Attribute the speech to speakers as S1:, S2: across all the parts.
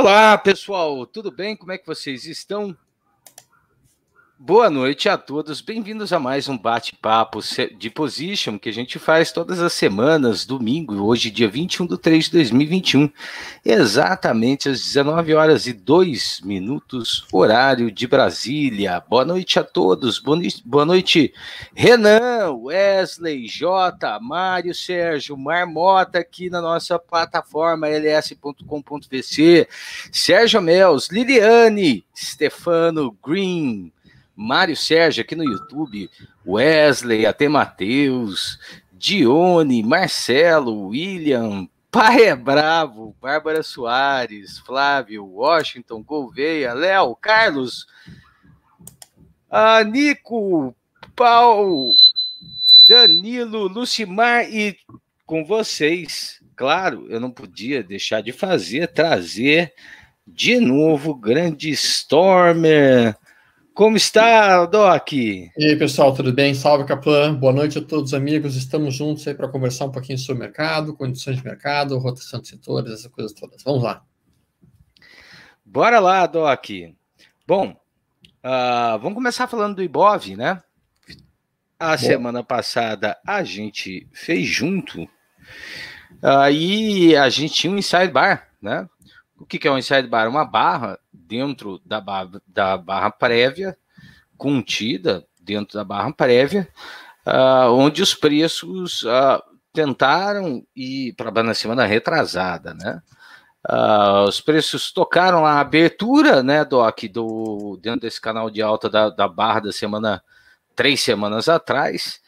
S1: Olá, pessoal, tudo bem? Como é que vocês estão? Boa noite a todos, bem-vindos a mais um bate-papo de Position que a gente faz todas as semanas, domingo, hoje, dia 21 de 3 de 2021, exatamente às 19 horas e 2 minutos, horário de Brasília. Boa noite a todos, boa noite Renan, Wesley, Jota, Mário, Sérgio, Marmota aqui na nossa plataforma ls.com.vc, Sérgio Melos, Liliane, Stefano Green. Mário Sérgio aqui no YouTube, Wesley, até Matheus, Dione, Marcelo, William, Pai é Bravo, Bárbara Soares, Flávio, Washington, Gouveia, Léo, Carlos, Nico, Paulo, Danilo, Lucimar e com vocês. Claro, eu não podia deixar de fazer, trazer de novo grande
S2: Stormer, como está, Doc? E aí, pessoal, tudo bem? Salve, Caplan. Boa noite a todos, amigos. Estamos juntos aí para conversar um pouquinho sobre mercado, condições de mercado, rotação de setores, essas coisas todas. Vamos lá.
S1: Bora lá, Doc. Bom, uh, vamos começar falando do Ibov, né? A Bom. semana passada a gente fez junto. Aí uh, a gente tinha um inside bar, né? O que, que é um inside bar? Uma barra dentro da, bar da barra prévia, contida dentro da barra prévia, uh, onde os preços uh, tentaram ir para a semana retrasada, né? Uh, os preços tocaram a abertura, né, Doc, do, dentro desse canal de alta da, da barra da semana, três semanas atrás.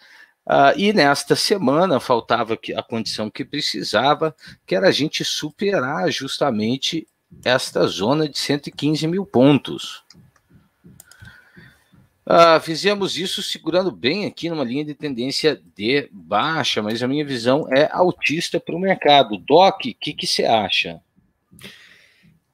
S1: Uh, e nesta semana faltava a condição que precisava, que era a gente superar justamente esta zona de 115 mil pontos. Ah, fizemos isso segurando bem aqui numa linha de tendência de baixa, mas a minha visão é altista para o mercado. Doc,
S2: o que você acha?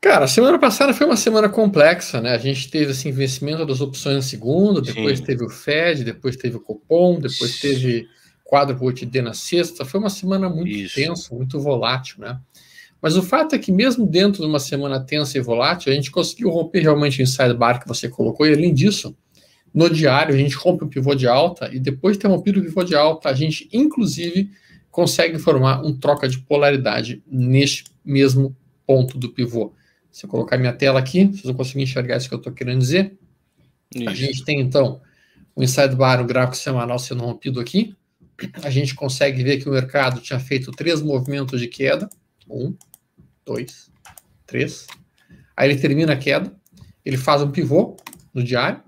S2: Cara, semana passada foi uma semana complexa, né? A gente teve esse investimento das opções na segunda, depois Sim. teve o Fed, depois teve o Copom, depois teve quadro por na sexta. Foi uma semana muito Isso. tenso, muito volátil, né? Mas o fato é que, mesmo dentro de uma semana tensa e volátil, a gente conseguiu romper realmente o inside bar que você colocou, e além disso, no diário, a gente rompe o pivô de alta, e depois de ter rompido o pivô de alta, a gente, inclusive, consegue formar um troca de polaridade neste mesmo ponto do pivô. Se eu colocar minha tela aqui, vocês vão conseguir enxergar isso que eu estou querendo dizer. Isso. A gente tem, então, o inside bar, o gráfico semanal sendo rompido aqui. A gente consegue ver que o mercado tinha feito três movimentos de queda um, dois, três. Aí ele termina a queda, ele faz um pivô no diário,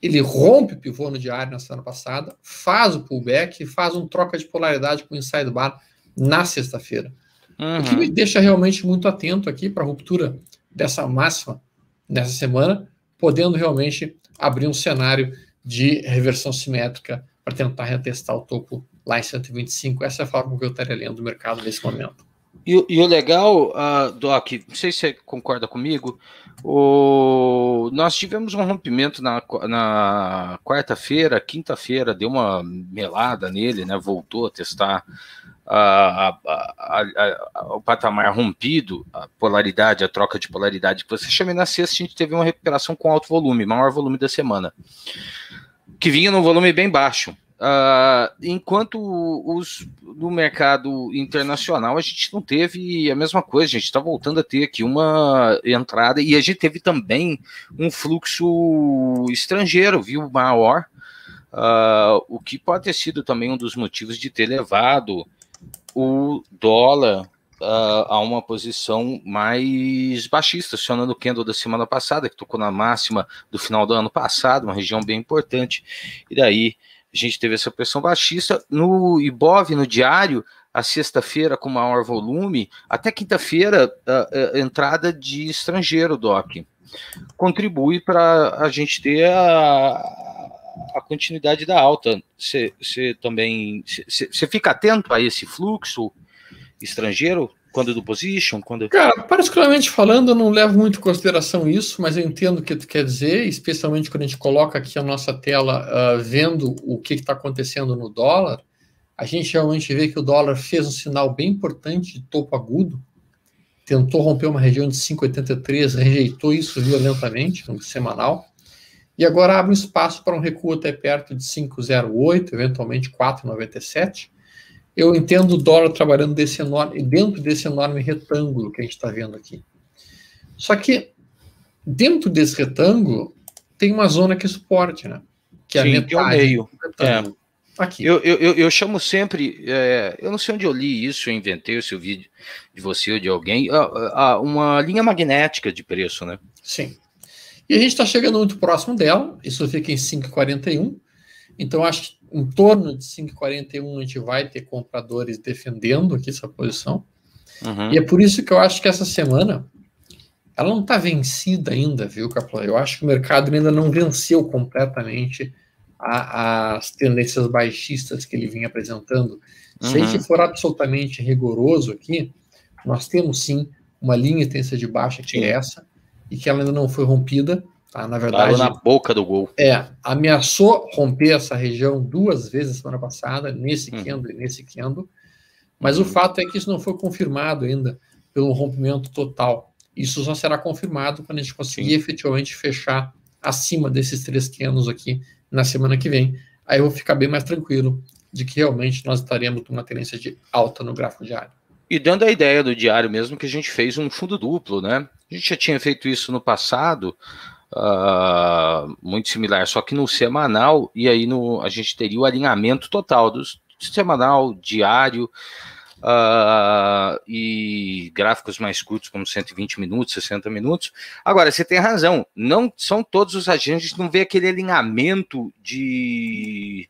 S2: ele rompe o pivô no diário na semana passada, faz o pullback faz um troca de polaridade com o inside bar na sexta-feira. Uhum. O que uhum. me deixa realmente muito atento aqui para a ruptura dessa máxima nessa semana, podendo realmente abrir um cenário de reversão simétrica para tentar retestar o topo lá em 125. Essa é a forma que eu estaria lendo o mercado nesse momento.
S1: E, e o legal, uh, ah, Doc, ah, não sei se você concorda comigo, o... nós tivemos um rompimento na, na quarta-feira, quinta-feira, deu uma melada nele, né? Voltou a testar ah, a, a, a, o patamar rompido, a polaridade, a troca de polaridade que você chama, na sexta a gente teve uma recuperação com alto volume, maior volume da semana, que vinha num volume bem baixo. Uh, enquanto os no mercado internacional a gente não teve a mesma coisa, a gente está voltando a ter aqui uma entrada e a gente teve também um fluxo estrangeiro, viu, maior, uh, o que pode ter sido também um dos motivos de ter levado o dólar uh, a uma posição mais baixista, acionando o candle da semana passada, que tocou na máxima do final do ano passado, uma região bem importante, e daí a gente teve essa pressão baixista. No IBOV, no diário, a sexta-feira com maior volume, até quinta-feira, a, a entrada de estrangeiro, Doc. Contribui para a gente ter a, a continuidade da alta. Você também. Você fica atento a esse fluxo estrangeiro? quando é do position, quando... É- Cara,
S2: particularmente falando, eu não levo muito em consideração isso, mas eu entendo o que tu quer dizer, especialmente quando a gente coloca aqui a nossa tela uh, vendo o que está acontecendo no dólar, a gente realmente vê que o dólar fez um sinal bem importante de topo agudo, tentou romper uma região de 5,83, rejeitou isso violentamente no semanal, e agora abre um espaço para um recuo até perto de 5,08, eventualmente 4,97, eu entendo o dólar trabalhando desse enorme, dentro desse enorme retângulo que a gente está vendo aqui. Só que dentro desse retângulo tem uma zona que suporte, né? Que é Sim, a metade meio.
S1: É. Aqui. Eu, eu, eu, chamo sempre, é, eu não sei onde eu li isso, eu inventei esse vídeo de você ou de alguém, a, a, uma linha magnética de preço, né? Sim.
S2: E a gente está chegando muito próximo dela, isso fica em 5,41, então acho que em torno de 5,41 a gente vai ter compradores defendendo aqui essa posição. Uhum. E é por isso que eu acho que essa semana ela não está vencida ainda, viu, Caplan? Eu acho que o mercado ainda não venceu completamente a, as tendências baixistas que ele vinha apresentando. Uhum. Se a gente uhum. for absolutamente rigoroso aqui, nós temos sim uma linha intensa de baixa que é essa, e que ela ainda não foi rompida. Tá? Na verdade. Parou na
S1: boca do gol. É,
S2: ameaçou romper essa região duas vezes semana passada, nesse hum. Kendo e nesse Kendo. Mas hum. o uhum. fato é que isso não foi confirmado ainda pelo rompimento total. Isso só será confirmado quando a gente conseguir Sim. efetivamente fechar acima desses três quenos aqui na semana que vem. Aí eu vou ficar bem mais tranquilo de que realmente nós estaremos numa tendência de alta no gráfico diário. E dando a
S1: ideia do diário mesmo que a gente fez um fundo duplo, né? A gente já tinha feito isso no passado, uh, muito similar, só que no semanal, e aí no, a gente teria o alinhamento total dos semanal, diário, uh, e gráficos mais curtos, como 120 minutos, 60 minutos. Agora, você tem razão, não são todos os agentes, a gente não vê aquele alinhamento de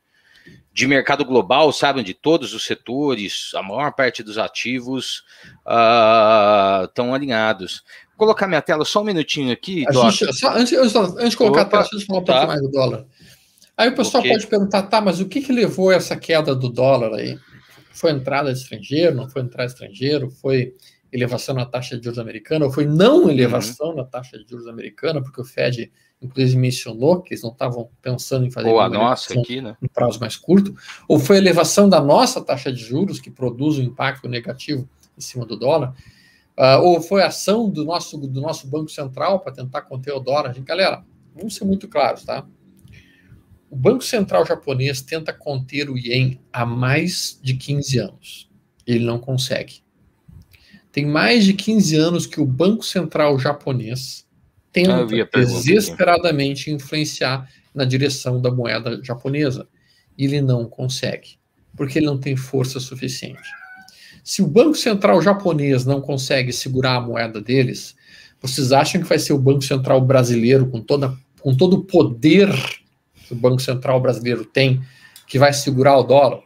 S1: de mercado global, sabe, onde todos os setores, a maior parte dos ativos uh, ah, estão alinhados colocar minha tela só um minutinho aqui. Gente, só,
S2: antes, antes, de colocar Opa, a tela, deixa eu falar um tá. pouquinho mais do dólar. Aí o pessoal okay. pode perguntar, tá, mas o que, que levou essa queda do dólar aí? Foi entrada estrangeira, não foi entrada estrangeiro, foi elevação na taxa de juros americana, ou foi não uhum. elevação uhum. na taxa de juros americana, porque o Fed, inclusive, mencionou que eles não estavam pensando em fazer ou a nossa aqui, né? um prazo mais curto, ou foi elevação da nossa taxa de juros que produz um impacto negativo em cima do dólar. Uh, ou foi ação do nosso, do nosso Banco Central para tentar conter o dólar? Gente, galera, vamos ser muito claros, tá? O Banco Central japonês tenta conter o ien há mais de 15 anos. Ele não consegue. Tem mais de 15 anos que o Banco Central japonês tenta ah, desesperadamente influenciar na direção da moeda japonesa. Ele não consegue, porque ele não tem força suficiente. Se o Banco Central japonês não consegue segurar a moeda deles, vocês acham que vai ser o Banco Central brasileiro, com, toda, com todo o poder que o Banco Central brasileiro tem, que vai segurar o dólar?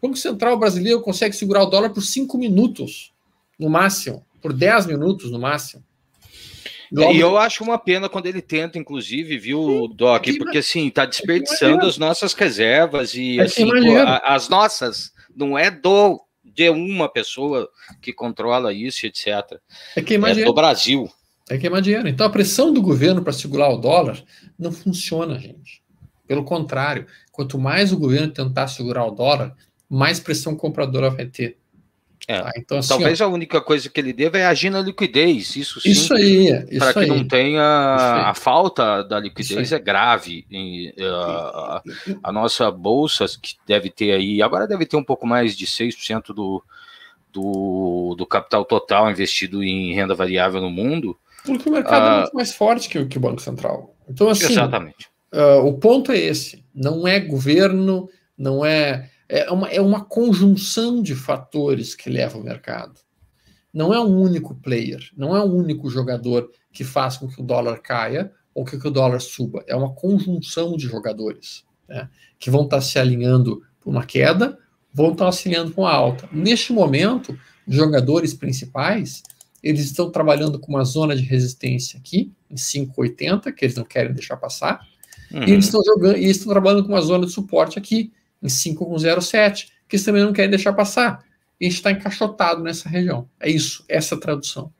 S2: O Banco Central brasileiro consegue segurar o dólar por cinco minutos, no máximo, por dez minutos, no máximo. Logo... E eu
S1: acho uma pena quando ele tenta, inclusive, viu, Doc? Porque assim, tá desperdiçando as nossas reservas e é, assim, as nossas, não é do de uma pessoa que controla isso, etc. É queimar é, dinheiro. Do Brasil.
S2: É queimar dinheiro. Então a pressão do governo para segurar o dólar não funciona, gente. Pelo contrário, quanto mais o governo tentar segurar o dólar, mais pressão compradora vai ter. É. Tá? Então, assim, Talvez ó,
S1: a única coisa que ele deva é agir na liquidez. Isso sim. Isso aí. É, Para que não tenha a falta da liquidez é grave. E, é, a, a nossa bolsa que deve ter aí agora deve ter um pouco mais de 6% do, do, do capital total investido em renda variável no mundo.
S2: Porque o mercado é ah, muito mais forte que, que o Banco Central. Então, assim, exatamente. Uh, o ponto é esse: não é governo, não é é uma, é uma conjunção de fatores que leva o mercado. Não é um único player, não é um único jogador que faz com que o dólar caia ou que, que o dólar suba. É uma conjunção de jogadores né, que vão estar se alinhando para uma queda, vão estar se alinhando com uma alta. Neste momento, os jogadores principais eles estão trabalhando com uma zona de resistência aqui, em 5,80, que eles não querem deixar passar. Uhum. E eles uhum. estão jogando, e eles estão trabalhando com uma zona de suporte aqui, em 5,07, que eles também não querem deixar passar. E a gente está encaixotado nessa região. É isso, essa tradução.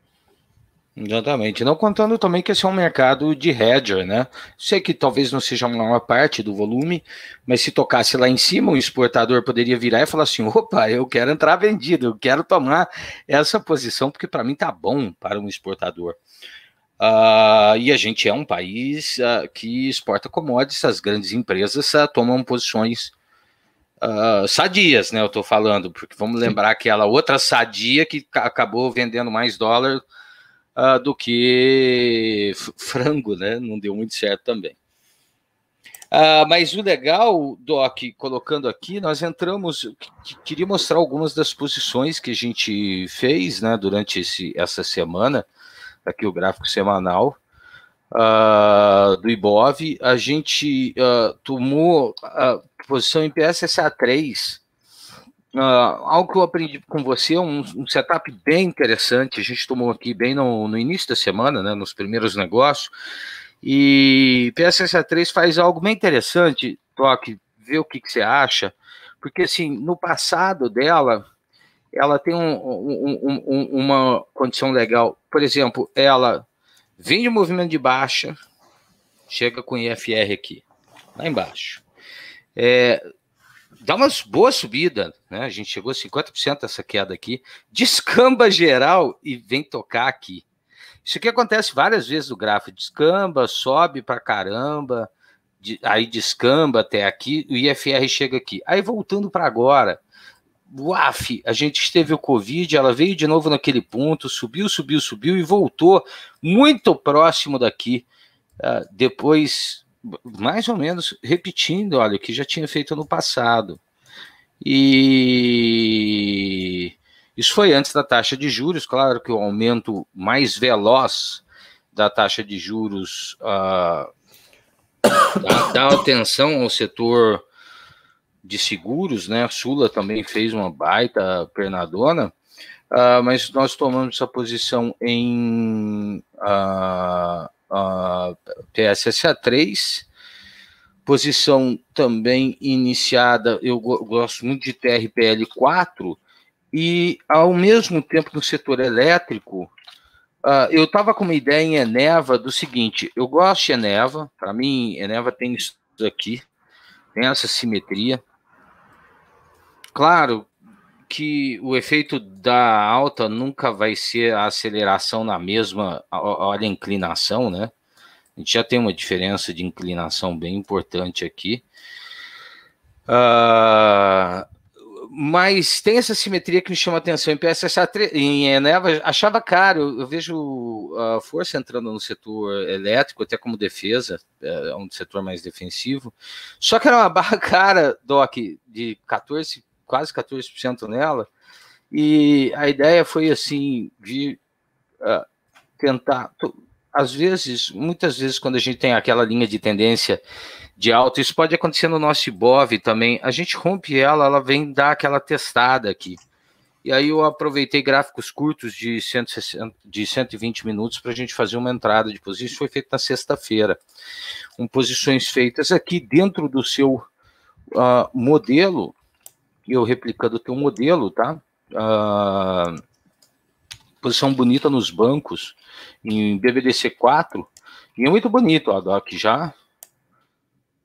S1: Exatamente. Não contando também que esse é um mercado de hedger, né? Sei que talvez não seja a maior parte do volume, mas se tocasse lá em cima, o exportador poderia virar e falar assim: opa, eu quero entrar vendido, eu quero tomar essa posição, porque para mim tá bom para um exportador. Uh, e a gente é um país uh, que exporta commodities, as grandes empresas uh, tomam posições uh, sadias, né? Eu estou falando, porque vamos lembrar aquela outra sadia que acabou vendendo mais dólar uh, do que frango, né? Não deu muito certo também. Uh, mas o legal, Doc, colocando aqui, nós entramos. Queria mostrar algumas das posições que a gente fez né, durante esse, essa semana. Aqui o gráfico semanal uh, do Ibov. A gente uh, tomou posição em PSSA3, uh, ah, algo que eu aprendi com você, um, um, setup bem interessante, a gente tomou aqui bem no, no início da semana, né, nos primeiros negócios, e PSSA3 faz algo bem interessante, Toque, vê o que, que você acha, porque assim, no passado dela, ela tem um, um, um, uma condição legal. Por exemplo, ela vem de movimento de baixa, chega com IFR aqui, lá embaixo. É, dá uma boa subida, né? A gente chegou a 50% dessa queda aqui, descamba geral e vem tocar aqui. Isso aqui acontece várias vezes no gráfico, descamba, sobe para caramba, de, aí descamba até aqui, o IFR chega aqui. Aí voltando para agora, uaf, a gente esteve o Covid, ela veio de novo naquele ponto, subiu, subiu, subiu e voltou muito próximo daqui. Uh, depois mais ou menos repetindo, olha, o que já tinha feito no passado. E isso foi antes da taxa de juros, claro que o aumento mais veloz da taxa de juros uh, ah, dá, dá atenção ao setor de seguros, né? A Sula também fez uma baita pernadona, uh, mas nós tomamos essa posição em uh, a PSSA3. Posição também iniciada, eu gosto muito de TRPL4, e ao mesmo tempo no setor elétrico, uh, eu estava com uma ideia em Eneva do seguinte: eu gosto de Eneva, para mim, Eneva tem isso aqui, tem essa simetria. Claro que o efeito da alta nunca vai ser a aceleração na mesma, olha inclinação, né? A gente já tem uma diferença de inclinação bem importante aqui. Uh, mas tem essa simetria que me chama atenção. Em PSSA em Eneva, achava caro. Eu vejo a ah, força entrando no setor elétrico, até como defesa, eh, é um setor mais defensivo. Só que era uma barra cara, Doc, de 14 quase 14% nela, e a ideia foi assim de uh, tentar. Às vezes, muitas vezes, quando a gente tem aquela linha de tendência de alta, isso pode acontecer no nosso IBOV também. A gente rompe ela, ela vem dar aquela testada aqui. E aí eu aproveitei gráficos curtos de, 160, de 120 minutos para a gente fazer uma entrada de posições. Isso foi feito na sexta-feira. Com posições feitas aqui dentro do seu uh, modelo eu replicando o teu modelo, tá? Ah, posição bonita nos bancos, em BBDC 4, e é muito bonito, ó, Doc, já.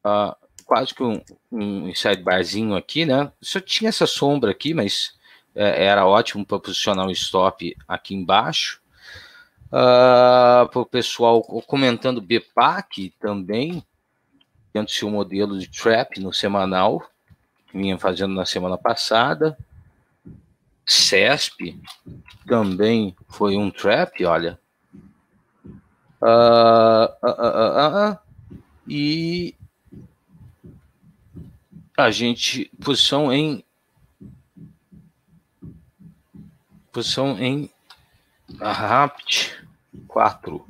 S1: Ah, quase que um, um sidebarzinho aqui, né? Só tinha essa sombra aqui, mas é, era ótimo para posicionar um stop aqui embaixo. Uh, ah, para o pessoal comentando BPAC também, tendo-se o modelo de trap no semanal vinha fazendo na semana passada. CESP também foi um trap, olha. Uh, uh, uh, e a gente posição em posição em Rapt 4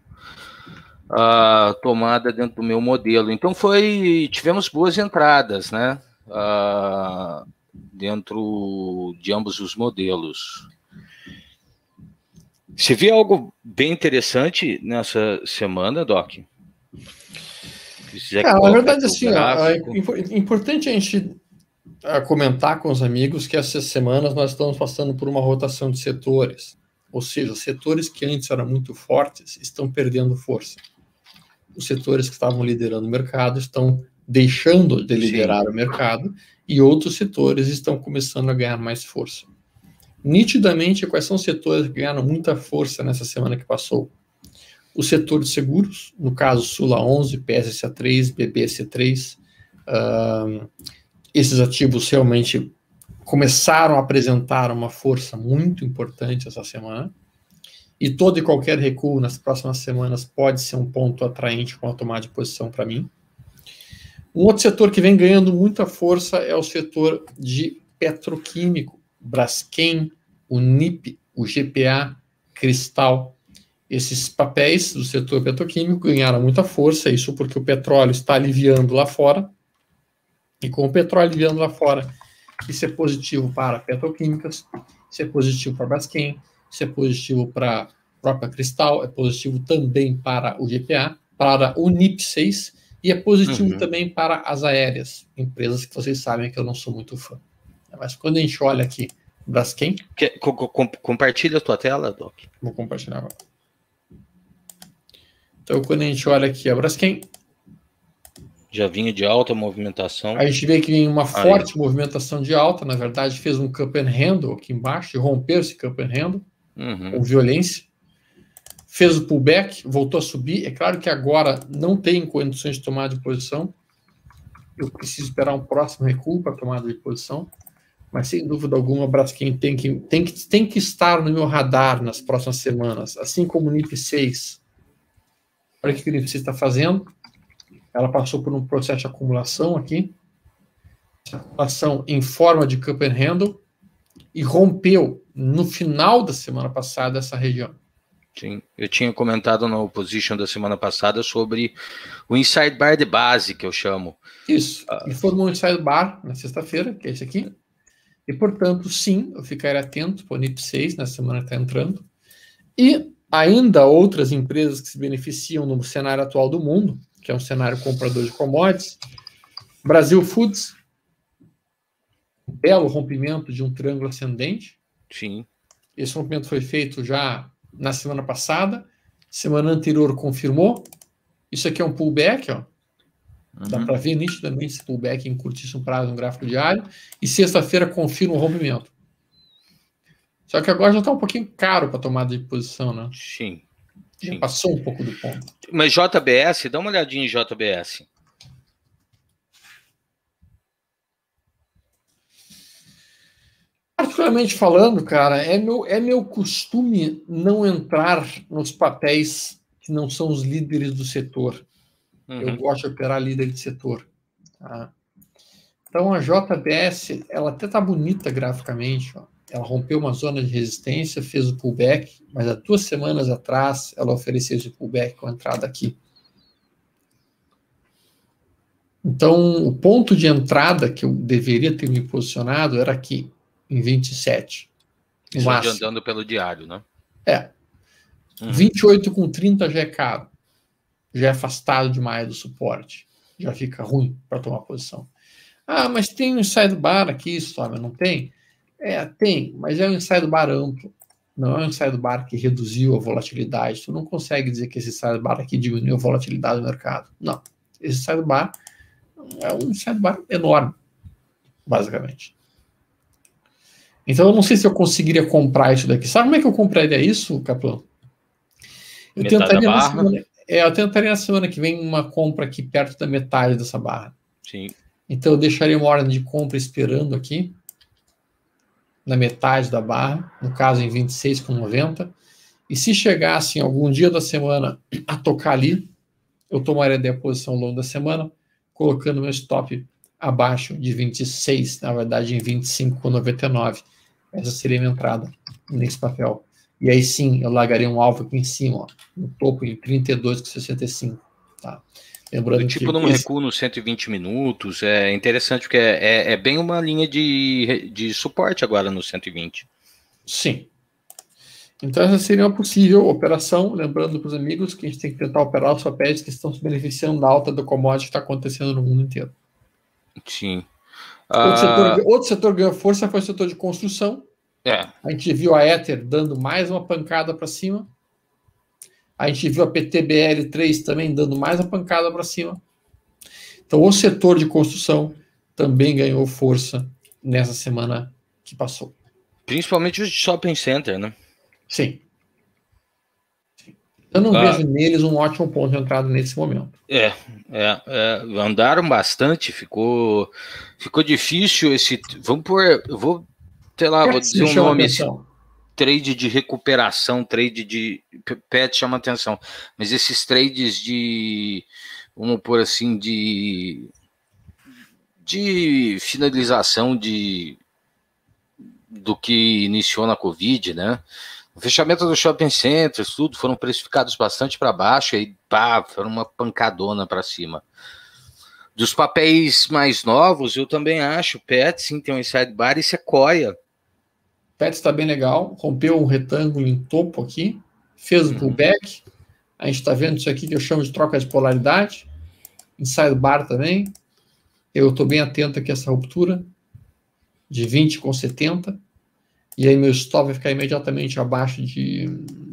S1: ah, tomada dentro do meu modelo. Então foi tivemos boas entradas, né? uh, dentro de ambos os modelos. Você viu algo bem interessante nessa semana, Doc?
S2: É, na verdade, assim, gráfico. é importante a gente ah, comentar com os amigos que essas semanas nós estamos passando por uma rotação de setores. Ou seja, setores que antes eram muito fortes estão perdendo força. Os setores que estavam liderando o mercado estão deixando de liderar Sim. o mercado e outros setores estão começando a ganhar mais força. Nitidamente, quais são os setores que ganharam muita força nessa semana que passou? O setor de seguros, no caso Sula 11, PSSA3, BBC 3 uh, esses ativos realmente começaram a apresentar uma força muito importante essa semana. E todo e qualquer recuo nas próximas semanas pode ser um ponto atraente para tomar de posição para mim. Um outro setor que vem ganhando muita força é o setor de petroquímico, Braskem, Unip, o GPA, Cristal. Esses papéis do setor petroquímico ganharam muita força, isso porque o petróleo está aliviando lá fora. E com o petróleo aliviando lá fora, isso é positivo para petroquímicas, isso é positivo para Braskem, isso é positivo para a própria Cristal, é positivo também para o GPA, para o NIP 6 e é positivo uhum. também para as aéreas, empresas que vocês sabem que eu não sou muito fã. Mas quando a gente olha aqui, Braskem. Que, co compartilha a tua tela, Doc. Vou compartilhar agora. Então, quando a gente olha aqui, a Braskem.
S1: Já vinha de alta movimentação. A gente vê que vem uma forte Aí.
S2: movimentação de alta, na verdade, fez um cup and handle aqui embaixo, rompeu esse cup and handle,
S1: uhum. com violência
S2: fez o pullback, voltou a subir. É claro que agora não tem condições de tomar de posição. Eu preciso esperar um próximo recuo para tomar de posição. Mas sem dúvida alguma, Braskem tem que, tem, que, tem que estar no meu radar nas próximas semanas, assim como o NIP 6. Olha o que o NIP 6 está fazendo. Ela passou por um processo de acumulação aqui, acumulação em forma de cup and handle, e rompeu no final da semana passada essa região.
S1: Eu tinha comentado no Position da semana passada sobre o
S2: Inside Bar de base, que eu chamo. Isso. me ah. formou um Inside Bar na sexta-feira, que é esse aqui. E, portanto, sim, eu ficaria atento para o NIP 6 na semana que está entrando. E ainda outras empresas que se beneficiam no cenário atual do mundo, que é um cenário comprador de commodities. Brasil Foods, belo rompimento de um triângulo ascendente. Sim. Esse rompimento foi feito já na semana passada, semana anterior confirmou. Isso aqui é um pullback, ó. Uhum. Dá para ver nitidamente esse pullback em curtíssimo prazo no gráfico diário. E sexta-feira confirma o rompimento. Só que agora já está um pouquinho caro para tomada de posição, né? Sim. Já sim. passou um pouco do ponto.
S1: Mas JBS, dá uma olhadinha em JBS.
S2: particularmente falando, cara, é meu, é meu costume não entrar nos papéis que não são os líderes do setor. Uhum. Eu gosto de operar líder de setor. Tá? Então a JBS, ela até tá bonita graficamente, ó. Ela rompeu uma zona de resistência, fez o pullback, mas há duas semanas atrás ela ofereceu esse pullback com a entrada aqui. Então, o ponto de entrada que eu deveria ter me posicionado era aqui em 27. e máximo.
S1: andando pelo diário, né?
S2: É. Uhum. 28 com 30 já é caro. Já é afastado demais do suporte. Já fica ruim para tomar posição. Ah, mas tem um inside bar aqui, Stormer, não tem? É, tem, mas é um inside bar amplo. Não é um inside bar que reduziu a volatilidade. Tu não consegue dizer que esse inside bar aqui diminuiu a volatilidade do mercado. Não. Esse inside bar é um inside bar enorme, basicamente. Então eu não sei se eu conseguiria comprar isso daqui. Sabe como é que eu compraria isso, Caplan?
S1: Eu metade tentaria, na semana, né?
S2: é, eu tentaria na semana que vem uma compra aqui perto da metade dessa barra. Sim. Então eu deixaria uma ordem de compra esperando aqui, na metade da barra, no caso em 26,90. E se chegasse em algum dia da semana a tocar ali, eu tomaria a posição ao longo da semana, colocando meu stop abaixo de 26, na verdade em 25,99 essa seria a minha entrada nesse papel. E aí sim, eu largaria um alvo aqui em cima, ó, no topo de 32,65. Tá? Lembrando tipo que num esse... recuo
S1: nos 120 minutos, é interessante, porque é, é, é, bem uma linha de, de suporte agora no 120.
S2: Sim. Então essa seria uma possível operação, lembrando para os amigos que a gente tem que tentar operar os papéis que estão se beneficiando da alta do commodity que está acontecendo no mundo inteiro.
S1: Sim. Ah, outro, uh... setor,
S2: outro setor ganhou força foi o setor de construção. É. A gente viu a Ether dando mais uma pancada para cima. A gente viu a PTBL3 também dando mais uma pancada para cima. Então, o setor de construção também ganhou força nessa semana que passou. Principalmente os shopping center, né? Sim. Eu não ah, vejo neles um ótimo ponto de entrada nesse momento.
S1: É, é, é, andaram bastante, ficou, ficou difícil esse. Vamos por, vou, sei lá, vou dizer um nome. Esse trade de recuperação, trade de pet chama atenção, mas esses trades de, vamos por assim, de de finalização de do que iniciou na Covid, né? O fechamento dos shopping centers, tudo, foram precificados bastante para baixo e pá, foram uma pancadona para cima. Dos papéis mais novos, eu também acho Pet, sim,
S2: tem um inside bar e Sequoia. É Pet está bem legal, rompeu um retângulo em topo aqui, fez o uhum. pullback. A gente está vendo isso aqui que eu chamo de troca de polaridade. Inside bar também. Eu estou bem atento aqui a essa ruptura de 20 com 70. E aí meu stop vai ficar imediatamente abaixo de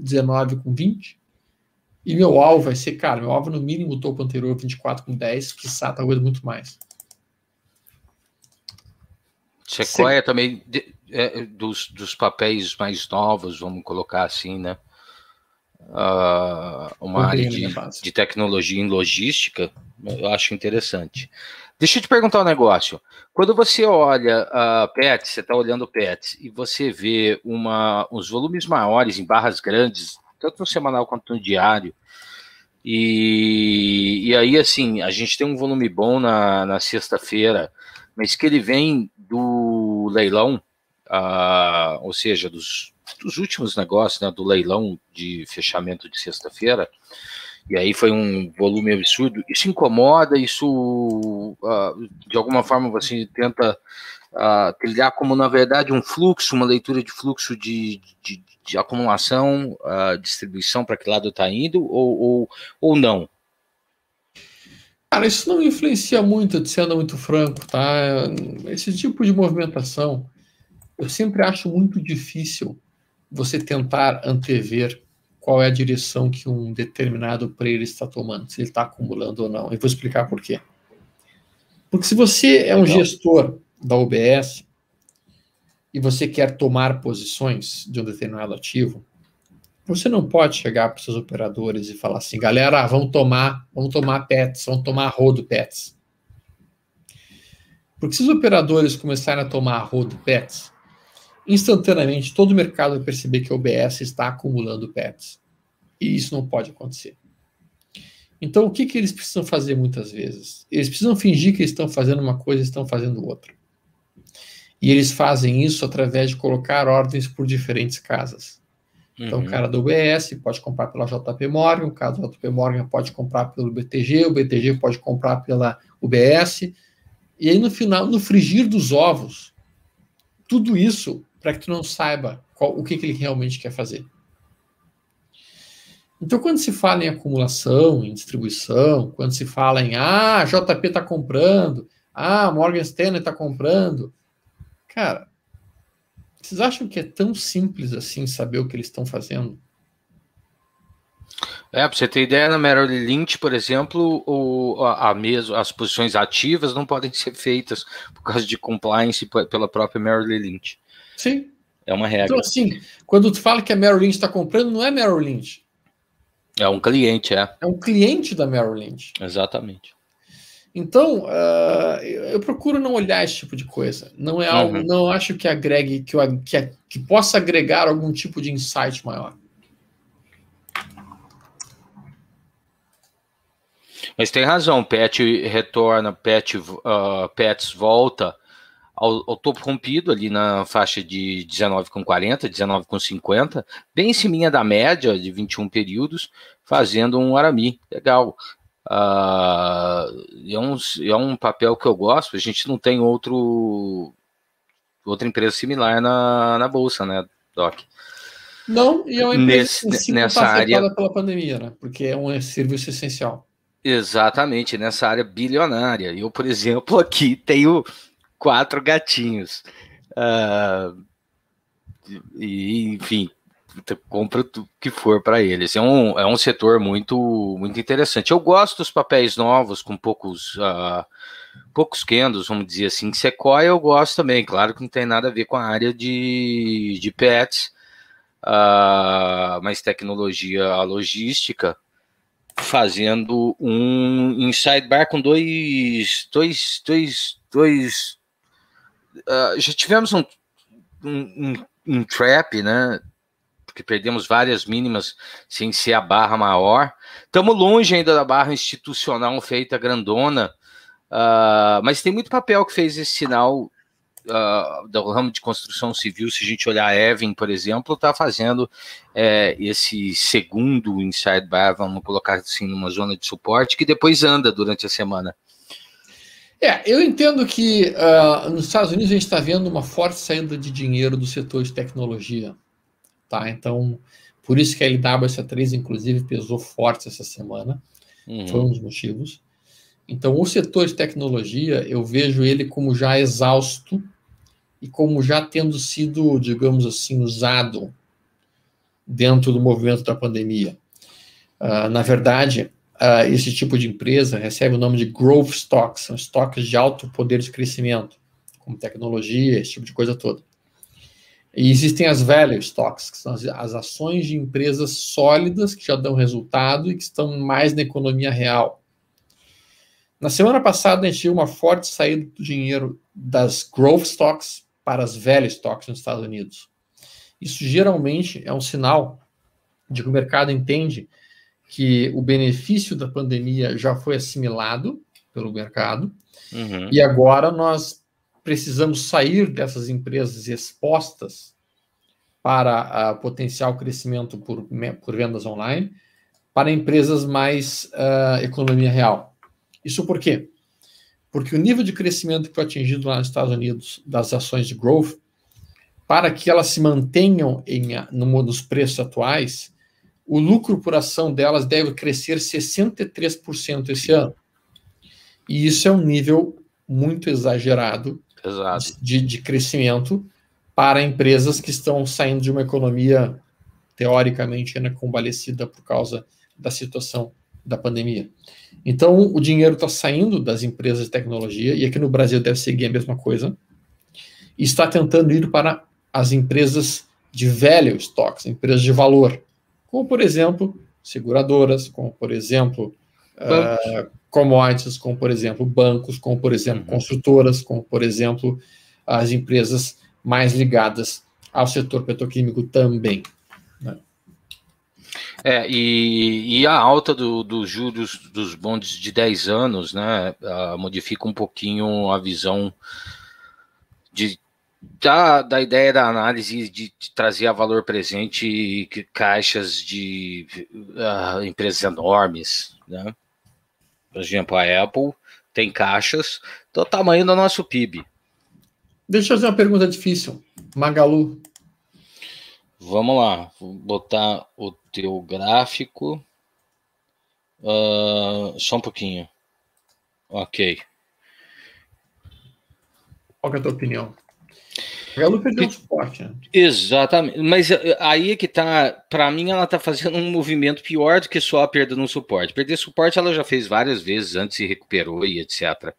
S2: 19,20. E meu alvo vai ser, cara, meu alvo é no mínimo topo anterior 24,10, que está talvez muito mais.
S1: Sequoia também é, dos, dos papéis mais novos, vamos colocar assim, né? Uh, uma área de, de, tecnologia em logística, eu acho interessante. Deixa eu te perguntar um negócio. Quando você olha a ah, PET, você está olhando PET e você vê uma, uns volumes maiores em barras grandes, tanto no semanal quanto no diário, e, e aí, assim, a gente tem um volume bom na, na sexta-feira, mas que ele vem do leilão, uh, ou seja, dos, dos últimos negócios, né, do leilão de fechamento de sexta-feira. E aí foi um volume absurdo. Isso incomoda, isso uh, de alguma forma você tenta uh, ah, trilhar como, na verdade, um fluxo, uma leitura de fluxo de, de, de acumulação, uh, distribuição, para que lado está indo, ou, ou, ou não?
S2: Cara, isso não influencia muito, de sendo muito franco, tá? Esse tipo de movimentação, eu sempre acho muito difícil você tentar antever qual é a direção que um determinado player está tomando, se ele está acumulando ou não. Eu vou explicar por quê. Porque se você é um gestor da OBS e você quer tomar posições de um determinado ativo, você não pode chegar para os seus operadores e falar assim, galera, vamos tomar, vamos tomar pets, vamos tomar rodo pets. Porque se os operadores começarem a tomar rodo pets, instantaneamente todo o mercado vai perceber que a OBS está acumulando pets. E isso não pode acontecer. Então, o que, que eles precisam fazer muitas vezes? Eles precisam fingir que estão fazendo uma coisa e estão fazendo outra. E eles fazem isso através de colocar ordens por diferentes casas. Então, uhum. o cara do OBS pode comprar pela JP Morgan, o cara do JP Morgan pode comprar pelo BTG, o BTG pode comprar pela UBS. E aí, no final, no frigir dos ovos, tudo isso para que tu não saiba qual, o que, que ele realmente quer fazer. Então, quando se fala em acumulação, em distribuição, quando se fala em ah, JP está comprando, ah, Morgan Stanley está comprando, cara, vocês acham que é tão simples assim saber o que eles estão fazendo?
S1: É, para você ter ideia, na Merrill Lynch, por exemplo, o, a, a mesmo, as posições ativas não podem ser feitas por causa de compliance pela própria Merrill Lynch. Sim. É uma regra. Então,
S2: assim, quando tu fala que a Merrill Lynch está comprando, não é Merrill Lynch.
S1: É um cliente, é.
S2: É um cliente da Merrill Lynch.
S1: Exatamente.
S2: Então, uh, eu, procuro não olhar esse tipo de coisa. Não é algo, uhum. não acho que agregue, que, eu, que, que possa agregar algum tipo de insight maior.
S1: Mas tem razão, Pet retorna, Pet, uh, Pets volta ao, ao, topo rompido, ali na faixa de 19,40, 19,50, bem em cima da média de 21 períodos, fazendo um arami. Legal. Uh, é, um, é um papel que eu gosto, a gente não tem outro outra empresa similar na, na Bolsa, né, Doc?
S2: Não, e é uma empresa nessa área pela pandemia, né? Porque é um serviço essencial.
S1: Exatamente, nessa área bilionária. Eu, por exemplo, aqui tenho quatro gatinhos. Uh, e, enfim, compra o que for para eles. É um, é um setor muito, muito interessante. Eu gosto dos papéis novos, com poucos. Uh, poucos candles, vamos dizer assim, que Sequoia eu gosto também, claro que não tem nada a ver com a área de, de pets, uh, mas tecnologia logística, fazendo um sidebar com dois, dois, dois, dois ah, já tivemos um, um, um, um trap, né? Porque perdemos várias mínimas sem ser a barra maior. Estamos longe ainda da barra institucional feita grandona, uh, mas tem muito papel que fez esse sinal Uh, do ramo de construção civil, se a gente olhar a Evan, por exemplo, está fazendo é, esse segundo inside bar, vamos colocar assim, numa zona de suporte, que depois anda durante a semana.
S2: É, eu entendo que uh, nos Estados Unidos a gente está vendo uma forte saída de dinheiro do setor de tecnologia. Tá? Então, por isso que a LWS3, inclusive, pesou forte essa semana. Uhum. Foi um dos motivos. Então, o setor de tecnologia, eu vejo ele como já exausto e como já tendo sido, digamos assim, usado dentro do movimento da pandemia. Uh, na verdade, uh, esse tipo de empresa recebe o nome de growth stocks, são estoques de alto poder de crescimento, como tecnologia, esse tipo de coisa toda. E existem as value stocks, que são as, as ações de empresas sólidas que já dão resultado e que estão mais na economia real. Na semana passada, a gente viu uma forte saída do dinheiro das growth stocks para as velhas stocks nos Estados Unidos. Isso geralmente é um sinal de que o mercado entende que o benefício da pandemia já foi assimilado pelo mercado uhum. e agora nós precisamos sair dessas empresas expostas para uh, potencial crescimento por, por, vendas online para empresas mais uh, economia real. Isso por quê? Porque o nível de crescimento que foi atingido lá nos Estados Unidos das ações de growth, para que elas se mantenham em, ah, no, nos preços atuais, o lucro por ação delas deve crescer 63% esse ano. E isso é um nível muito exagerado de, de, crescimento para empresas que estão saindo de uma economia teoricamente ainda convalescida por causa da situação da pandemia. Então, o dinheiro está saindo das empresas de tecnologia, e aqui no Brasil deve seguir a mesma coisa, e está tentando ir para as empresas de velho stocks, empresas de valor, como, por exemplo, seguradoras, como, por exemplo, uh, commodities, como, por exemplo, bancos, como, por exemplo, uhum. construtoras, como, por exemplo, as empresas mais ligadas ao setor petroquímico também. Né?
S1: É, e, e, a alta do, dos juros dos bondes de 10 anos né, uh, modifica um pouquinho a visão de da, da ideia da análise de, de trazer a valor presente caixas de uh, empresas enormes, né? Por exemplo, a Apple tem caixas do tamanho do nosso PIB. Deixa eu
S2: fazer uma pergunta difícil. Magalu.
S1: Vamos lá, vou botar o teu gráfico. Uh, só um pouquinho. Ok.
S2: Qual é a tua opinião? Ela é perdeu o suporte. Né?
S1: Exatamente. Mas eh, aí é que tá. Para mim, ela tá fazendo um movimento pior do que só a perda no suporte. Perder suporte ela já fez várias vezes antes e recuperou e etc.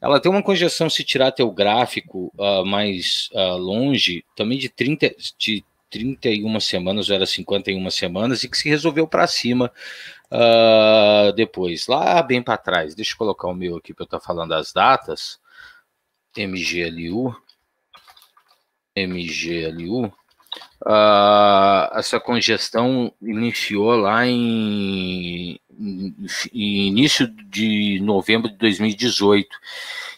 S1: Ela tem uma congestão se tirar teu gráfico uh, mais uh, longe, também de 30 de 31 semanas, era 51 semanas, e que se resolveu para cima uh, depois, lá bem para trás. Deixa eu colocar o meu aqui para eu estar tá falando as datas. MGLU MGLU, uh, ah, essa congestão iniciou lá em, em, em, início de novembro de 2018.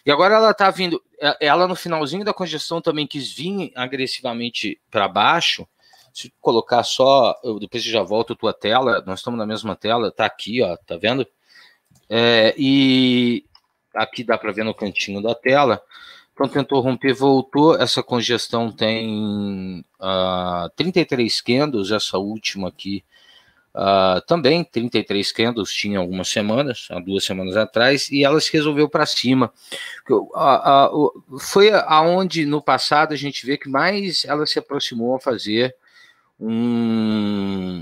S1: E agora ela está vindo, é, ela no finalzinho da congestão também quis vir agressivamente para baixo. Se colocar só, eu, depois eu já volto a tua tela, nós estamos na mesma tela, tá aqui, ó, tá vendo? É, e aqui dá para ver no cantinho da tela então tentou romper, voltou. Essa congestão tem uh, ah, 33 candles, essa última aqui uh, também 33 candles, tinha algumas semanas, há duas semanas atrás, e ela se resolveu para cima. Uh, foi aonde no passado a gente vê que mais ela se aproximou a fazer um,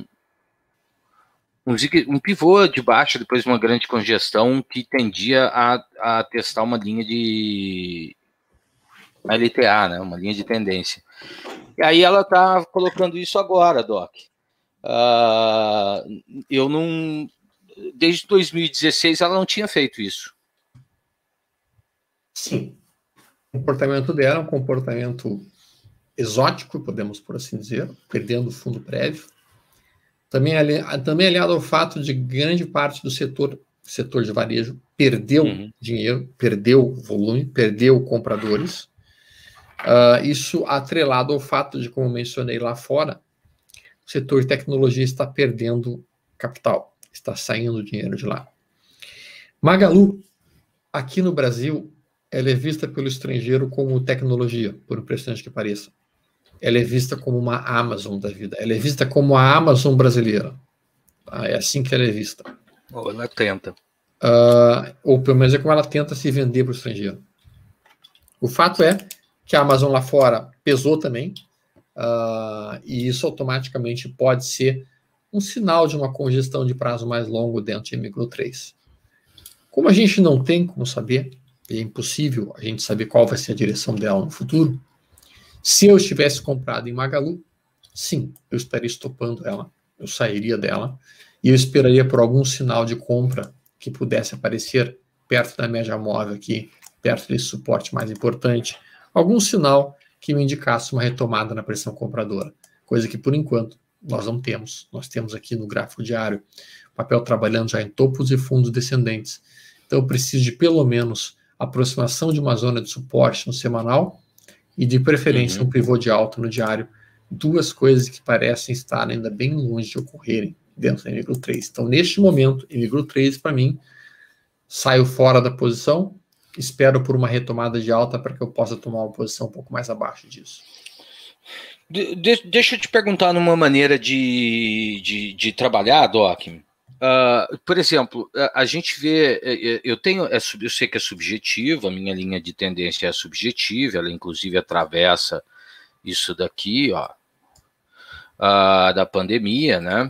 S1: um, um pivô de baixo, depois uma grande congestão que tendia a, a testar uma linha de LTA, né? Uma linha de tendência. E aí ela está colocando isso agora, Doc. Uh, eu não. Desde 2016 ela não tinha feito isso.
S2: Sim. O comportamento dela é um comportamento exótico, podemos por assim dizer, perdendo o fundo prévio. Também, também aliado ao fato de grande parte do setor, setor de varejo, perdeu uhum. dinheiro, perdeu volume, perdeu compradores. Uh, isso atrelado ao fato de, como mencionei lá fora, o setor de tecnologia está perdendo capital, está saindo dinheiro de lá. Magalu, aqui no Brasil, ela é vista pelo estrangeiro como tecnologia, por impressionante que pareça. Ela é vista como uma Amazon da vida. Ela é vista como a Amazon brasileira. Tá? É assim que ela é vista. Ou ela tenta. Uh, ou pelo menos é como ela tenta se vender para o estrangeiro. O fato é que a Amazon lá fora pesou também, uh, e isso automaticamente pode ser um sinal de uma congestão de prazo mais longo dentro de micro 3. Como a gente não tem como saber, e é impossível a gente saber qual vai ser a direção dela no futuro, se eu estivesse comprado em Magalu, sim, eu estaria estopando ela, eu sairia dela e eu esperaria por algum sinal de compra que pudesse aparecer perto da média móvel aqui, perto desse suporte mais importante, algum sinal que me indicasse uma retomada na pressão compradora, coisa que por enquanto nós não temos. Nós temos aqui no gráfico diário o papel trabalhando já em topos e fundos descendentes. Então eu preciso de pelo menos aproximação de uma zona de suporte no semanal e de preferência uhum. um pivô de alto no diário, duas coisas que parecem estar ainda bem longe de ocorrerem dentro da Emigro 3. Então, neste momento, Emigro 3 para mim, saio fora da posição, espero por uma retomada de alta para que eu possa tomar uma posição um pouco mais abaixo disso.
S1: De, de, deixa eu te perguntar numa maneira de, de, de trabalhar, Doc. Uh, por exemplo, a, a, gente vê, é, é, eu tenho, é eu sei que é subjetivo, a minha linha de tendência é subjetiva, ela inclusive atravessa isso daqui, ó, uh, da pandemia, né?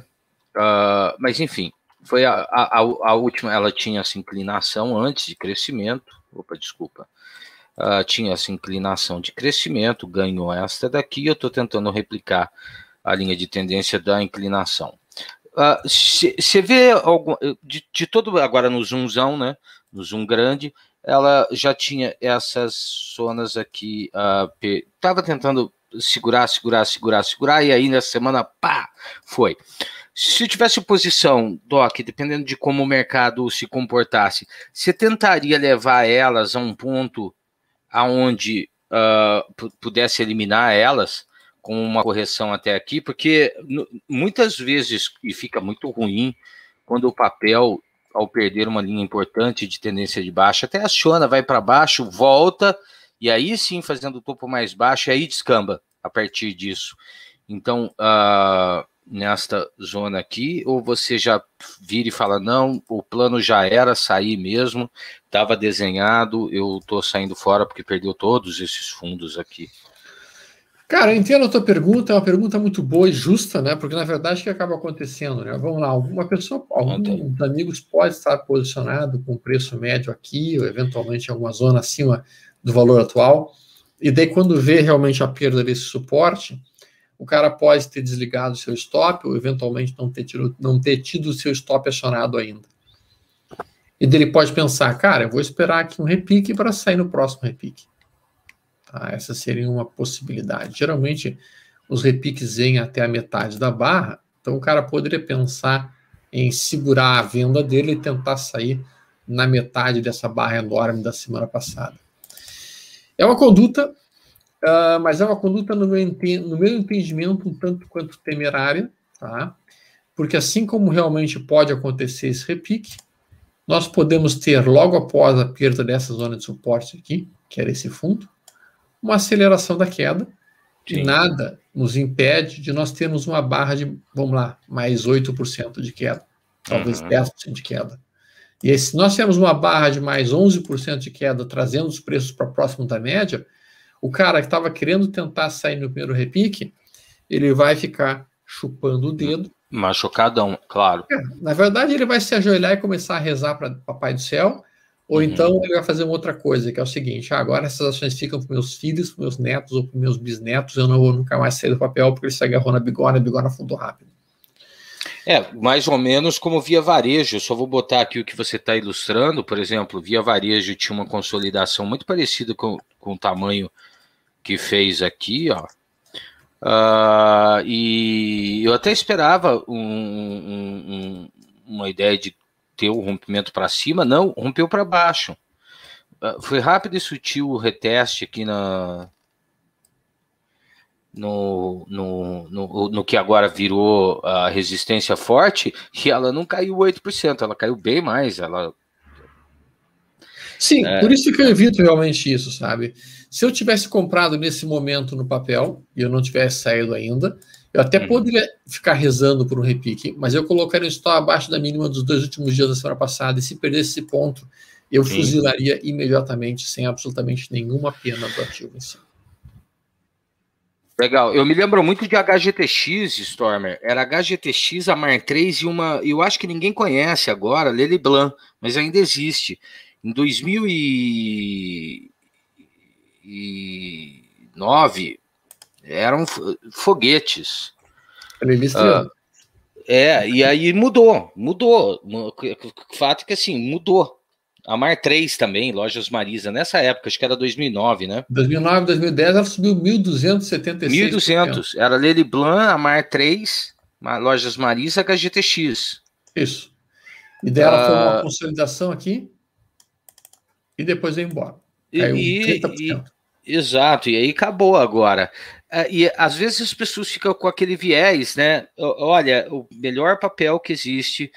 S1: Uh, mas enfim, foi a, a, a, última, ela tinha essa inclinação antes de crescimento. Opa, desculpa. Uh, tinha essa inclinação de crescimento, ganhou esta daqui. Eu estou tentando replicar a linha de tendência da inclinação. Você ah, uh, vê algum, eh, de, de, todo agora no zoomzão, né? No zoom grande, ela já tinha essas zonas aqui. Uh, tava tentando segurar, segurar, segurar, segurar, e aí na semana, pá, foi. Se tivesse posição, Doc, dependendo de como o mercado se comportasse, você tentaria levar elas a um ponto aonde uh, pudesse eliminar elas com uma correção até aqui? Porque muitas vezes, e fica muito ruim, quando o papel, ao perder uma linha importante de tendência de baixa, até aciona, vai para baixo, volta, e aí sim, fazendo o topo mais baixo, e aí descamba a partir disso. Então, uh, nesta zona aqui, ou você já vira e fala, não, o plano já era sair mesmo, estava desenhado, eu estou saindo fora porque perdeu todos esses fundos aqui?
S2: Cara, eu entendo a tua pergunta, é uma pergunta muito boa e justa, né? Porque na verdade o que acaba acontecendo, né? Vamos lá, alguma pessoa, alguns amigos pode estar posicionado com preço médio aqui, ou eventualmente alguma zona acima do valor atual, e daí quando vê realmente a perda desse suporte, o cara pode ter desligado o seu stop ou eventualmente não ter, tido, não ter tido o seu stop acionado ainda. E dele pode pensar, cara, eu vou esperar aqui um repique para sair no próximo repique. Tá? Essa seria uma possibilidade. Geralmente, os repiques vêm até a metade da barra, então o cara poderia pensar em segurar a venda dele e tentar sair na metade dessa barra enorme da semana passada. É uma conduta ah, mas é uma conduta, no meu, no meu entendimento, um tanto quanto temerária, tá? porque assim como realmente pode acontecer esse repique, nós podemos ter, logo após a perda dessa zona de suporte aqui, que era esse fundo, uma aceleração da queda, e nada nos impede de nós termos uma barra de, vamos lá, mais 8% de queda, talvez uhum. 10% de queda. E aí, se nós temos uma barra de mais 11% de queda, trazendo os preços para próximo da média, o cara que estava querendo tentar sair no primeiro repique, ele vai ficar chupando o dedo. Machucadão, claro. É, na verdade, ele vai se ajoelhar e começar a rezar para Papai do Céu, ou uhum. então ele vai fazer uma outra coisa, que é o seguinte: ah, agora essas ações ficam para meus filhos, para meus netos ou para meus bisnetos, eu não vou nunca mais sair do papel porque ele se agarrou na bigorna, a bigorna afundou rápido.
S1: É, mais ou menos como via varejo. Eu só vou botar aqui o que você está ilustrando. Por exemplo, via varejo tinha uma consolidação muito parecida com, com o tamanho que fez aqui, ó. Uh, e eu até esperava um, um, uma ideia de ter um rompimento para cima, não, rompeu para baixo. Uh, foi rápido e sutil o reteste aqui na, no, no, no, no que agora virou a resistência forte e ela não caiu 8%, ela caiu bem mais. Ela...
S2: Sim, é... por isso que eu evito realmente isso, sabe? Se eu tivesse comprado nesse momento no papel e eu não tivesse saído ainda, eu até uhum. poderia ficar rezando por um repique, mas eu colocaria o stop abaixo da mínima dos dois últimos dias da semana passada e se perdesse esse ponto, eu Sim. fuzilaria imediatamente, sem absolutamente nenhuma pena do ativo em si.
S1: Legal. Eu me lembro muito de HGTX, Stormer. Era HGTX, a Mar 3 e uma. Eu acho que ninguém conhece agora, Lely Blanc, mas ainda existe. Em 2009, eram foguetes. Ah, é, e aí mudou, mudou. O fato é que assim, mudou. A Mar 3 também, Lojas Marisa, nessa época, acho que era 2009, né? 2009,
S2: 2010, ela subiu 1.276. 1.200,
S1: era Lely Blanc, a Mar 3, Lojas Marisa, HGTX. Isso. E dela uh... foi ah. uma
S2: consolidação aqui e depois veio embora. Caiu e,
S1: 30%. E, exato, e aí acabou agora. É, e às vezes as pessoas ficam com aquele viés, né? Olha, o melhor papel que existe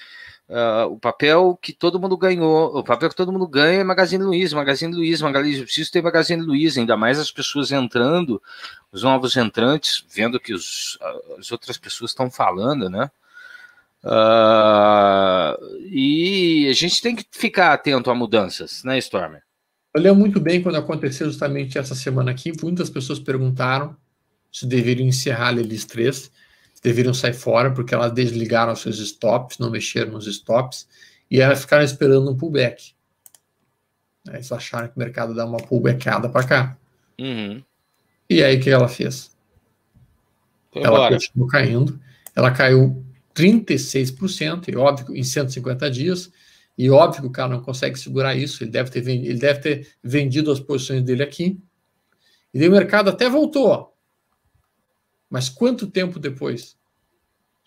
S1: Uh, o papel que todo mundo ganhou, o papel que todo mundo ganha é Magazine Luiza, Magazine Luiza, Magazine Luiza, preciso ter Magazine Luiza, ainda mais as pessoas entrando, os novos entrantes, vendo que os, ah, as outras pessoas estão falando, né? Uh, e a gente tem que ficar atento a
S2: mudanças, né, Stormer? Olhou muito bem quando aconteceu justamente essa semana aqui, muitas pessoas perguntaram se deveriam encerrar a Lelis 3 deveriam sair fora, porque elas desligaram seus stops, não mexeram nos stops, e elas ficaram esperando um pullback. Né, eles acharam que o mercado dá uma pullbackada para cá. Uhum. E aí o que ela fez? Foi ela embora. continuou caindo, ela caiu 36%, e óbvio, em 150 dias, e óbvio que o cara não consegue segurar isso, ele deve ter, vendido, ele deve ter vendido as posições dele aqui. E o mercado até voltou, mas quanto tempo depois?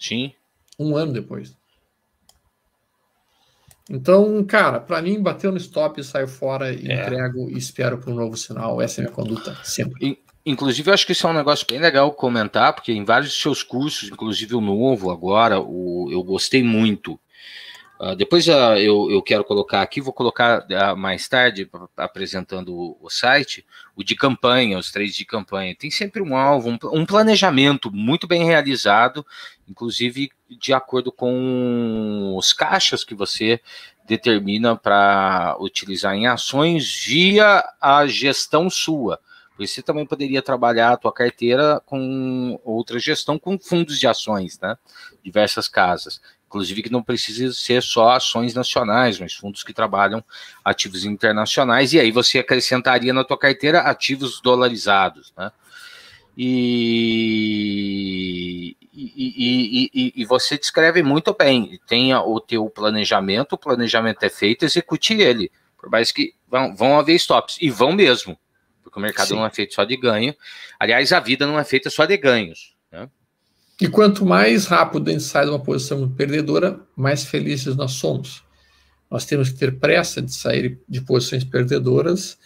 S2: Sim. Um ano depois. Então, cara, para mim, bateu no stop, saio fora, é. entrego e espero por um novo sinal. Essa é a minha conduta, sempre.
S1: Inclusive, eu acho que isso é um negócio bem legal comentar, porque em vários de seus cursos, inclusive o novo agora, o, eu gostei muito. Uh, depois uh, eu, eu, quero colocar aqui, vou colocar uh, mais tarde, apresentando o, o, site, o de campanha, os três de campanha. Tem sempre um alvo, um, um planejamento muito bem realizado, inclusive de acordo com os caixas que você determina para utilizar em ações via a gestão sua. Você também poderia trabalhar a tua carteira com outra gestão, com fundos de ações, né? Diversas casas inclusive que não precisa ser só ações nacionais, mas fundos que trabalham ativos internacionais, e aí você acrescentaria na tua carteira ativos dolarizados, né? E, e, e, e, você descreve muito bem, tenha o teu planejamento, o planejamento é feito, execute ele, por mais que vão, vão haver stops, e vão mesmo, porque o mercado Sim. não é feito só de ganho, aliás, a vida não é feita só de ganhos, né?
S2: E quanto mais rápido a gente sai de uma posição perdedora, mais felizes nós somos. Nós temos que ter pressa de sair de posições perdedoras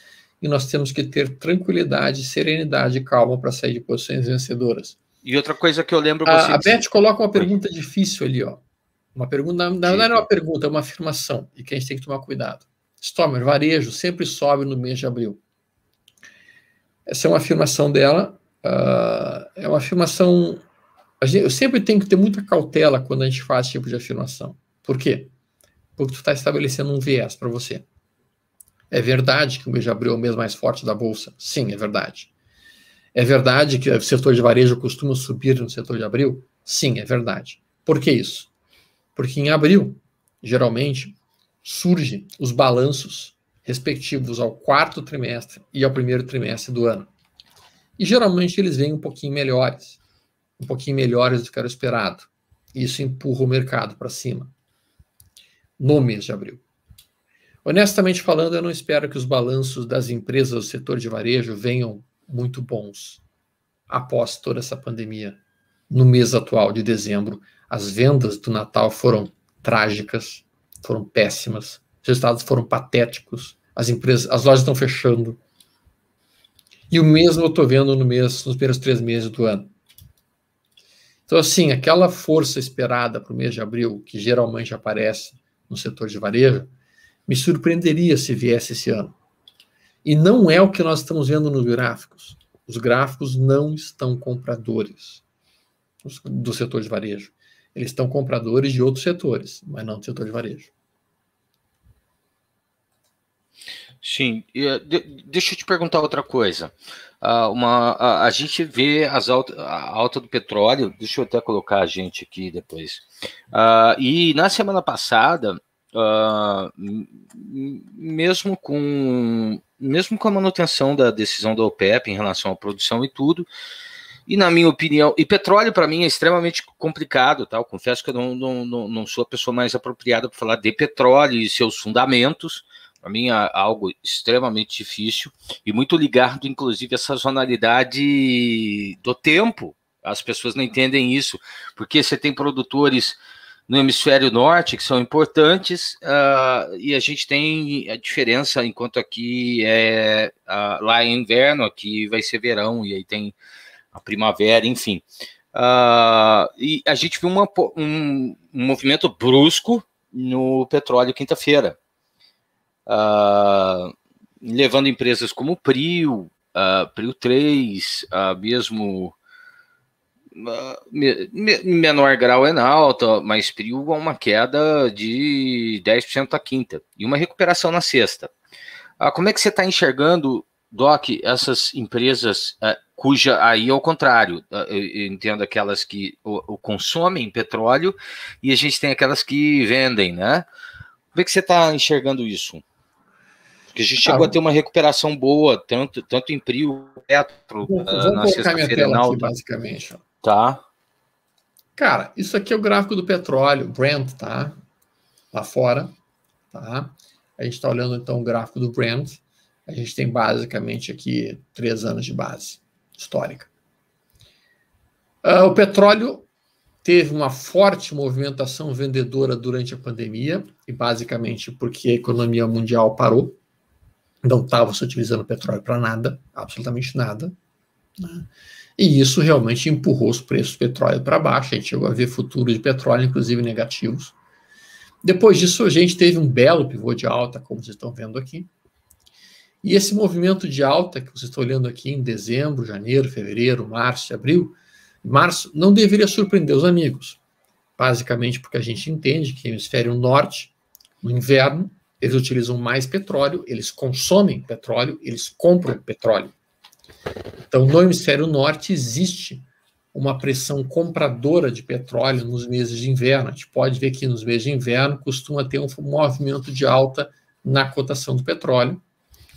S2: e nós temos que ter tranquilidade, serenidade e calma para sair de posições vencedoras. E outra coisa que eu lembro. A, você a Beth coloca uma pergunta difícil ali, ó. Uma pergunta, não, não é uma tipo. pergunta, é uma afirmação, e que a gente tem que tomar cuidado. Stormer, varejo sempre sobe no mês de abril. Essa é uma afirmação dela, uh, é uma afirmação Gente, eu sempre tenho que ter muita cautela quando a gente faz esse tipo de afirmação. Por quê? Porque tu está estabelecendo um viés para você. É verdade que o mês de abril é o mês mais forte da Bolsa. Sim, é verdade. É verdade que o setor de varejo costuma subir no setor de abril? Sim, é verdade. Por que isso? Porque em abril, geralmente, surgem os balanços respectivos ao quarto trimestre e ao primeiro trimestre do ano. E geralmente eles vêm um pouquinho melhores um pouquinho melhores do que era esperado. Isso empurra o mercado para cima no mês de abril. Honestamente falando, eu não espero que os balanços das empresas do setor de varejo venham muito bons após toda essa pandemia. No mês atual de dezembro, as vendas do Natal foram trágicas, foram péssimas, os resultados foram patéticos, as empresas, as lojas estão fechando. E o mesmo eu estou vendo no mês, nos primeiros três meses do ano. Então, assim, aquela força esperada para o mês de abril, que geralmente aparece no setor de varejo, me surpreenderia se viesse esse ano. E não é o que nós estamos vendo nos gráficos. Os gráficos não estão compradores do setor de varejo. Eles estão compradores de outros setores, mas não do setor de varejo.
S1: Sim, eh, de, deixa eu te perguntar outra coisa. Uh, uma, a, a, gente vê as alta, a alta do petróleo, deixa eu até colocar a gente aqui depois. Uh, e na semana passada, uh, mesmo com mesmo com a manutenção da decisão da OPEP em relação à produção e tudo, e na minha opinião, e petróleo para mim é extremamente complicado, tá? Eu confesso que eu não, não, não, não sou a pessoa mais apropriada para falar de petróleo e seus fundamentos, para mim é algo extremamente difícil e muito ligado, inclusive, à sazonalidade do tempo. As pessoas não entendem isso, porque você tem produtores no hemisfério norte que são importantes uh, e a gente tem a diferença enquanto aqui é uh, lá é inverno, aqui vai ser verão e aí tem a primavera, enfim. Uh, e a gente viu uma, um, um movimento brusco no petróleo quinta-feira uh, levando empresas como Prio, uh, Prio 3, uh, mesmo ah, me, me, menor grau é na alta, mas Prio a uma queda de 10% à quinta e uma recuperação na sexta. Ah, como é que você está enxergando, Doc, essas empresas cuja aí ao é contrário, eu entendo aquelas que o, o consomem petróleo e a gente tem aquelas que vendem, né? Como é que você está enxergando isso? Porque a gente chegou ah, a ter uma recuperação boa, tanto, tanto em Prio, Petro, ah, na sexta-feira aqui, basicamente. Tá.
S2: Cara, isso aqui é o gráfico do petróleo, Brent, tá? Lá fora, tá? A gente está olhando, então, o gráfico do Brent. A gente tem, basicamente, aqui três anos de base histórica. Uh, o petróleo teve uma forte movimentação vendedora durante a pandemia, e basicamente porque a economia mundial parou não estava se utilizando petróleo para nada, absolutamente nada. Né? E isso realmente empurrou os preços do petróleo para baixo. A gente chegou a ver futuros de petróleo, inclusive negativos. Depois disso, a gente teve um belo pivô de alta, como vocês estão vendo aqui. E esse movimento de alta que vocês estão olhando aqui em dezembro, janeiro, fevereiro, março abril, março não deveria surpreender os amigos. Basicamente porque a gente entende que o hemisfério norte, no inverno, eles utilizam mais petróleo, eles consomem petróleo, eles compram petróleo. Então, no hemisfério norte existe uma pressão compradora de petróleo nos meses de inverno. A gente pode ver que nos meses de inverno costuma ter um movimento de alta na cotação do petróleo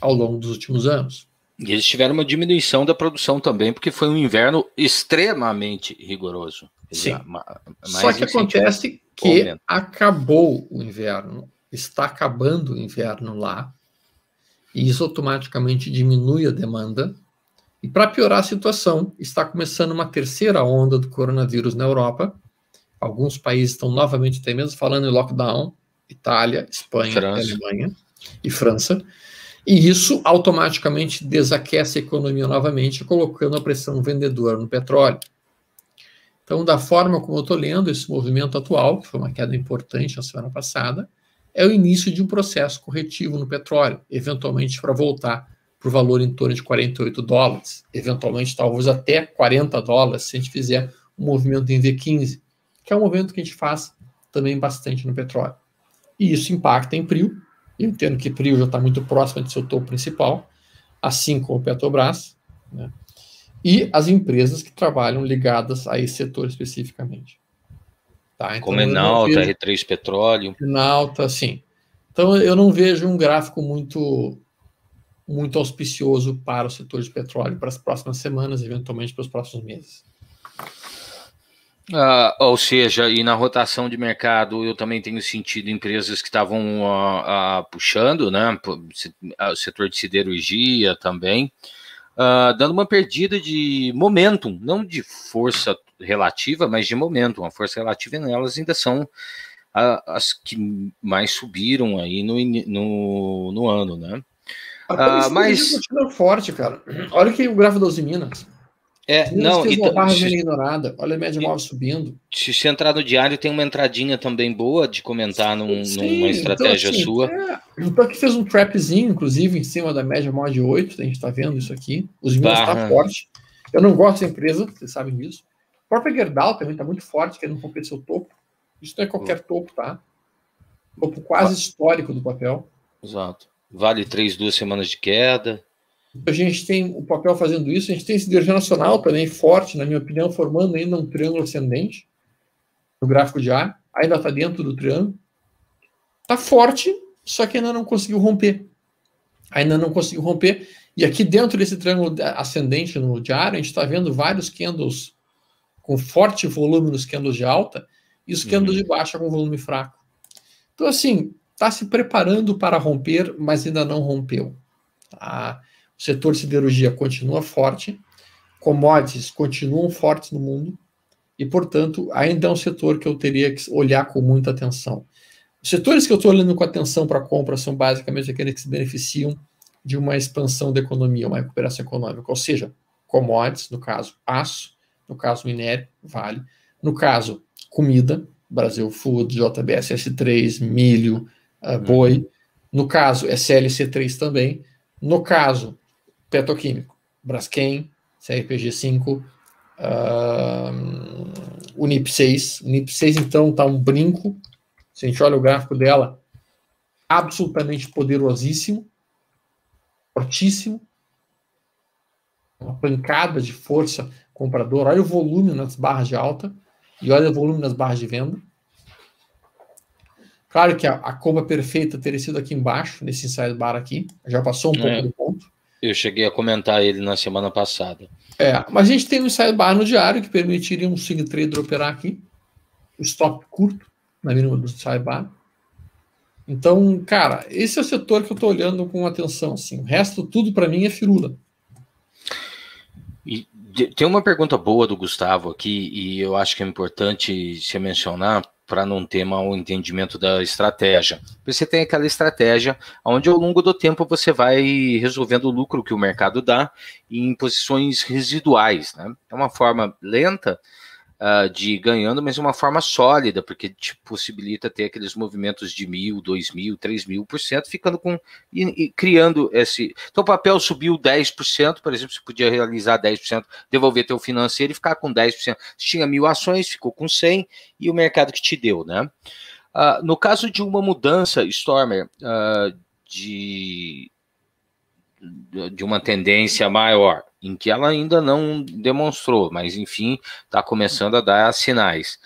S2: ao longo dos últimos anos.
S1: E eles tiveram uma diminuição da produção também, porque foi um inverno extremamente rigoroso. Sim. Só que acontece
S2: que acabou o inverno está acabando o inverno lá, e isso automaticamente diminui a demanda. E para piorar a situação, está começando uma terceira onda do coronavírus na Europa. Alguns países estão novamente, até mesmo, falando em lockdown: Itália, Espanha, França. Alemanha e França. E isso automaticamente desaquece a economia novamente, colocando a pressão vendedora no petróleo. Então, da forma como eu estou lendo esse movimento atual, que foi uma queda importante na semana passada, é o início de um processo corretivo no petróleo, eventualmente para voltar para o valor em torno de 48 dólares, eventualmente talvez até 40 dólares, se a gente fizer um movimento em V15, que é um movimento que a gente faz também bastante no petróleo. E isso impacta em PRIO, eu entendo que PRIO já está muito próximo de seu topo principal, assim como o Petrobras, né? e as empresas que trabalham ligadas a esse setor especificamente. Tá? Então, Como Enalta, vejo...
S1: R3 Petróleo.
S2: Enalta, sim. Então eu não vejo um gráfico muito muito auspicioso para o setor de petróleo para as próximas semanas, eventualmente para os próximos meses.
S1: Ah, ou seja, e na rotação de mercado eu também tenho sentido empresas que estavam ah, ah, puxando, né? O setor de siderurgia também. Ah, dando uma perdida de momentum, não de força relativa, mas de momentum. A força relativa elas ainda são as que mais subiram aí no, no, no ano, né? A uh, ah, mas...
S2: continua forte, cara. Olha que o gráfico das Minas. É, não, e uma então, se, ignorada. Olha a média móvel subindo.
S1: Se você entrar no diário, tem uma entradinha também boa de comentar num, Sim, numa então, estratégia então, assim, sua.
S2: É, o Tuck fez um trapzinho, inclusive, em cima da média móvel de 8. A gente está vendo isso aqui. Os mínimos está forte. Eu não gosto da empresa, vocês sabem disso. A própria Gerdau também está muito forte, querendo romper seu topo. Isso não é qualquer topo, tá? Topo quase histórico do papel.
S1: Exato. Vale três, duas semanas de queda.
S2: A gente tem o papel fazendo isso, a gente tem esse sidergia nacional também forte, na minha opinião, formando ainda um triângulo ascendente no gráfico de A, ainda está dentro do triângulo. Está forte, só que ainda não conseguiu romper. Ainda não conseguiu romper. E aqui dentro desse triângulo ascendente no diário, a gente está vendo vários candles com forte volume nos candles de alta e os candles uhum. de baixa com volume fraco. Então, assim, está se preparando para romper, mas ainda não rompeu. Tá? O setor siderurgia continua forte, commodities continuam fortes no mundo e, portanto, ainda é um setor que eu teria que olhar com muita atenção. Os setores que eu estou olhando com atenção para compra são basicamente aqueles que se beneficiam de uma expansão da economia, uma recuperação econômica, ou seja, commodities, no caso aço, no caso minério, vale, no caso comida, Brasil Food, JBS S3, milho, uh, boi, no caso é SLC3 também, no caso Petroquímico, Braskem, CRPG 5, uh, Unip 6. Unip 6, então, está um brinco. Se a gente olha o gráfico dela, absolutamente poderosíssimo, fortíssimo, uma pancada de força comprador. Olha o volume nas barras de alta e olha o volume nas barras de venda. Claro que a, a perfeita teria sido aqui embaixo, nesse inside bar aqui. Já passou um é. pouco do ponto.
S1: Eu cheguei a comentar ele na semana passada.
S2: É, mas a gente tem um sidebar no diário que permitiria um swing trader operar aqui. O stop curto, na mínima do sidebar. Então, cara, esse é o setor que eu estou olhando com atenção. Assim. O resto, tudo para mim é firula. E
S1: tem uma pergunta boa do Gustavo aqui, e eu acho que é importante se mencionar, para não ter mau entendimento da estratégia. Você tem aquela estratégia onde ao longo do tempo você vai resolvendo o lucro que o mercado dá em posições residuais. Né? É uma forma lenta, uh, de ir ganhando, mas de uma forma sólida, porque te tipo, possibilita ter aqueles movimentos de mil, dois mil, três mil por cento, ficando com. E, e, criando esse. Então, o papel subiu 10%, por exemplo, você podia realizar 10%, devolver teu financeiro e ficar com 10%. Se tinha mil ações, ficou com 100 e o mercado que te deu, né? Uh, no caso de uma mudança, Stormer, uh, de, de uma tendência maior, em que ela ainda não demonstrou, mas enfim, está começando a dar sinais.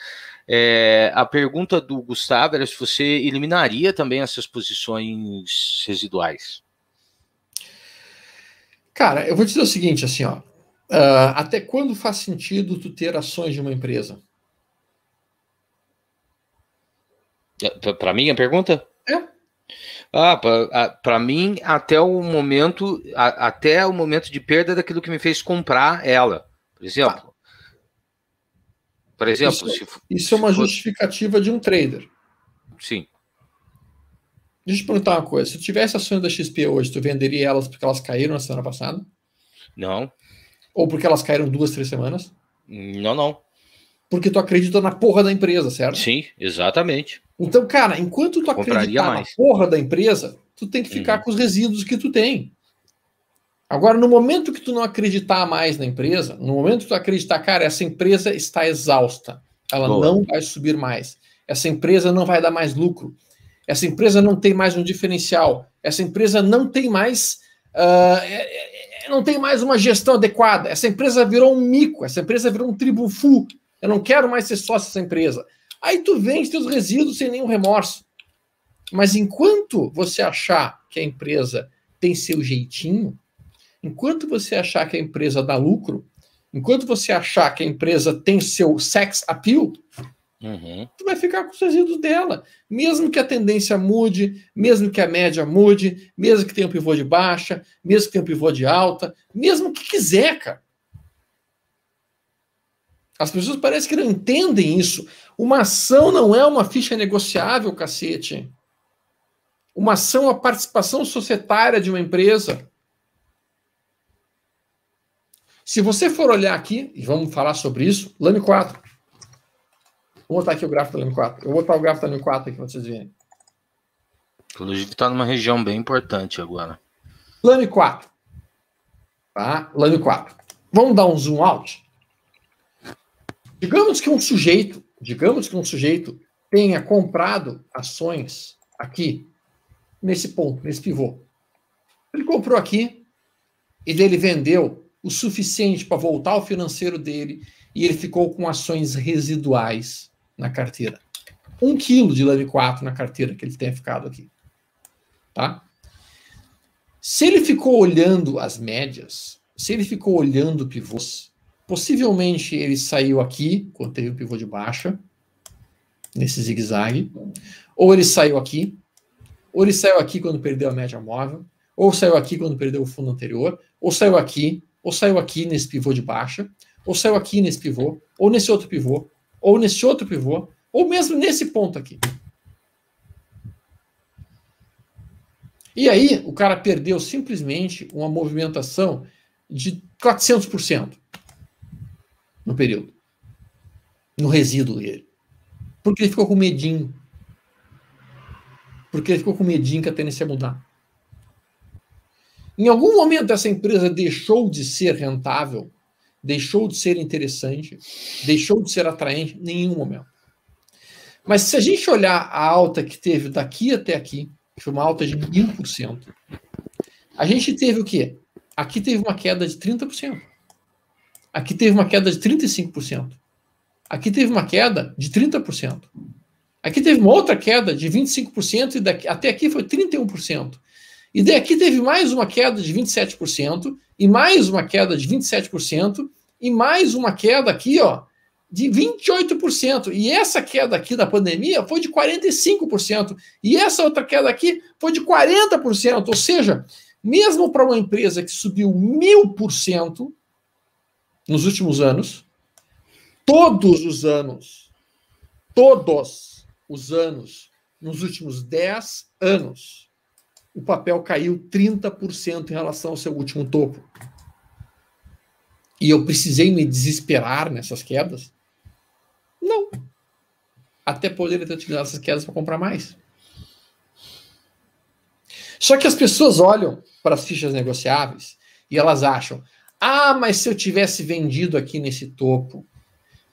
S1: É, a pergunta do Gustavo era se você eliminaria também essas posições residuais.
S2: Cara, eu vou dizer o seguinte, assim, ó, uh, até quando faz sentido tu ter ações de uma empresa?
S1: É, Para mim a pergunta? É. Ah, para mim, até o momento, a, até o momento de perda daquilo que me fez comprar ela, por exemplo. Por exemplo, é, isso, é se, isso se é uma
S2: justificativa de um trader. Sim. Deixa eu te perguntar uma coisa. Se eu tivesse ações da XP hoje, tu venderia elas porque elas caíram na semana passada? Não. Ou porque elas caíram duas, três semanas? Não, não. Porque tu acredita na porra da empresa, certo? Sim, exatamente. Então, cara, enquanto tu acreditar na porra da empresa, tu tem que uhum. ficar uhum. com os resíduos que tu tem. Agora, no momento que tu não acreditar mais na empresa, no momento que tu acreditar, cara, essa empresa está exausta, ela Boa. não vai subir mais, essa empresa não vai dar mais lucro, essa empresa não tem mais um diferencial, essa empresa não tem mais uh, não tem mais uma gestão adequada, essa empresa virou um mico, essa empresa virou um tribufu, eu não quero mais ser sócio dessa empresa. Aí tu vende teus resíduos sem nenhum remorso. Mas enquanto você achar que a empresa tem seu jeitinho, enquanto você achar que a empresa dá lucro, enquanto você achar que a empresa tem seu sex appeal, Uhum. Tu vai ficar com os resíduos dela. Mesmo que a tendência mude, mesmo que a média mude, mesmo que tenha um pivô de baixa, mesmo que tenha um pivô de alta, mesmo que quiser, cara. As pessoas parecem que não entendem isso. Uma ação não é uma ficha negociável, cacete. Uma ação é a participação societária de uma empresa. Se você for olhar aqui, e vamos falar sobre isso, Lame 4. Vou botar aqui o gráfico da Lame 4. Eu vou botar o gráfico da Lame 4 aqui para vocês verem.
S1: Inclusive está numa região bem importante
S2: agora. Lame 4. Tá? Lame 4. Vamos dar um zoom out? Digamos que um sujeito, digamos que um sujeito tenha comprado ações aqui nesse ponto, nesse pivô. Ele comprou aqui e ele vendeu o suficiente para voltar ao financeiro dele e ele ficou com ações residuais na carteira. Um quilo de leve 4 na carteira que ele tenha ficado aqui. Tá? Se ele ficou olhando as médias, se ele ficou olhando pivôs, Possivelmente ele saiu aqui, quando teve o pivô de baixa, nesse zigue-zague. Ou ele saiu aqui, ou ele saiu aqui quando perdeu a média móvel, ou saiu aqui quando perdeu o fundo anterior, ou saiu aqui, ou saiu aqui nesse pivô de baixa, ou saiu aqui nesse pivô, ou nesse outro pivô, ou nesse outro pivô, ou mesmo nesse ponto aqui. E aí o cara perdeu simplesmente uma movimentação de 400% no período, no resíduo dele. Porque ele ficou com medinho. Porque ele ficou com medinho que a tendência ia é mudar. Em algum momento essa empresa deixou de ser rentável, deixou de ser interessante, deixou de ser atraente, em nenhum momento. Mas se a gente olhar a alta que teve daqui até aqui, que foi uma alta de 1000%, a gente teve o quê? Aqui teve uma queda de 30%. Aqui teve uma queda de 35%. Aqui teve uma queda de 30%. Aqui teve uma outra queda de 25% e daqui, até aqui foi 31%. E daqui teve mais uma queda de 27% e mais uma queda de 27% e mais uma queda aqui, ó, de 28%. E essa queda aqui da pandemia foi de 45% e essa outra queda aqui foi de 40%, ou seja, mesmo para uma empresa que subiu mil por cento nos últimos anos, todos os anos, todos os anos, nos últimos 10 anos, o papel caiu 30% em relação ao seu último topo. E eu precisei me desesperar nessas quedas? Não. Até poderia ter utilizado essas quedas para comprar mais. Só que as pessoas olham para as fichas negociáveis e elas acham ah, mas se eu tivesse vendido aqui nesse topo.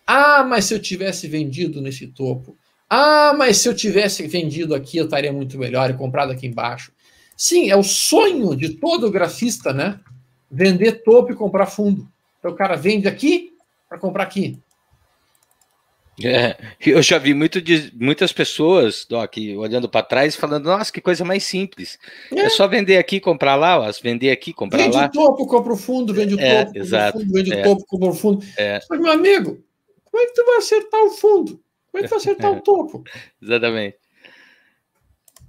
S2: Ah, mas se eu tivesse vendido nesse topo. Ah, mas se eu tivesse vendido aqui, eu estaria muito melhor e comprado aqui embaixo. Sim, é o sonho de todo grafista, né? Vender topo e comprar fundo. Então o cara vende aqui para comprar aqui.
S1: É, eu já vi muito de, muitas pessoas, Doc, olhando para trás falando, nossa, que coisa mais simples. É, é só vender aqui, comprar lá, ó, vender aqui, comprar vende lá. Vende o
S2: topo, compra o fundo, vende o é, topo, exato, fundo, vende o é. topo, compra o fundo. É. Mas, meu amigo, como é que tu vai acertar o fundo? Como é que tu vai acertar o topo? Exatamente.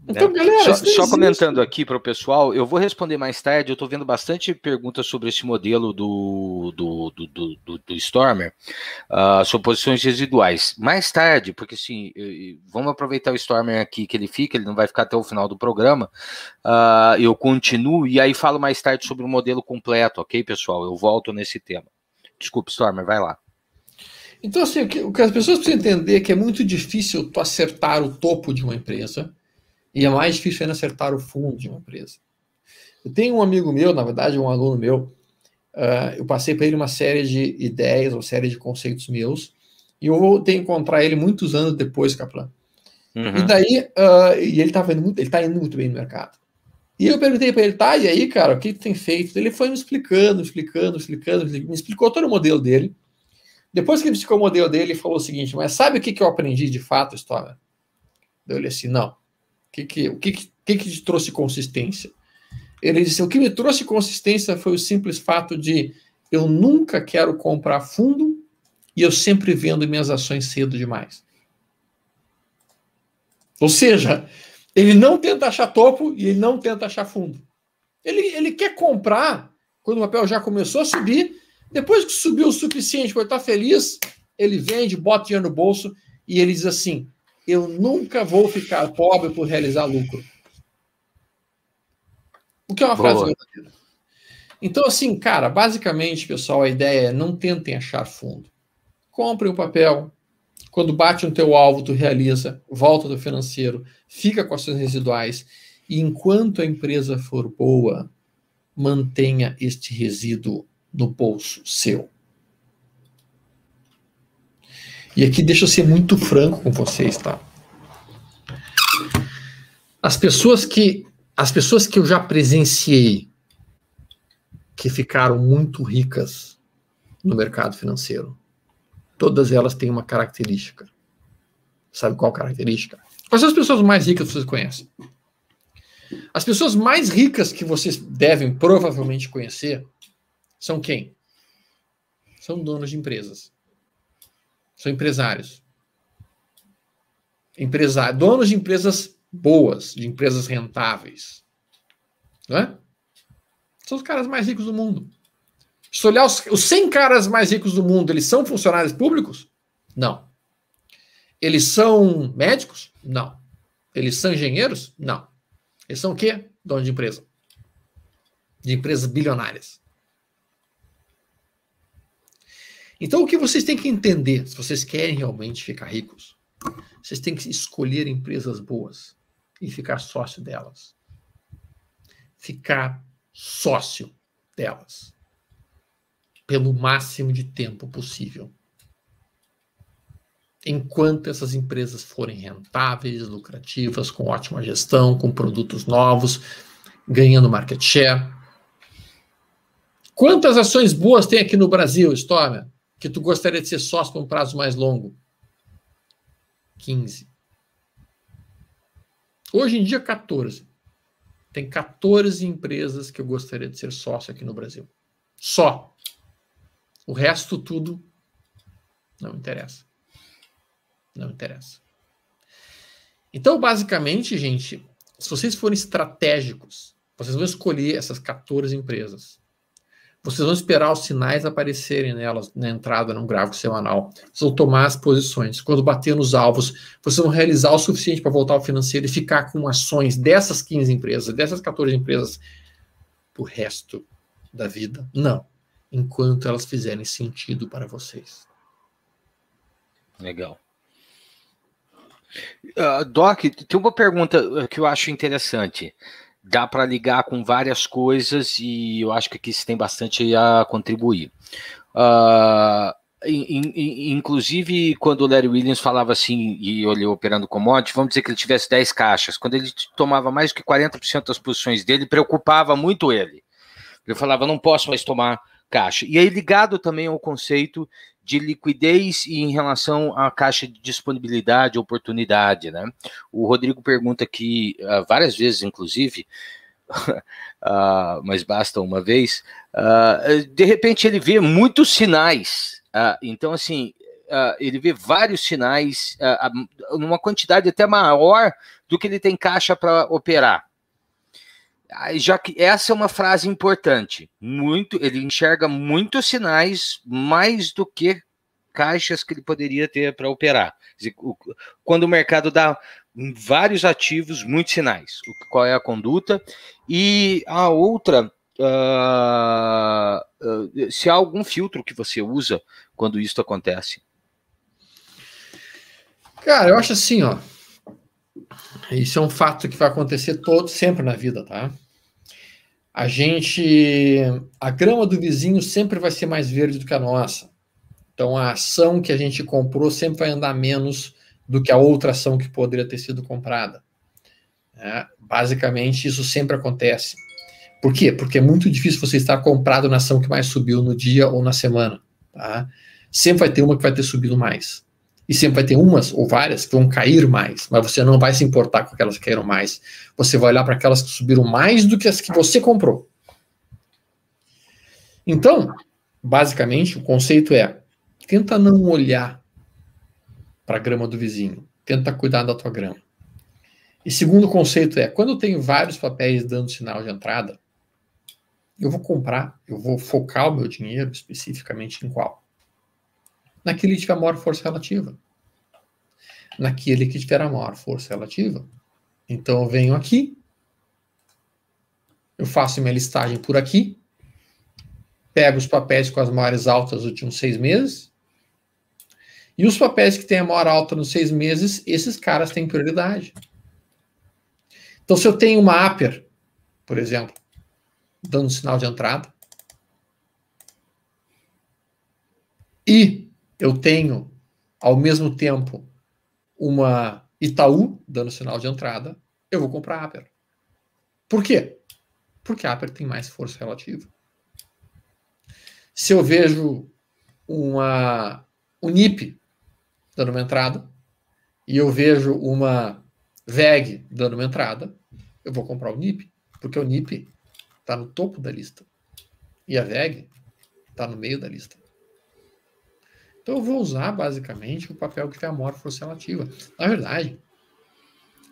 S2: Então, né? galera, só, só comentando
S1: aqui para o pessoal, eu vou responder mais tarde. Eu estou vendo bastante perguntas sobre esse modelo do, do, do, do, do Stormer, uh, sobre posições residuais. Mais tarde, porque sim, vamos aproveitar o Stormer aqui que ele fica, ele não vai ficar até o final do programa. Uh, eu continuo e aí falo mais tarde sobre o modelo completo, ok, pessoal? Eu volto nesse tema. Desculpe, Stormer, vai lá.
S2: Então, assim, o que, o que as pessoas precisam entender é que é muito difícil tu acertar o topo de uma empresa e é mais difícil ainda acertar o fundo de uma empresa. Eu tenho um amigo meu, na verdade, um aluno meu, uh, eu passei para ele uma série de ideias uma série de conceitos meus, e eu voltei a encontrar ele muitos anos depois, Caplan. Uhum. E daí, uh, e ele estava indo muito, ele está indo muito bem no mercado. E eu perguntei para ele, tá, e aí, cara, o que tu tem feito? Ele foi me explicando, explicando, explicando, me explicou todo o modelo dele. Depois que ele explicou o modelo dele, ele falou o seguinte, mas sabe o que, que eu aprendi de fato, história? Eu olhei assim, não. Que, que, o que, que, que te trouxe consistência? Ele disse: o que me trouxe consistência foi o simples fato de eu nunca quero comprar fundo e eu sempre vendo minhas ações cedo demais. Ou seja, ele não tenta achar topo e ele não tenta achar fundo. Ele, ele quer comprar quando o papel já começou a subir. Depois que subiu o suficiente para estar tá feliz, ele vende, bota dinheiro no bolso e ele diz assim: eu nunca vou ficar pobre por realizar lucro. O que é uma Boa. frase verdadeira. Então, assim, cara, basicamente, pessoal, a ideia é não tentem achar fundo. Compre um papel. Quando bate no teu alvo, tu realiza, volta do financeiro, fica com ações residuais. E enquanto a empresa for boa, mantenha este resíduo no bolso seu. E aqui deixa eu ser muito franco com vocês, tá? As pessoas que as pessoas que eu já presenciei que ficaram muito ricas no mercado financeiro, todas elas têm uma característica. Sabe qual característica? Quais são as pessoas mais ricas que vocês conhecem? As pessoas mais ricas que vocês devem provavelmente conhecer são quem? São donos de empresas. São empresários. Empresário, donos de empresas boas, de empresas rentáveis. É? São os caras mais ricos do mundo. Se olhar os, os 100 caras mais ricos do mundo, eles são funcionários públicos? Não. Eles são médicos? Não. Eles são engenheiros? Não. Eles são o quê? Dono de empresa. De empresas bilionárias. Então, o que vocês têm que entender, se vocês querem realmente ficar ricos, vocês têm que escolher empresas boas e ficar sócio delas. Ficar sócio delas pelo máximo de tempo possível. Enquanto essas empresas forem rentáveis, lucrativas, com ótima gestão, com produtos novos, ganhando market share. Quantas ações boas tem aqui no Brasil, Stormer? que tu gostaria de ser sócio por um prazo mais longo? 15. Hoje em dia, 14. Tem 14 empresas que eu gostaria de ser sócio aqui no Brasil. Só. O resto tudo não interessa. Não interessa. Então, basicamente, gente, se vocês forem estratégicos, vocês vão escolher essas 14 empresas vocês vão esperar os sinais aparecerem nelas na entrada num gráfico semanal. Vocês vão tomar as posições. Quando bater nos alvos, vocês vão realizar o suficiente para voltar ao financeiro e ficar com ações dessas 15 empresas, dessas 14 empresas, para o resto da vida? Não. Enquanto elas fizerem sentido para vocês. Legal.
S1: Uh, Doc, tem uma pergunta que eu acho interessante dá para ligar com várias coisas e eu acho que aqui isso tem bastante a contribuir. Uh, in, in, inclusive, quando o Larry Williams falava assim, e olhou operando commodities, vamos dizer que ele tivesse 10 caixas, quando ele tomava mais do que 40% das posições dele, preocupava muito ele. Ele falava, não posso mais tomar caixa. E aí, ligado também ao conceito de liquidez e em relação à caixa de disponibilidade, oportunidade, né? O Rodrigo pergunta aqui uh, várias vezes, inclusive, uh, mas basta uma vez. Uh, de repente ele vê muitos sinais. então, assim, ele vê vários sinais, uh, numa quantidade até maior do que ele tem caixa para operar já que essa é uma frase importante. Muito, ele enxerga muitos sinais mais do que caixas que ele poderia ter para operar. Quando o mercado dá vários ativos, muitos sinais, qual é a conduta e a outra uh, se há algum filtro que você usa quando isso acontece.
S2: Cara, eu acho assim, ó. Isso é um fato que vai acontecer todo sempre na vida, tá? A gente, a grama do vizinho sempre vai ser mais verde do que a nossa. Então a ação que a gente comprou sempre vai andar menos do que a outra ação que poderia ter sido comprada. É, basicamente isso sempre acontece. Por quê? Porque é muito difícil você estar comprado na ação que mais subiu no dia ou na semana. Tá? Sempre vai ter uma que vai ter subido mais e sempre vai ter umas ou várias que vão cair mais, mas você não vai se importar com aquelas que caíram mais. Você vai olhar para aquelas que subiram mais do que as que você comprou. Então, basicamente, o conceito é: tenta não olhar para a grama do vizinho, tenta cuidar da tua grama. E segundo conceito é: quando eu tenho vários papéis dando sinal de entrada, eu vou comprar, eu vou focar o meu dinheiro especificamente em qual? naquele que tiver maior força relativa. Naquele que tiver a maior força relativa. Então eu venho aqui, eu faço minha listagem por aqui, pego os papéis com as maiores altas dos últimos seis meses, e os papéis que têm a maior alta nos seis meses, esses caras têm prioridade. Então, se eu tenho uma Aper, por exemplo, dando sinal de entrada, e eu tenho, ao mesmo tempo, uma Itaú dando sinal de entrada, eu vou comprar a Aper. Por quê? Porque a Aper tem mais força relativa. Se eu vejo uma Unip dando uma entrada e eu vejo uma VEG dando uma entrada, eu vou comprar o NIP, porque o NIP está no topo da lista e a VEG está no meio da lista. Então eu vou usar basicamente o papel que tem a força relativa. Na verdade,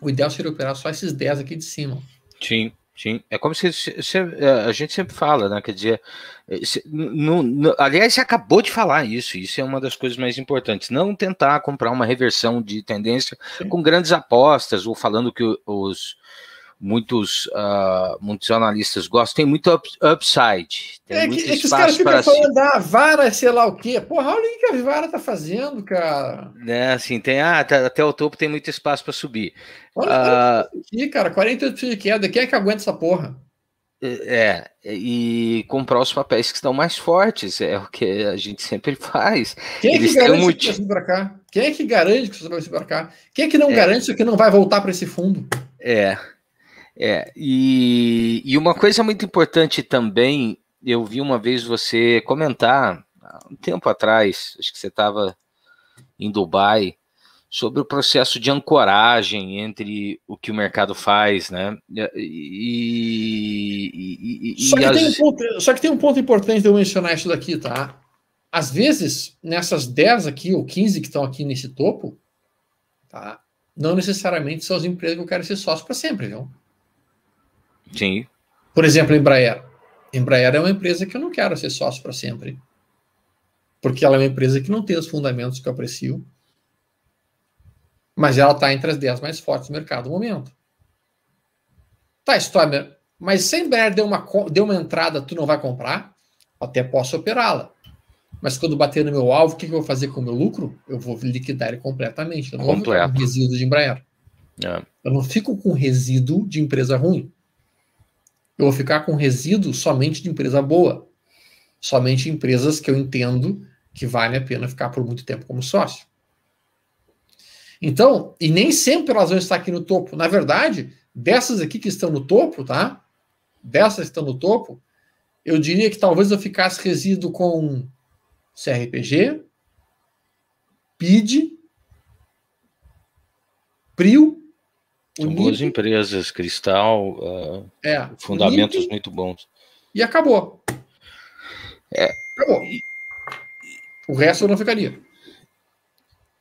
S2: o ideal seria operar só esses 10 aqui de cima.
S1: Sim. Sim, é como se, se, se, é, a gente sempre fala, né? Quer dizer, é, se, no, no, aliás, você acabou de falar isso, isso é uma das coisas mais importantes. Não tentar comprar uma reversão de tendência Sim. com grandes apostas ou falando que os, muitos, uh, muitos analistas gostam, tem muito up, upside. Tem é, muito que, espaço é que os caras ficam
S2: falando da ah, vara, sei lá o quê. Porra, olha o que a vara tá fazendo, cara.
S1: Né, assim, tem, ah, tá, até o topo tem muito espaço para subir. Olha uh,
S2: ah, aqui, cara, 48 de queda, quem é que aguenta essa porra?
S1: É, é, e comprar os papéis que estão mais fortes, é o que a gente sempre
S2: faz. Quem é que Eles garante muito... que isso vai cá? Quem é que garante que você vai cá? Quem é que não é. garante que não vai voltar para esse fundo?
S1: É, é, e, e uma coisa muito importante também, eu vi uma vez você comentar, há um tempo atrás, acho que você estava em Dubai, sobre o processo de ancoragem entre o que o mercado faz, né? E,
S2: e, e, só, que as... um ponto, só, que tem um ponto, importante de eu mencionar isso daqui, tá? Às vezes, nessas 10 aqui ou 15 que estão aqui nesse topo, tá? Não necessariamente são as empresas que eu quero ser sócio para sempre, viu? Sim. Por exemplo, Embraer. Embraer é uma empresa que eu não quero ser sócio para sempre. Porque ela é uma empresa que não tem os fundamentos que eu aprecio. Mas ela está entre as 10 mais fortes do mercado no momento. Tá, Stoiber, né? mas se a Embraer deu uma, deu uma entrada, tu não vai comprar? Até posso operá-la. Mas quando bater no meu alvo, o que, que eu vou fazer com o meu lucro? Eu vou liquidar ele completamente. Eu não Completo. vou com resíduo de Embraer. É. Eu não fico com resíduo de empresa ruim. Eu vou ficar com resíduo somente de empresa boa, somente empresas que eu entendo que vale a pena ficar por muito tempo como sócio. Então, e nem sempre elas vão estar aqui no topo. Na verdade, dessas aqui que estão no topo, tá? Dessas que estão no topo, eu diria que talvez eu ficasse resíduo com CRPG, PID, PRIO são boas
S1: empresas, Cristal, uh, é, ah, fundamentos muito bons.
S2: E acabou. É. Acabou. O
S1: resto não ficaria.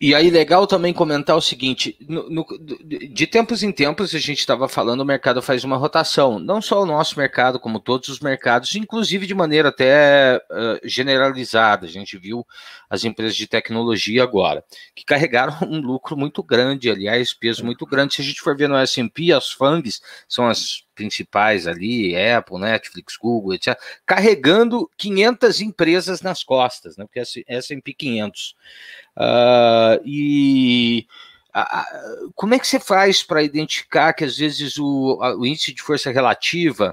S1: E aí, legal também comentar o seguinte: no, no, de tempos em tempos, a gente estava falando, o mercado faz uma rotação. Não só o nosso mercado, como todos os mercados, inclusive de maneira até uh, generalizada. A gente viu as empresas de tecnologia agora, que carregaram um lucro muito grande, aliás, peso muito grande. Se a gente for ver no SP, as FANGs são as principais ali, Apple, Netflix, Google, etc., carregando 500 empresas nas costas, né? porque é S&P 500. Uh, e como é que você faz para identificar que às vezes o, o índice de força relativa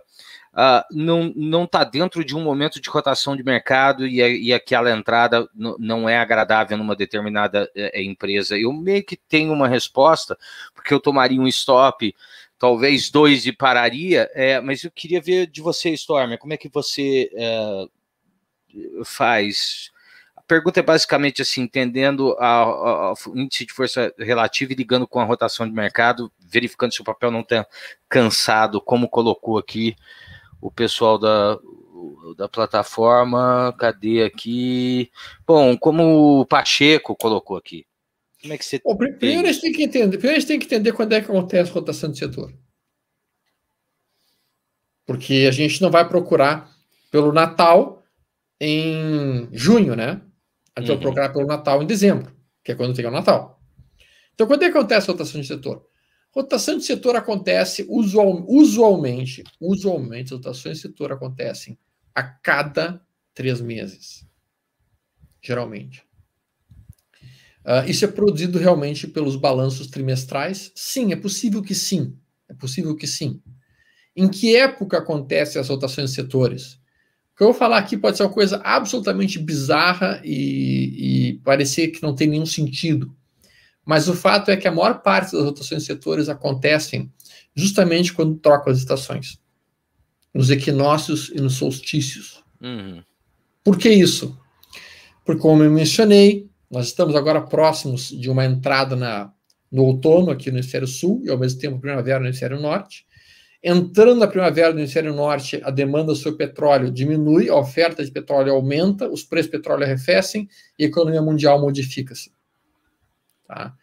S1: Uh, não está dentro de um momento de rotação de mercado e, e aquela entrada não é agradável numa determinada eh, eh, empresa. Eu meio que tenho uma resposta, porque eu tomaria um stop talvez dois de pararia, é, mas eu queria ver de você, Stormer, como é que você é, faz? A pergunta é basicamente assim, entendendo o índice de força relativa e ligando com a rotação de mercado, verificando se o papel não está cansado, como colocou aqui o pessoal da, da plataforma, cadê aqui? Bom, como o Pacheco colocou aqui, como é que você.
S2: Bom, primeiro, que entender, primeiro gente tem que entender quando é que acontece a rotação de setor. Porque a gente não vai procurar pelo Natal em junho, né? A gente uhum. vai procurar pelo Natal em dezembro, que é quando tem o Natal. Então, quando é que acontece a rotação de setor? Rotação de setor acontece usual, usualmente, usualmente, rotações de setor acontecem a cada três meses, geralmente. Uh, isso é produzido realmente pelos balanços trimestrais? Sim, é possível que sim. É possível que sim. Em que época acontecem as rotações de setores? O que eu vou falar aqui pode ser uma coisa absolutamente bizarra e, e parecer que não tem nenhum sentido. Mas o fato é que a maior parte das rotações de setores acontecem justamente quando trocam as estações, nos equinócios e nos solstícios. Uhum. Por que isso? Porque, como eu mencionei, nós estamos agora próximos de uma entrada na, no outono aqui no hemisfério sul e ao mesmo tempo primavera no hemisfério norte. Entrando a primavera no hemisfério norte, a demanda sobre petróleo diminui, a oferta de petróleo aumenta, os preços do petróleo arrefecem e a economia mundial modifica-se. Tá?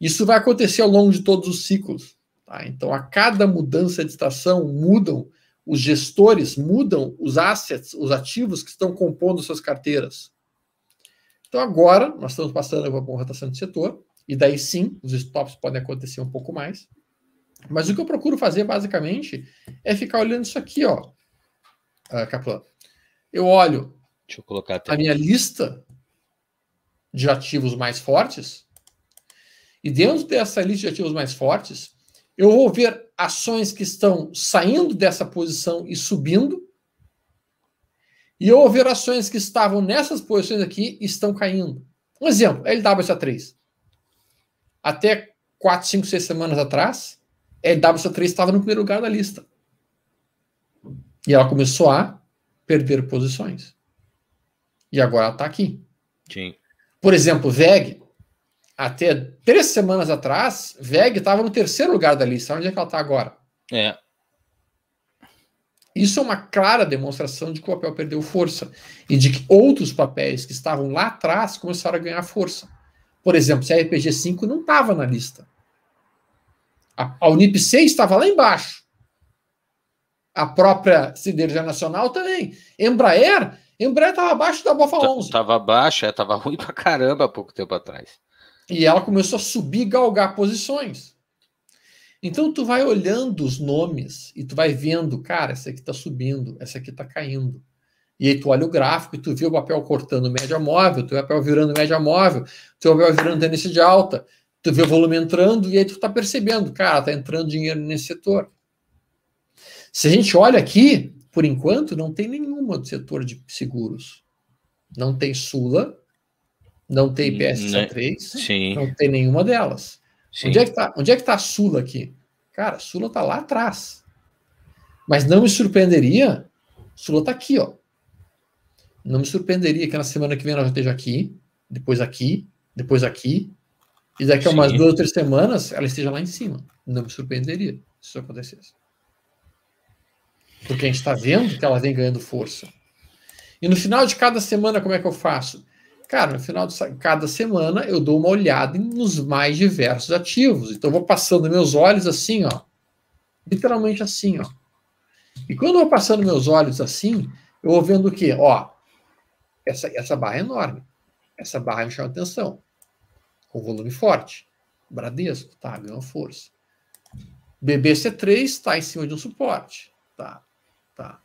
S2: Isso vai acontecer ao longo de todos os ciclos. Tá? Então, a cada mudança de estação, mudam os gestores, mudam os assets, os ativos que estão compondo suas carteiras. Então, agora, nós estamos passando uma boa rotação de setor, e daí sim, os stops podem acontecer um pouco mais. Mas o que eu procuro fazer, basicamente, é ficar olhando isso aqui, ó. Uh, ah, Caplan. Eu olho Deixa eu colocar até... a minha lista de ativos mais fortes, e dentro dessa lista de ativos mais fortes, eu vou ver ações que estão saindo dessa posição e subindo, e houve ações que estavam nessas posições aqui e estão caindo. Um exemplo, LWSA3. Até 4, 5, 6 semanas atrás, LWSA3 estava no primeiro lugar da lista. E ela começou a perder posições. E agora ela está aqui. Sim. Por exemplo, VEG. Até três semanas atrás, VEG estava no terceiro lugar da lista. Onde é que ela está agora? É. Isso é uma clara demonstração de que o papel perdeu força e de que outros papéis que estavam lá atrás começaram a ganhar força. Por exemplo, se a RPG 5 não estava na lista. A, a Unip 6 estava lá embaixo. A própria Sidergia Nacional também. Embraer, Embraer estava abaixo da Bofa 11.
S1: Estava abaixo, estava é, ruim pra caramba há pouco tempo atrás.
S2: E ela começou a subir, galgar posições. Então tu vai olhando os nomes e tu vai vendo, cara, essa aqui está subindo, essa aqui está caindo. E aí tu olha o gráfico e tu vê o papel cortando média móvel, tu vê o papel virando média móvel, tu vê o papel virando tendência de alta, tu vê o volume entrando e aí tu está percebendo, cara, está entrando dinheiro nesse setor. Se a gente olha aqui, por enquanto não tem nenhuma do setor de seguros. Não tem Sula, não tem IPS hum, né? 3, não tem nenhuma delas. Sim. Onde é que está é que tá a Sula aqui? Cara, a Sula está lá atrás. Mas não me surpreenderia, Sula está aqui, ó. Não me surpreenderia que na semana que vem ela já esteja aqui, depois aqui, depois aqui, e daqui a umas duas ou três semanas ela esteja lá em cima. Não me surpreenderia se isso acontecesse. Porque a gente está vendo que ela vem ganhando força. E no final de cada semana, como é que eu faço? Cara, no final de cada semana eu dou uma olhada nos mais diversos ativos. Então eu vou passando meus olhos assim, ó. Literalmente assim, ó. E quando eu vou passando meus olhos assim, eu vou vendo o quê? Ó, essa, essa barra é enorme. Essa barra me chama atenção. Com volume forte. Bradesco, tá, ganhou força. BBC3 está em cima de um suporte. Tá, tá.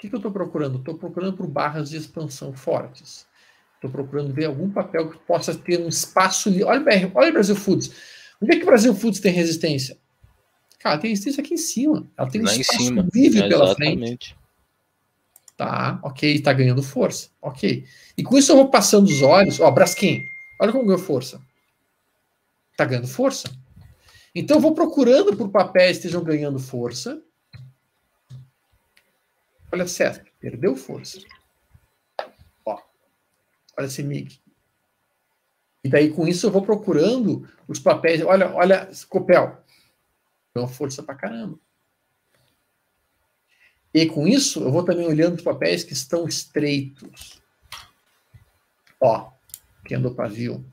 S2: que, que eu estou procurando? Estou procurando por barras de expansão fortes. Estou procurando ver algum papel que possa ter um espaço. Olha, olha o Brasil Foods. Onde é que o Brasil Foods tem resistência? Cara, tem resistência aqui em cima. Ela tem Lá um espaço cima. pela exatamente. frente. Tá, ok, está ganhando força. Ok. E com isso eu vou passando os olhos. Ó, Braskem, olha como ganhou força. Está ganhando força. Então eu vou procurando por papéis que estejam ganhando força Olha César, perdeu força. Ó, olha esse MIG. E daí, com isso, eu vou procurando os papéis. Olha, olha, Copel. Deu uma força pra caramba. E com isso, eu vou também olhando os papéis que estão estreitos. Ó, quem andou pavio.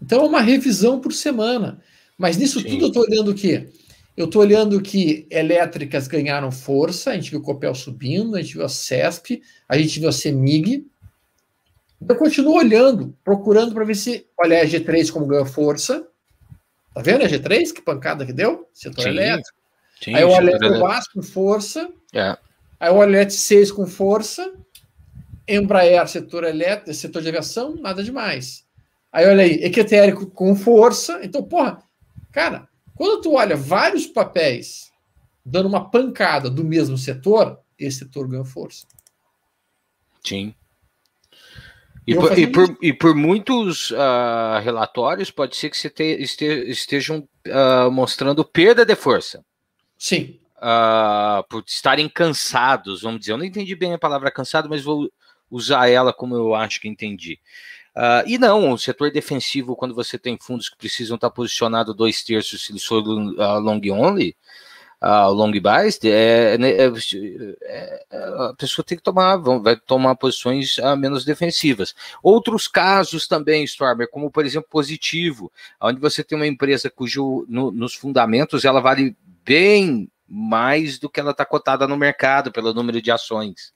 S2: Então, é uma revisão por semana. Mas nisso Sim. tudo eu estou olhando o quê? Eu estou olhando que elétricas ganharam força, a gente viu o Copel subindo, a gente viu a CESP, a gente viu a CEMIG. Eu continuo olhando, procurando para ver se. Olha é a G3 como ganhou força. Tá vendo é a G3? Que pancada que deu? Setor sim, elétrico. Sim, Aí eu olho o Vasco com força. É. Aí eu olho o ET6 com força. Embraer, setor elétrico, setor de aviação, nada demais. Aí olha aí, equetérico com força. Então, porra, cara, quando tu olha vários papéis dando uma pancada do mesmo setor, esse setor ganha força. Sim. E por, e por,
S1: e por, muitos uh, relatórios, pode ser que você te, este, estejam uh, mostrando perda de força. Sim. Uh, por estarem cansados, vamos dizer. Eu não entendi bem a palavra cansado, mas vou usar ela como eu acho que entendi. Uh, e não, o setor defensivo, quando você tem fundos que precisam estar posicionados dois terços, se eles for ah, long only, uh, long buys, é, né, é, é, é, a pessoa tem que tomar, vai tomar posições menos defensivas. Outros casos também, Stormer, como por exemplo positivo, onde você tem uma empresa cujo no, nos fundamentos ela vale bem mais do que ela está cotada no mercado pelo número de ações.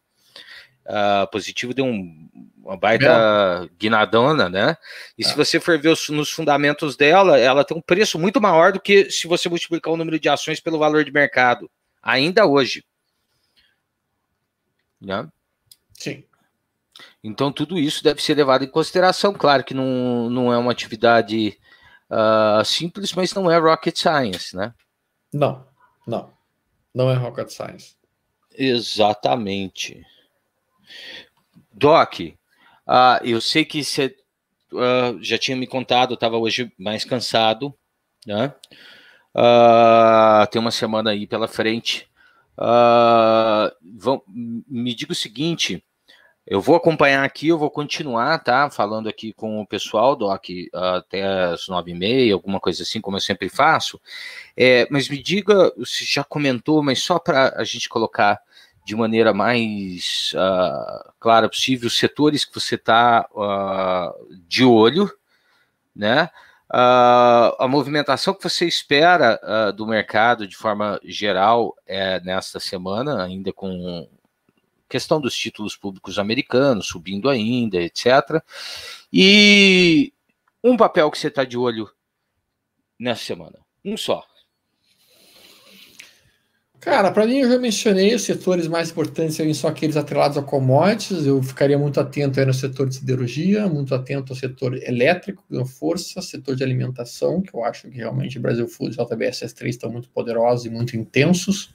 S1: Uh, positivo deu um, uma baita Meu. guinadona, né? E ah. se você for ver os, nos fundamentos dela, ela tem um preço muito maior do que se você multiplicar o número de ações pelo valor de mercado, ainda hoje. Né? Sim. Então, tudo isso deve ser levado em consideração. Claro que não, não é uma atividade uh, simples, mas não é rocket science, né?
S2: Não, não. Não é rocket science.
S1: Exatamente. Doc, uh, eu sei que você uh, já tinha me contado, estava hoje mais cansado, né? Uh, tem uma semana aí pela frente. Vão, me diga o seguinte, eu vou acompanhar aqui, eu vou continuar, tá? Falando aqui com o pessoal, Doc, até as nove e meia, alguma coisa assim, como eu sempre faço. É, mas me diga, você já comentou, mas só para a gente colocar de maneira mais uh, clara possível os setores que você está uh, ah, de olho, né? Uh, a movimentação que você espera do mercado de forma geral é nesta semana, ainda com questão dos títulos públicos americanos subindo ainda, etc. E um papel que você está de olho nessa semana, um só,
S2: Cara, para mim eu já mencionei os setores mais importantes são aqueles atrelados a commodities. Eu ficaria muito atento aí no setor de siderurgia, muito atento ao setor elétrico, ganhou força, setor de alimentação, que eu acho que realmente Brasil Foods e JBS S3 estão muito poderosos e muito intensos.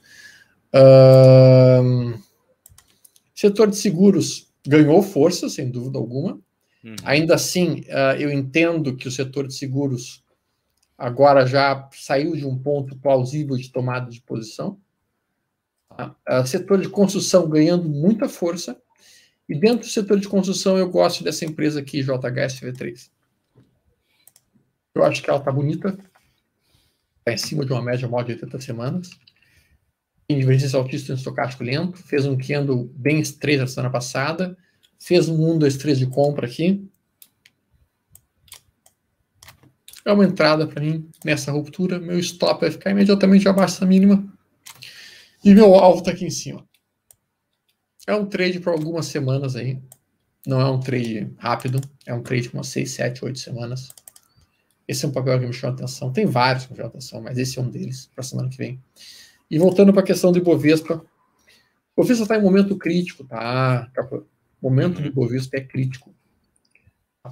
S2: Setor de seguros ganhou força, sem dúvida alguma. Hum. Ainda assim, uh, eu entendo que o setor de seguros agora já saiu de um ponto plausível de tomada de posição setor de construção ganhando muita força. E dentro do setor de construção, eu gosto dessa empresa aqui, JHSV3. Eu acho que ela está bonita. Está em cima de uma média móvel de 80 semanas. Em divergência autista estocástico lento. Fez um candle bem estreito na semana passada. Fez um 1, 2, 3 de compra aqui. É uma entrada para mim nessa ruptura. Meu stop vai ficar imediatamente abaixo da mínima e meu alvo está aqui em cima. É um trade para algumas semanas aí. Não é um trade rápido. É um trade com umas 6, 7, 8 semanas. Esse é um papel que me chamou atenção. Tem vários que me chamam atenção, mas esse é um deles para a semana que vem. E voltando para a questão do Ibovespa. O Ibovespa está em momento crítico, tá? tá o momento do uhum. Ibovespa é crítico.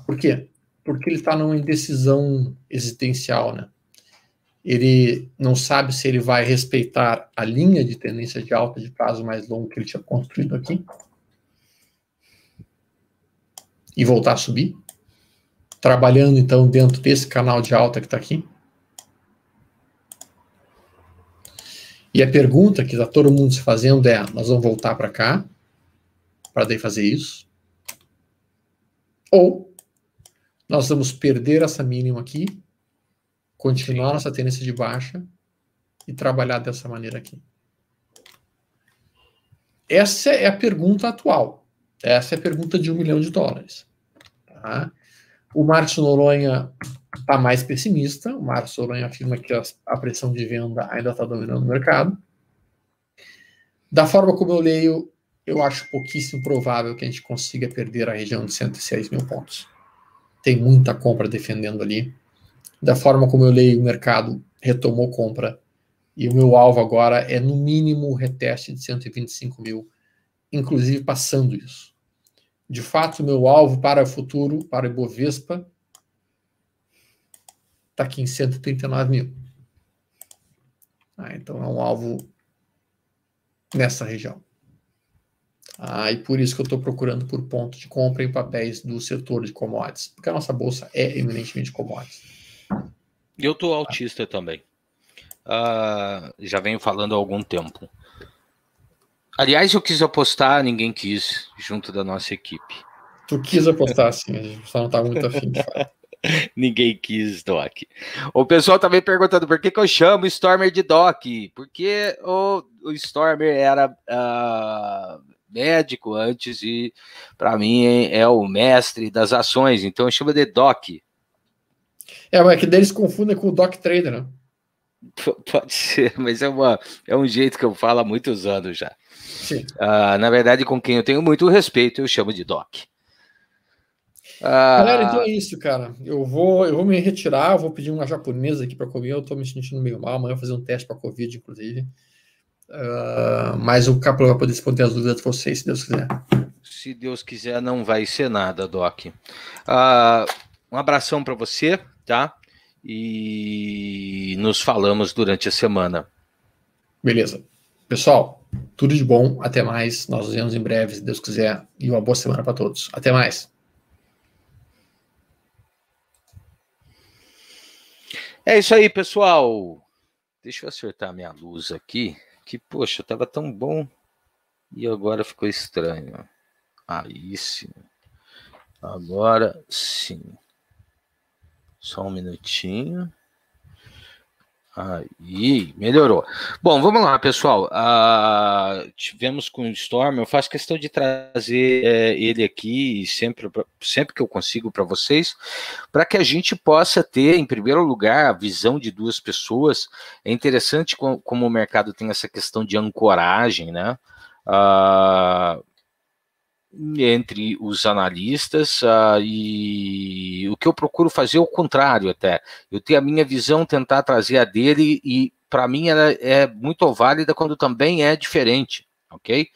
S2: Por quê? Porque ele está numa indecisão existencial, né? ele não sabe se ele vai respeitar a linha de tendência de alta de prazo mais longo que ele tinha construído aqui e voltar a subir, trabalhando então dentro desse canal de alta que está aqui. E a pergunta que está todo mundo se fazendo é: nós vamos voltar para cá para daí fazer isso? Ou nós vamos perder essa mínima aqui continuar Sim. nossa tendência de baixa e trabalhar dessa maneira aqui? Essa é a pergunta atual. Essa é a pergunta de um milhão de dólares. Tá? O Márcio Noronha está mais pessimista. O Márcio Noronha afirma que a pressão de venda ainda está dominando o mercado. Da forma como eu leio, eu acho pouquíssimo provável que a gente consiga perder a região de 106 mil pontos. Tem muita compra defendendo ali da forma como eu leio o mercado, retomou compra. E o meu alvo agora é, no mínimo, o reteste de 125 mil, inclusive passando isso. De fato, o meu alvo para o futuro, para o Ibovespa, está aqui em 139 mil. Ah, então é um alvo nessa região. Ah, e por isso que eu estou procurando por ponto de compra em papéis do setor de commodities, porque a nossa bolsa é eminentemente commodities.
S1: Eu tô autista também. Uh, já venho falando há algum tempo. Aliás, eu quis apostar, ninguém quis, junto da nossa equipe.
S2: Tu quis apostar, sim, a gente só não tá muito afim de
S1: falar. Ninguém quis Doc. O pessoal também tá perguntando por que, que eu chamo Stormer de Doc. Porque o, o Stormer era uh, médico antes e, para mim, é o mestre das ações. Então eu chamo de Doc.
S2: É, mas é que deles confundem com o Doc Trader, né?
S1: P pode ser, mas é, uma, é um jeito que eu falo há muitos anos já. Sim. Ah, na verdade, com quem eu tenho muito respeito, eu chamo de Doc.
S2: Ah, Galera, então é isso, cara. Eu vou, eu vou me retirar, vou pedir uma japonesa aqui para comer. Eu tô me sentindo meio mal. Amanhã eu vou fazer um teste para Covid, inclusive. Uh, mas o Capula vai poder responder as dúvidas de vocês, se Deus quiser.
S1: Se Deus quiser, não vai ser nada, Doc. Uh, um abração para você tá? E nos falamos durante a semana.
S2: Beleza. Pessoal, tudo de bom, até mais. Nós nos vemos em breve, se Deus quiser, e uma boa semana para todos. Até mais. É isso aí,
S1: pessoal. Deixa eu acertar minha luz aqui, que poxa, tava tão bom e agora ficou estranho. Aí sim. Agora sim. Só um minutinho. Aí, melhorou. Bom, vamos lá, pessoal. Ah, tivemos com o Storm, eu faço questão de trazer é, ele aqui sempre, sempre que eu consigo para vocês, para que a gente possa ter, em primeiro lugar, a visão de duas pessoas. É interessante como, como o mercado tem essa questão de ancoragem, né? Ah, entre os analistas uh, e o que eu procuro fazer é o contrário até. Eu tenho a minha visão, tentar trazer a dele e para mim ela é muito válida quando também é diferente, ok?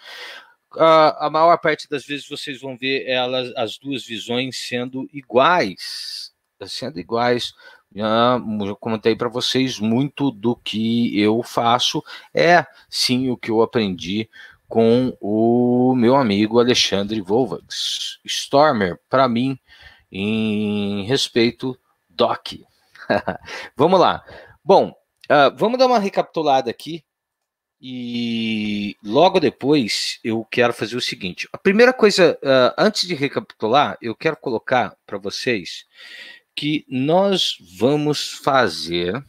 S1: Uh, a maior parte das vezes vocês vão ver elas, as duas visões sendo iguais, sendo iguais. Uh, eu comentei para vocês muito do que eu faço é sim o que eu aprendi com o meu amigo Alexandre Volvax. Stormer, para mim, em respeito, Doc. vamos lá. Bom, uh, vamos dar uma recapitulada aqui. E logo depois eu quero fazer o seguinte. A primeira coisa, uh, antes de recapitular, eu quero colocar para vocês que nós vamos fazer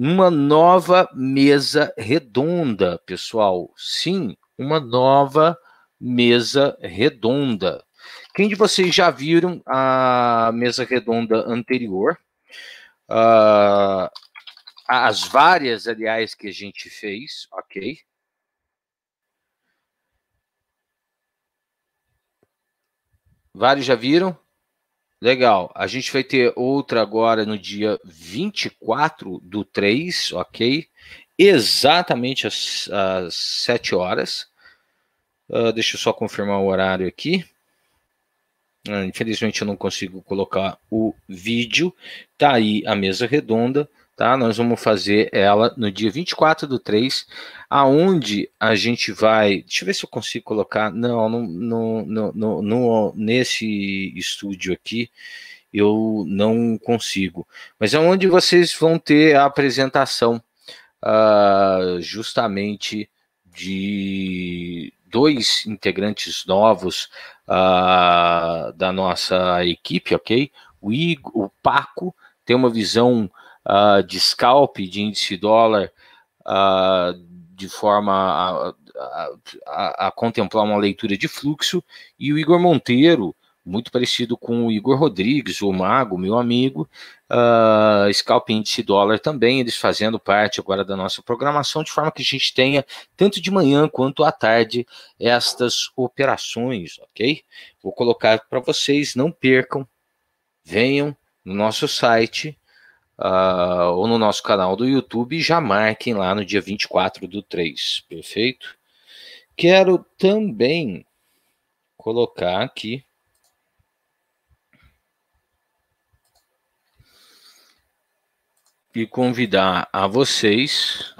S1: uma nova mesa redonda, pessoal. Sim, uma nova mesa redonda. Quem de vocês já viram a mesa redonda anterior? Uh, as várias, aliás, que a gente fez, ok? Vários já viram? Legal. A gente vai ter outra agora no dia 24 do 3, ok? Exatamente às, às 7 horas. Uh, deixa eu só confirmar o horário aqui. Ah, infelizmente eu não consigo colocar o vídeo. Tá aí a mesa redonda tá? Nós vamos fazer ela no dia 24 do 3, aonde a gente vai. Deixa eu ver se eu consigo colocar. Não, no, no, no, no, nesse estúdio aqui eu não consigo. Mas é onde vocês vão ter a apresentação uh, justamente de dois integrantes novos uh, da nossa equipe, ok? O, Igor, o Paco tem uma visão uh, de scalp, de índice dólar, uh, de forma a, a, a, contemplar uma leitura de fluxo, e o Igor Monteiro, muito parecido com o Igor Rodrigues, o Mago, meu amigo, uh, Scalp Índice Dólar também, eles fazendo parte agora da nossa programação, de forma que a gente tenha, tanto de manhã quanto à tarde, estas operações, ok? Vou colocar para vocês, não percam, venham no nosso site, uh, ou no nosso canal do YouTube, já marquem lá no dia 24 do 3, perfeito? Quero também colocar aqui. E convidar a vocês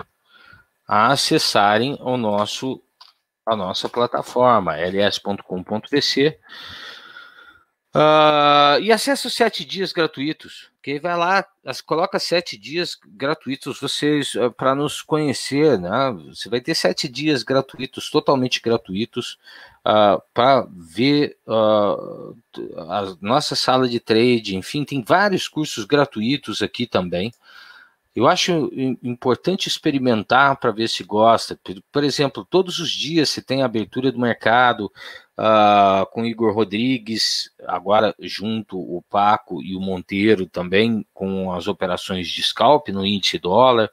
S1: a acessarem o nosso a nossa plataforma ls.com.vc uh, ah, e acesso sete dias gratuitos que vai lá, as, coloca sete dias gratuitos vocês ah, para nos conhecer, né? Você vai ter sete dias gratuitos, totalmente gratuitos, uh, ah, para ver uh, ah, a nossa sala de trade. Enfim, tem vários cursos gratuitos aqui também. Eu acho importante experimentar para ver se gosta. Por exemplo, todos os dias você tem a abertura do mercado, uh, com Igor Rodrigues, agora junto o Paco e o Monteiro também com as operações de scalp no índice dólar,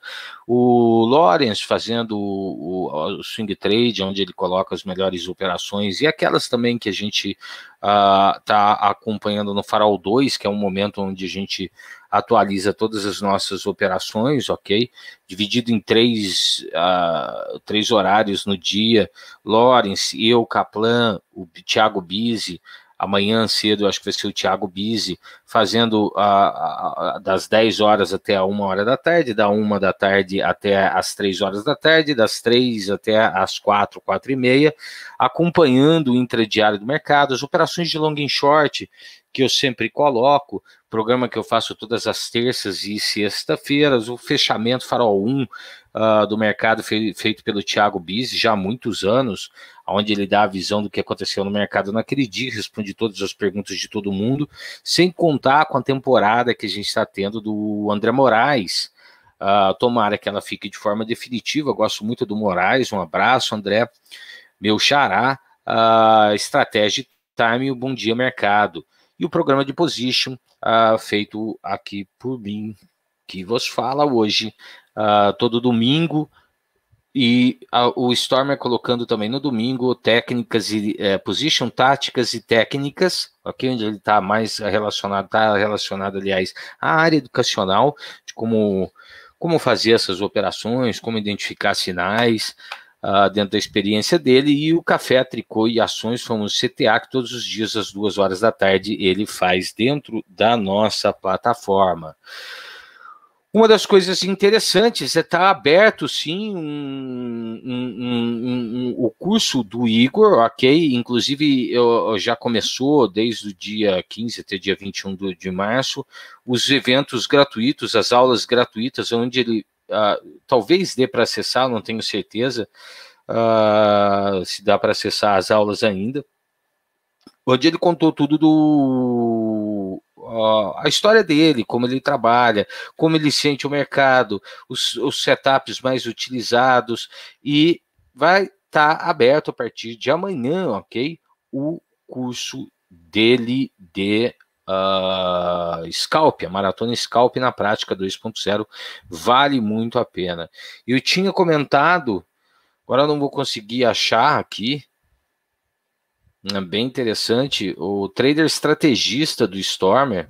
S1: o Lawrence fazendo o, o, o swing trade, onde ele coloca as melhores operações e aquelas também que a gente está ah, uh, acompanhando no Farol 2, que é um momento onde a gente atualiza todas as nossas operações, ok? Dividido em três, uh, três horários no dia, Lawrence, eu, Kaplan, o Thiago Bise, amanhã cedo, acho que vai ser o Thiago Bise, fazendo a, a, das 10 horas até a 1 hora da tarde, da 1 da tarde até as 3 horas da tarde, das 3 até as 4, 4 e meia, acompanhando o intradiário do mercado, as operações de long and short que eu sempre coloco, programa que eu faço todas as terças e sexta-feiras, o fechamento Farol 1 uh, ah, do mercado feito pelo Thiago Bise já há muitos anos, onde ele dá a visão do que aconteceu no mercado naquele dia, responde todas as perguntas de todo mundo, sem contar com a temporada que a gente está tendo do André Moraes. Uh, tomara que ela fique de forma definitiva. gosto muito do Moraes, um abraço, André, meu xará. Uh, estratégia Time o Bom Dia Mercado e o programa de Position, uh, feito aqui por mim, que vos fala hoje, uh, todo domingo, e ah, o Stormer colocando também no domingo técnicas e eh, position, táticas e técnicas, aqui onde ele está mais relacionado, está relacionado, aliás, à área educacional, de como, como fazer essas operações, como identificar sinais, ah, dentro da experiência dele, e o Café Tricô e Ações Fomos CTA, que todos os dias, às duas horas da tarde, ele faz dentro da nossa plataforma. Uma das coisas interessantes é estar tá aberto, sim, um, um, um, o curso do Igor, ok? Inclusive, eu, eu já começou desde o dia 15 até dia 21 do, de março, os eventos gratuitos, as aulas gratuitas, onde ele ah, talvez dê para acessar, não tenho certeza uh, se dá para acessar as aulas ainda, onde ele contou tudo do uh, a história dele, como ele trabalha, como ele sente o mercado, os, os setups mais utilizados e vai estar tá aberto a partir de amanhã, ok? O curso dele de uh, Scalp, a maratona Scalp na prática 2.0, vale muito a pena. Eu tinha comentado, agora eu não vou conseguir achar aqui, é bem interessante, o trader estrategista do Stormer,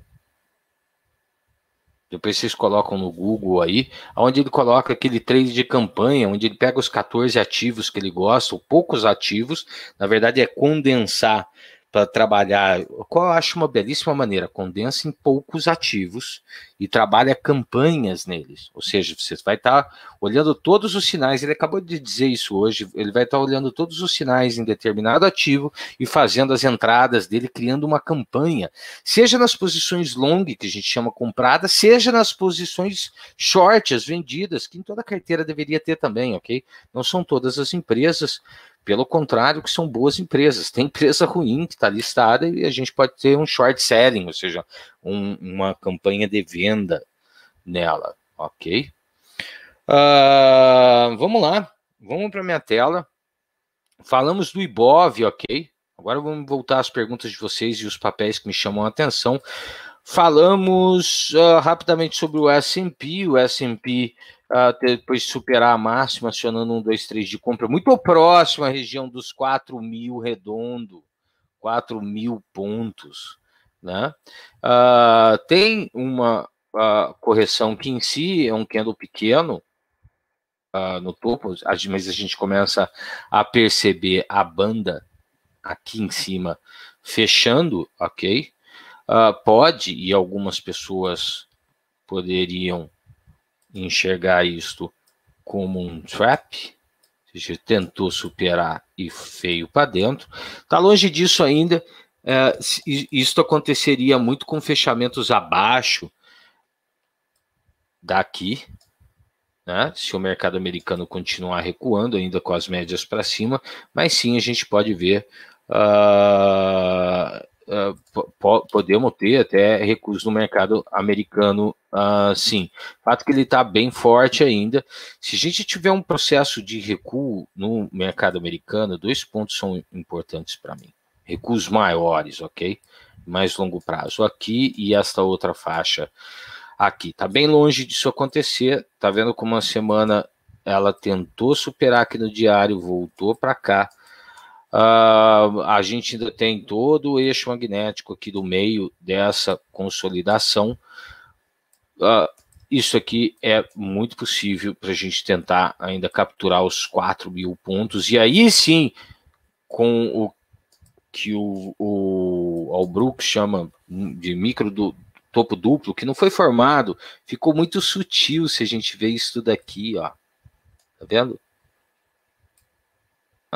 S1: depois vocês colocam no Google aí, onde ele coloca aquele trade de campanha, onde ele pega os 14 ativos que ele gosta, ou poucos ativos, na verdade é condensar para trabalhar, qual eu acho uma belíssima maneira, condensa em poucos ativos e trabalha campanhas neles. Ou seja, você vai estar tá olhando todos os sinais, ele acabou de dizer isso hoje, ele vai estar tá olhando todos os sinais em determinado ativo e fazendo as entradas dele, criando uma campanha, seja nas posições long, que a gente chama comprada, seja nas posições short, as vendidas, que em toda carteira deveria ter também, ok? Não são todas as empresas, pelo contrário, que são boas empresas. Tem empresa ruim que está listada e a gente pode ter um short selling, ou seja, um, uma campanha de venda nela, ok? Uh, vamos lá, vamos para minha tela. Falamos do IBOV, ok? Agora vamos voltar às perguntas de vocês e os papéis que me chamam a atenção. Falamos uh, rapidamente sobre o S&P. O S&P uh, depois superar a máxima, acionando um, dois, três de compra, muito próximo à região dos 4 mil redondo, 4 mil pontos. Né? Uh, tem uma uh, correção que em si é um candle pequeno, Uh, no topo, mas a gente começa a perceber a banda aqui em cima fechando, ok? Uh, pode, e algumas pessoas poderiam enxergar isto como um trap, tentou superar e feio para dentro. Está longe disso ainda. É, aconteceria muito com fechamentos abaixo daqui, né? se o mercado americano continuar recuando, ainda com as médias para cima, mas sim a gente pode ver uh, ah, podemos ter até recursos no mercado americano, uh, sim. Fato que ele está bem forte ainda. Se a gente tiver um processo de recuo no mercado americano, dois pontos são importantes para mim. Recuos maiores, ok? Mais longo prazo aqui e esta outra faixa aqui. Está bem longe disso acontecer. está vendo como uma semana ela tentou superar aqui no diário, voltou para cá Uh, a gente ainda tem todo o eixo magnético aqui do meio dessa consolidação. Uh, isso aqui é muito possível para a gente tentar ainda capturar os 4 mil pontos. E aí sim, com o que o, o Albrook chama de micro do topo duplo, que não foi formado, ficou muito sutil se a gente vê isso daqui, ó. Tá vendo?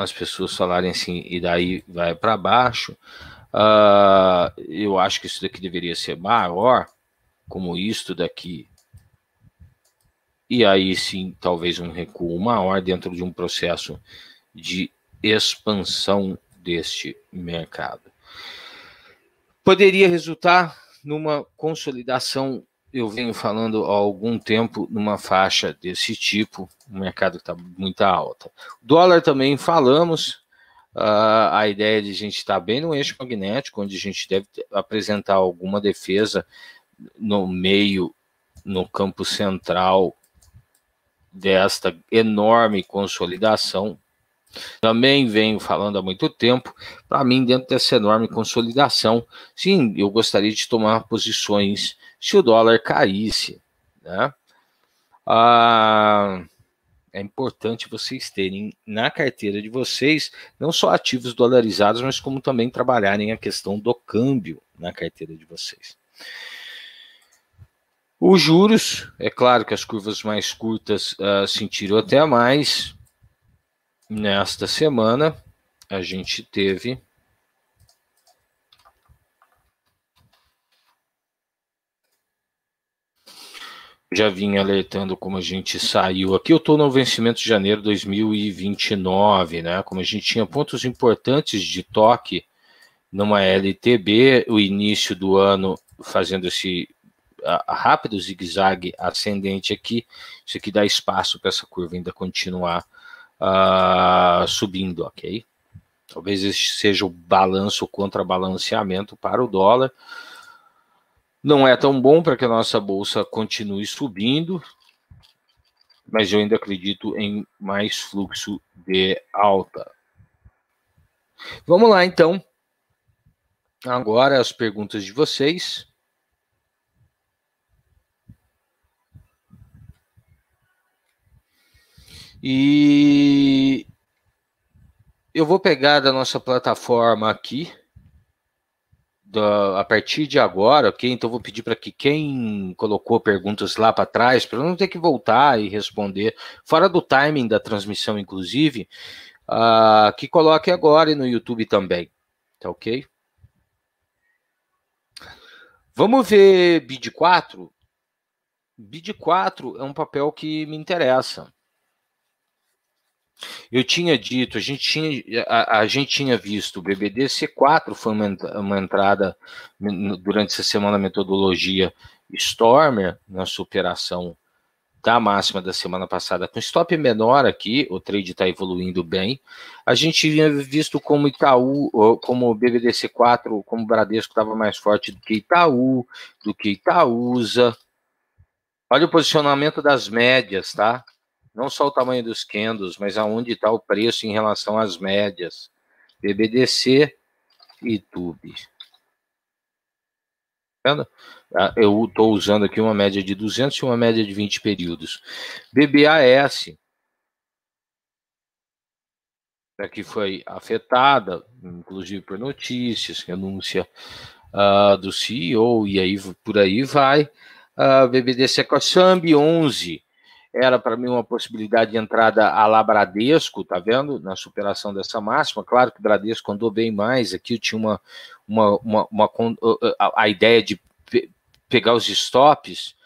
S1: as pessoas falarem assim, e daí vai para baixo, uh, eu acho que isso daqui deveria ser maior, como isto daqui. E aí sim, talvez um recuo maior dentro de um processo de expansão deste mercado. Poderia resultar numa consolidação eu venho falando há algum tempo numa faixa desse tipo, um mercado que está muito alta. Dólar também falamos, uh, a ideia de a gente estar tá bem no eixo magnético, onde a gente deve apresentar alguma defesa no meio, no campo central desta enorme consolidação. Também venho falando há muito tempo, para mim, dentro dessa enorme consolidação, sim, eu gostaria de tomar posições se o dólar caísse, né? Ah, é importante vocês terem na carteira de vocês não só ativos dolarizados, mas como também trabalharem a questão do câmbio na carteira de vocês. Os juros, é claro que as curvas mais curtas uh, sentiram até mais. Nesta semana, a gente teve já vim alertando como a gente saiu aqui. Eu estou no vencimento de janeiro de 2029, né? Como a gente tinha pontos importantes de toque numa LTB, o início do ano fazendo esse rápido zigue-zague ascendente aqui, isso aqui dá espaço para essa curva ainda continuar uh, subindo, ok? Talvez esse seja o balanço, o contrabalanceamento para o dólar. Não é tão bom para que a nossa bolsa continue subindo, mas eu ainda acredito em mais fluxo de alta. Vamos lá, então. Agora as perguntas de vocês. E eu vou pegar da nossa plataforma aqui da, a partir de agora, ok? Então vou pedir para que quem colocou perguntas lá para trás, para não ter que voltar e responder, fora do timing da transmissão, inclusive, uh, que coloque agora e no YouTube também, tá ok? Vamos ver BID 4? BID 4 é um papel que me interessa. Eu tinha dito, a gente tinha, a, a gente tinha visto, o BBDC4 foi uma, uma entrada durante essa semana metodologia Stormer, na superação da máxima da semana passada, com stop menor aqui, o trade está evoluindo bem. A gente tinha visto como Itaú, como o BBDC4, como o Bradesco estava mais forte do que Itaú, do que Itaúsa. Olha o posicionamento das médias, tá? não só o tamanho dos candles, mas aonde está o preço em relação às médias. BBDC e Tube. Ah, eu estou usando aqui uma média de 200 e uma média de 20 períodos. BBAS, né, que foi afetada, inclusive por notícias, renúncia uh, ah, do CEO, e aí por aí vai. Uh, ah, BBDC é com a SAMB 11, era para mim uma possibilidade de entrada a lá Bradesco, tá vendo? Na superação dessa máxima. Claro que Bradesco andou bem mais. Aqui tinha uma, uma, uma, uma uh, uh, a, a ideia de pe pegar os stops.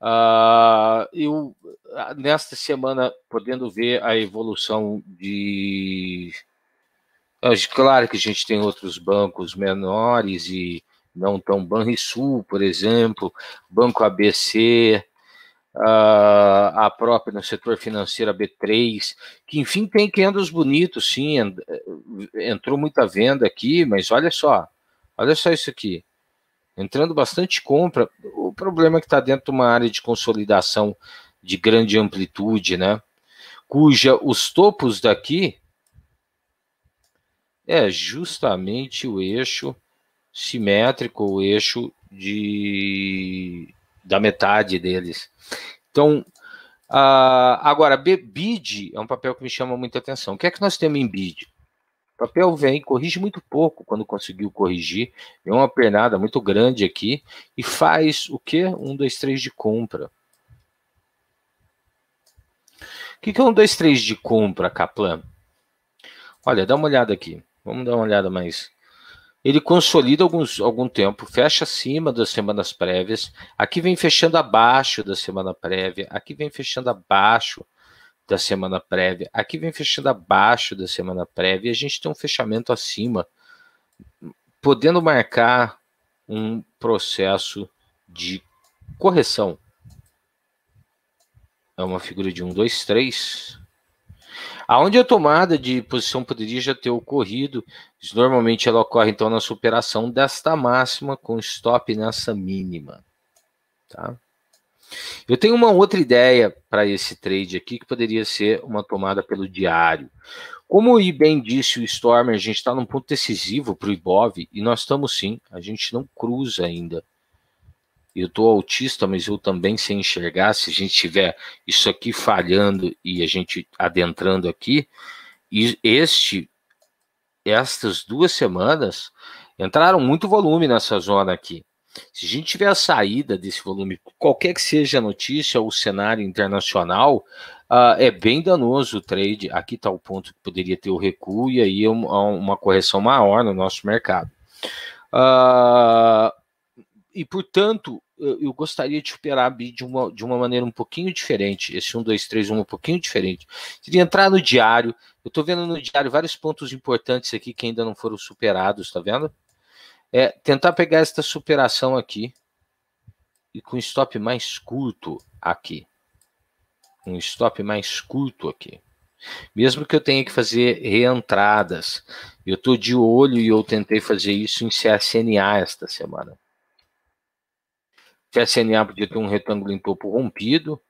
S1: Uh, eu, ah, nesta semana, podendo ver a evolução ah, de. Claro que a gente tem outros bancos menores e não tão Banrisul, por exemplo, Banco ABC, ah, a própria no né, setor financeiro a B3, que enfim tem vendas bonitos, sim, eh, entrou muita venda aqui, mas olha só, olha só isso aqui. Entrando bastante compra, o problema é que está dentro de uma área de consolidação de grande amplitude, né? Cuja os topos daqui é justamente o eixo simétrico, o eixo de da metade deles. Então, uh, agora, BID é um papel que me chama muita atenção. O que é que nós temos em BID? O papel vem, corrige muito pouco quando conseguiu corrigir, é uma pernada muito grande aqui e faz o que? Um, dois, três de compra. O que, que é um, dois, três de compra, Kaplan? Olha, dá uma olhada aqui. Vamos dar uma olhada mais ele consolida alguns, algum tempo, fecha acima das semanas prévias, aqui vem fechando abaixo da semana prévia, aqui vem fechando abaixo da semana prévia, aqui vem fechando abaixo da semana prévia, e a gente tem um fechamento acima, podendo marcar um processo de correção. É uma figura de 1, 2, 3. Aonde a tomada de posição poderia já ter ocorrido, normalmente ela ocorre então na superação desta máxima com stop nessa mínima, tá? Eu tenho uma outra ideia para esse trade aqui que poderia ser uma tomada pelo diário. Como o bem disse o Stormer, a gente está num ponto decisivo para o Ibov e nós estamos sim, a gente não cruza ainda eu tô autista, mas eu também sei enxergar, se a gente tiver isso aqui falhando e a gente adentrando aqui, e este, estas duas semanas entraram muito volume nessa zona aqui. Se a gente tiver a saída desse volume, qualquer que seja a notícia ou o cenário internacional, uh, é bem danoso o trade. Aqui está o ponto que poderia ter o recuo e aí é um, uma correção maior no nosso mercado. Uh, e portanto eu, gostaria de superar a de uma, de uma maneira um pouquinho diferente. Esse 1, 2, 3, 1 um pouquinho diferente. Seria entrar no diário. Eu estou vendo no diário vários pontos importantes aqui que ainda não foram superados, tá vendo? É tentar pegar esta superação aqui e com stop mais curto aqui. Um stop mais curto aqui. Mesmo que eu tenha que fazer reentradas. Eu estou de olho e eu tentei fazer isso em CSNA esta semana que a CNA podia ter um retângulo em topo rompido.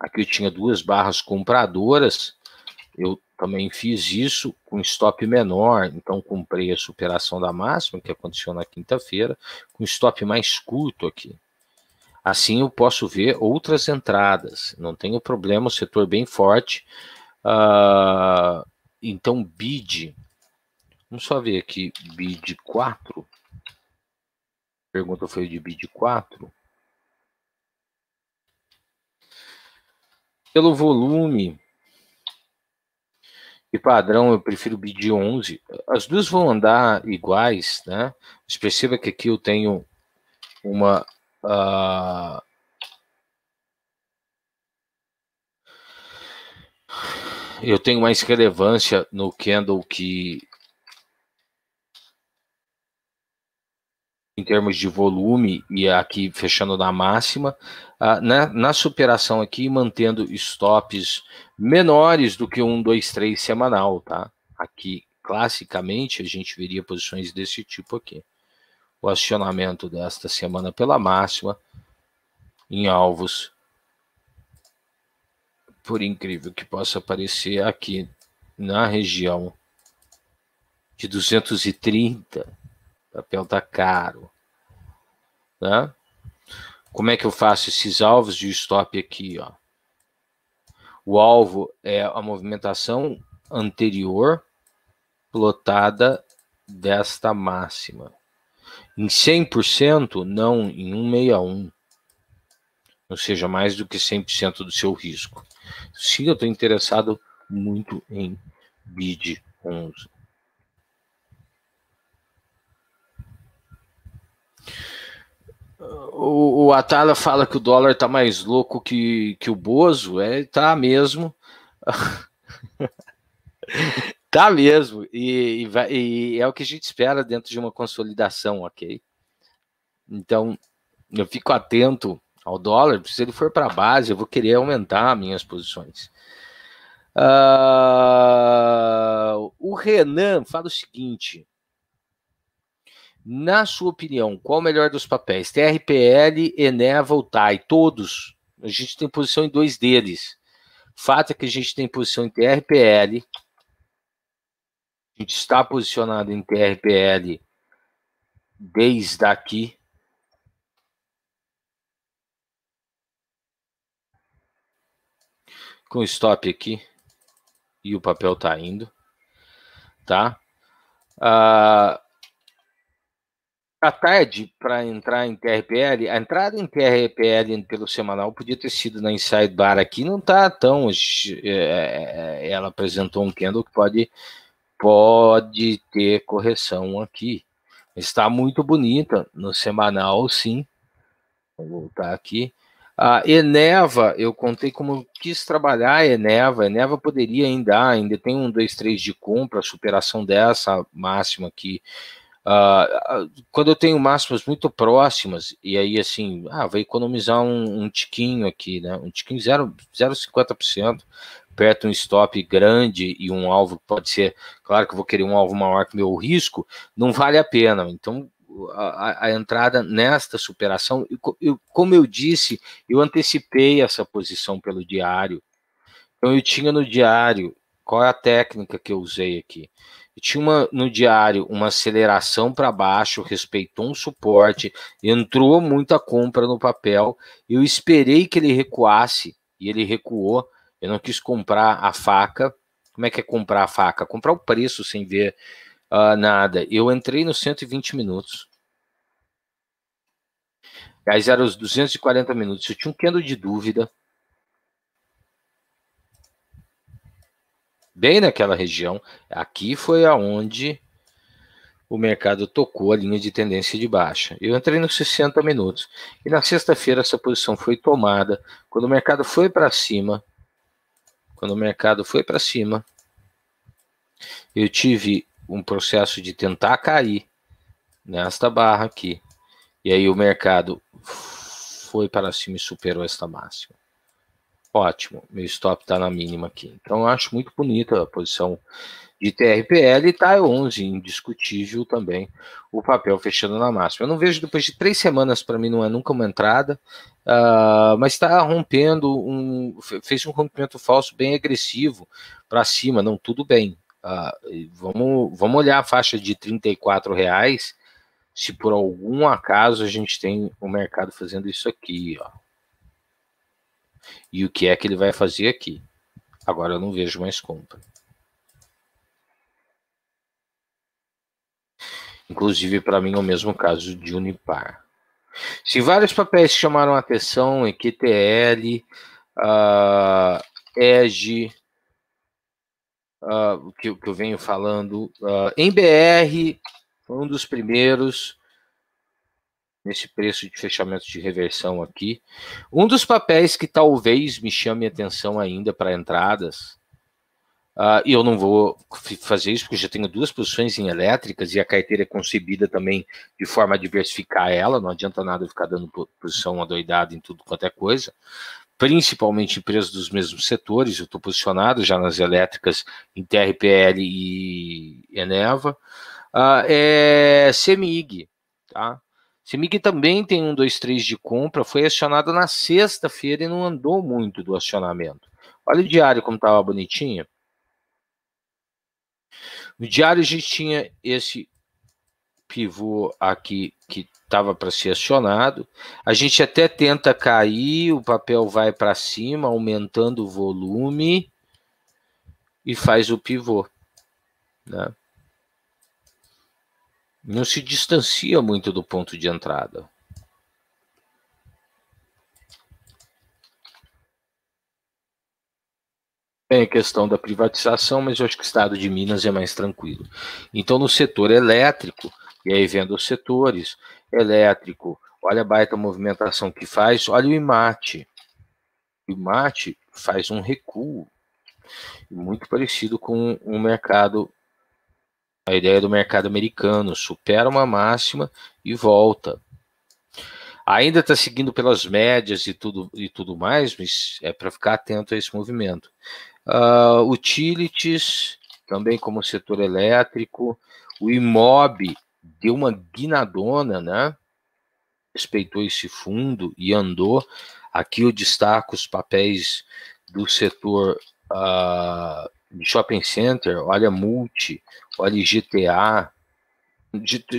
S1: Aqui eu tinha duas barras compradoras. Eu também fiz isso com stop menor, então comprei a superação da máxima, que aconteceu na quinta-feira, com stop mais curto aqui. Assim eu posso ver outras entradas, não tenho problema, o setor bem forte. Uh, então, BID, vamos só ver aqui, BID 4, pergunta foi de BID 4, Pelo volume e padrão, eu prefiro bid 11. As duas vão andar iguais, né? Mas perceba que aqui eu tenho uma... Uh... Eu tenho mais relevância no candle que em termos de volume e aqui fechando na máxima, uh, ah, na, né, na, superação aqui mantendo stops menores do que um, dois, três semanal, tá? Aqui, classicamente, a gente veria posições desse tipo aqui. O acionamento desta semana pela máxima em alvos, por incrível que possa parecer, aqui na região de 230 Papel tá caro. Tá? Como é que eu faço esses alvos de stop aqui, ó? O alvo é a movimentação anterior plotada desta máxima. Em 100%, não em 161. Ou seja, mais do que 100% do seu risco. Se eu estou interessado muito em BID 11. O, o Atala fala que o dólar tá mais louco que, que o Bozo, é, tá mesmo. tá mesmo. E, e, vai, e, é o que a gente espera dentro de uma consolidação, ok? Então, eu fico atento ao dólar. Se ele for para base, eu vou querer aumentar minhas posições. Uh, o Renan fala o seguinte: na sua opinião, qual o melhor dos papéis? TRPL, Eneva ou TAI? Todos. A gente tem posição em dois deles. Fato é que a gente tem posição em TRPL. A gente está posicionado em TRPL desde aqui. Com stop aqui. E o papel está indo. Tá? Uh, à tarde, para entrar em TRPL, a entrada em TRPL pelo semanal podia ter sido na Inside Bar aqui, não tá tão. É, ela apresentou um candle que pode, pode ter correção aqui. Está muito bonita no semanal, sim. Vou voltar aqui. A Eneva, eu contei como eu quis trabalhar a Eneva. A Eneva poderia ainda, ah, ainda tem um, dois, três de compra, superação dessa máxima aqui Uh, quando eu tenho máximas muito próximas, e aí assim, ah, vai economizar um, um tiquinho aqui, né? Um tiquinho 0,50%, perto de um stop grande e um alvo pode ser, claro que eu vou querer um alvo maior que meu risco, não vale a pena. Então, a, a, entrada nesta superação. eu, como eu disse, eu antecipei essa posição pelo diário. Então eu tinha no diário qual é a técnica que eu usei aqui tinha uma, no diário uma aceleração para baixo, respeitou um suporte, entrou muita compra no papel. Eu esperei que ele recuasse e ele recuou. Eu não quis comprar a faca. Como é que é comprar a faca? Comprar o preço sem ver uh, nada. Eu entrei nos 120 minutos. Aliás, eram os 240 minutos. Eu tinha um candle de dúvida. bem naquela região. Aqui foi aonde o mercado tocou a linha de tendência de baixa. Eu entrei nos 60 minutos e na sexta-feira essa posição foi tomada. Quando o mercado foi para cima, quando o mercado foi para cima, eu tive um processo de tentar cair nesta barra aqui. E aí o mercado foi para cima e superou esta máxima. Ótimo, meu stop está na mínima aqui. Então eu acho muito bonita a posição de TRPL e tá 11, indiscutível também o papel fechando na máxima. Eu não vejo depois de três semanas, para mim não é nunca uma entrada, uh, mas está rompendo, um, fez um rompimento falso bem agressivo para cima, não, tudo bem. Uh, vamos, vamos olhar a faixa de R$ reais se por algum acaso a gente tem o mercado fazendo isso aqui, ó e o que é que ele vai fazer aqui? Agora eu não vejo mais compra. Inclusive, para mim, é o mesmo caso de Unipar. Se vários papéis chamaram atenção, EQTL, uh, ah, EGE, uh, ah, que, que eu venho falando, uh, ah, MBR, foi um dos primeiros, nesse preço de fechamento de reversão aqui. Um dos papéis que talvez me chame atenção ainda para entradas, uh, e eu não vou fazer isso porque já tenho duas posições em elétricas e a carteira é concebida também de forma a diversificar ela, não adianta nada ficar dando posição adoidada em tudo quanto é coisa. Principalmente empresas dos mesmos setores, eu estou posicionado já nas elétricas em TRPL e Eneva. Uh, é CEMIG, tá? CEMIG também tem um 23 de compra, foi acionado na sexta-feira e não andou muito do acionamento. Olha o diário como estava bonitinho. No diário a gente tinha esse pivô aqui que estava para ser acionado. A gente até tenta cair, o papel vai para cima, aumentando o volume e faz o pivô. Né? não se distancia muito do ponto de entrada. Tem a questão da privatização, mas eu acho que o estado de Minas é mais tranquilo. Então, no setor elétrico, e aí vendo os setores, elétrico, olha a baita movimentação que faz, olha o IMATE. O IMATE faz um recuo muito parecido com o mercado a ideia do mercado americano supera uma máxima e volta. Ainda está seguindo pelas médias e tudo, e tudo mais, mas é para ficar atento a esse movimento. Uh, utilities, também como setor elétrico, o IMOB deu uma guinadona, né? Respeitou esse fundo e andou. Aqui eu destaco os papéis do setor uh, de shopping center, olha multi, olha GTA.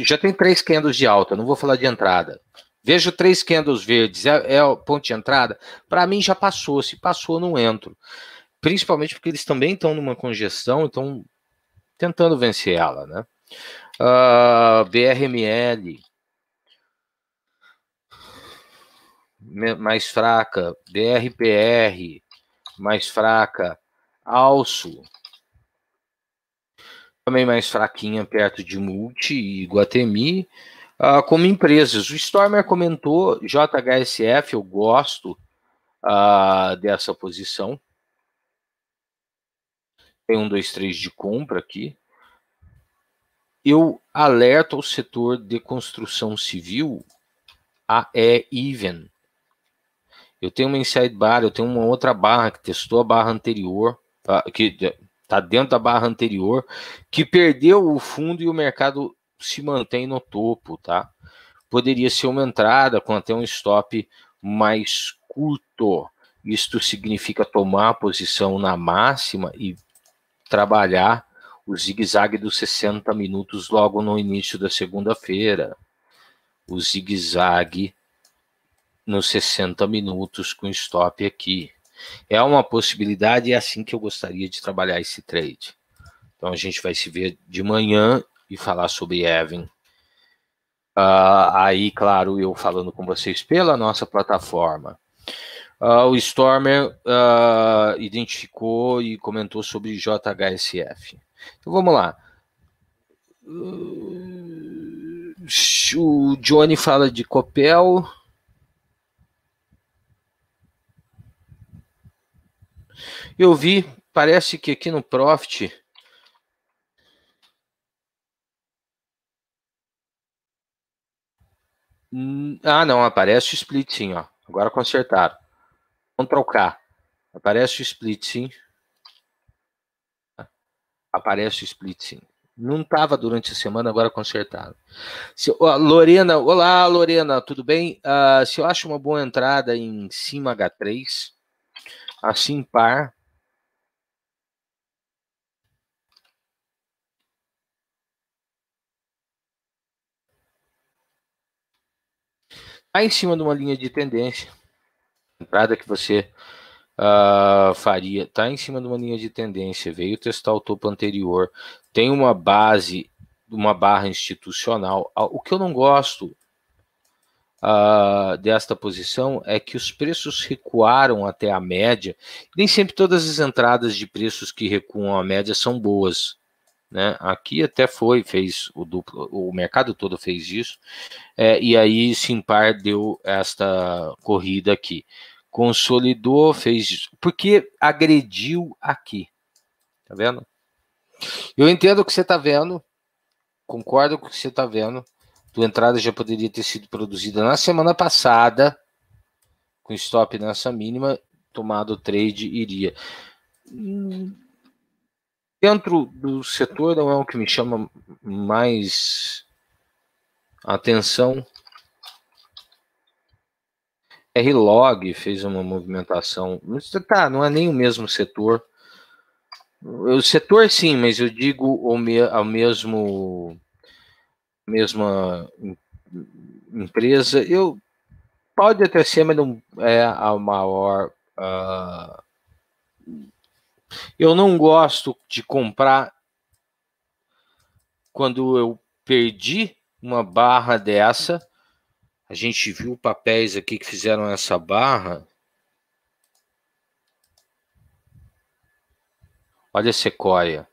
S1: Já tem três candles de alta, não vou falar de entrada. Vejo três candles verdes, é, é o ponto de entrada. Para mim já passou, se passou, não entro. Principalmente porque eles também estão numa congestão, então tentando vencer ela, né? Uh, ah, BRML mais fraca, BRPR mais fraca, ao sul. Também mais fraquinha perto de Multi e Guatemi, uh, ah, como empresas. O Stormer comentou, JHSF, eu gosto uh, dessa posição. Tem um, dois, três de compra aqui. Eu alerto ao setor de construção civil, a E Even. Eu tenho uma inside bar, eu tenho uma outra barra que testou a barra anterior. Tá, que está dentro da barra anterior, que perdeu o fundo e o mercado se mantém no topo, tá? Poderia ser uma entrada com até um stop mais curto. Isto significa tomar a posição na máxima e trabalhar o zigue-zague dos 60 minutos logo no início da segunda-feira. O zigue-zague nos 60 minutos com stop aqui. É uma possibilidade e é assim que eu gostaria de trabalhar esse trade. Então a gente vai se ver de manhã e falar sobre Evan. Uh, aí, claro, eu falando com vocês pela nossa plataforma. Uh, o Stormer uh, identificou e comentou sobre JHSF. Então vamos lá. O Johnny fala de Copel. Eu vi, parece que aqui no Profit. Hum. Ah, não, aparece o split sim, ó. Agora consertaram. Vamos trocar. Aparece o split sim. Aparece o split sim. Não estava durante a semana, agora consertaram. Se, ó, Lorena, olá Lorena, tudo bem? Uh, se eu acho uma boa entrada em cima H3, assim par Está em cima de uma linha de tendência. Entrada que você uh, faria. Está em cima de uma linha de tendência. Veio testar o topo anterior. Tem uma base, uma barra institucional. Ah, o que eu não gosto uh, desta posição é que os preços recuaram até a média. Nem sempre todas as entradas de preços que recuam a média são boas. Né? Aqui até foi, fez o duplo, o mercado todo fez isso, é, e aí Simpar deu esta corrida aqui. Consolidou, fez isso. Porque agrediu aqui. Tá vendo? Eu entendo o que você tá vendo, concordo com o que você tá vendo, do entrada já poderia ter sido produzida na semana passada, com stop nessa mínima, tomado o trade iria. Dentro do setor não é o que me chama mais atenção. R-Log fez uma movimentação. Tá, não é nem o mesmo setor. O setor sim, mas eu digo o, me, o mesmo mesma empresa. Eu pode até ser, mas não é a maior. Uh... eu não gosto de comprar quando eu perdi uma barra dessa. A gente viu papéis aqui que fizeram essa barra. Olha a sequoia.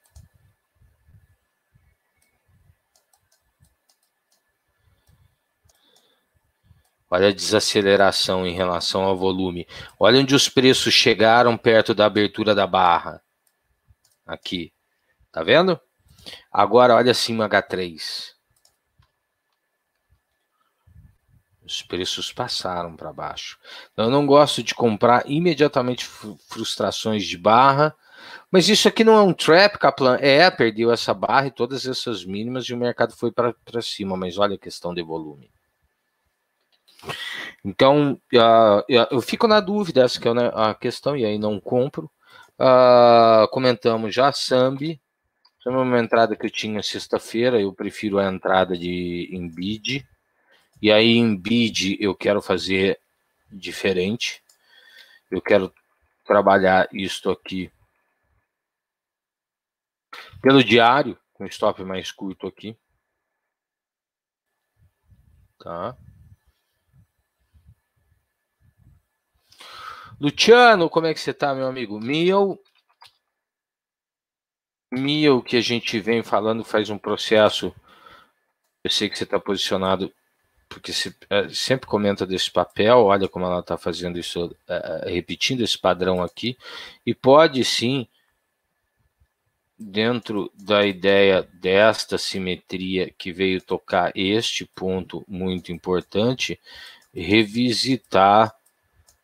S1: Olha a desaceleração em relação ao volume. Olha onde os preços chegaram perto da abertura da barra. Aqui. Tá vendo? Agora olha acima assim H3. Os preços passaram para baixo. Eu não gosto de comprar imediatamente frustrações de barra. Mas isso aqui não é um trap, Kaplan. É, perdeu essa barra e todas essas mínimas e o mercado foi para cima. Mas olha a questão de volume. Então, uh, eu fico na dúvida, essa que é né, a questão, e aí não compro. Uh, comentamos já Sambi. Sambi é uma entrada que eu tinha sexta-feira, eu prefiro a entrada de bid E aí, bid eu quero fazer diferente. Eu quero trabalhar isto aqui pelo diário, com stop mais curto aqui. Tá? Luciano, como é que você tá, meu amigo? Mio. Mio, que a gente vem falando faz um processo. Eu sei que você está posicionado, porque se, é, sempre comenta desse papel. Olha como ela está fazendo isso, é, é, repetindo esse padrão aqui. E pode sim, dentro da ideia desta simetria que veio tocar este ponto muito importante, revisitar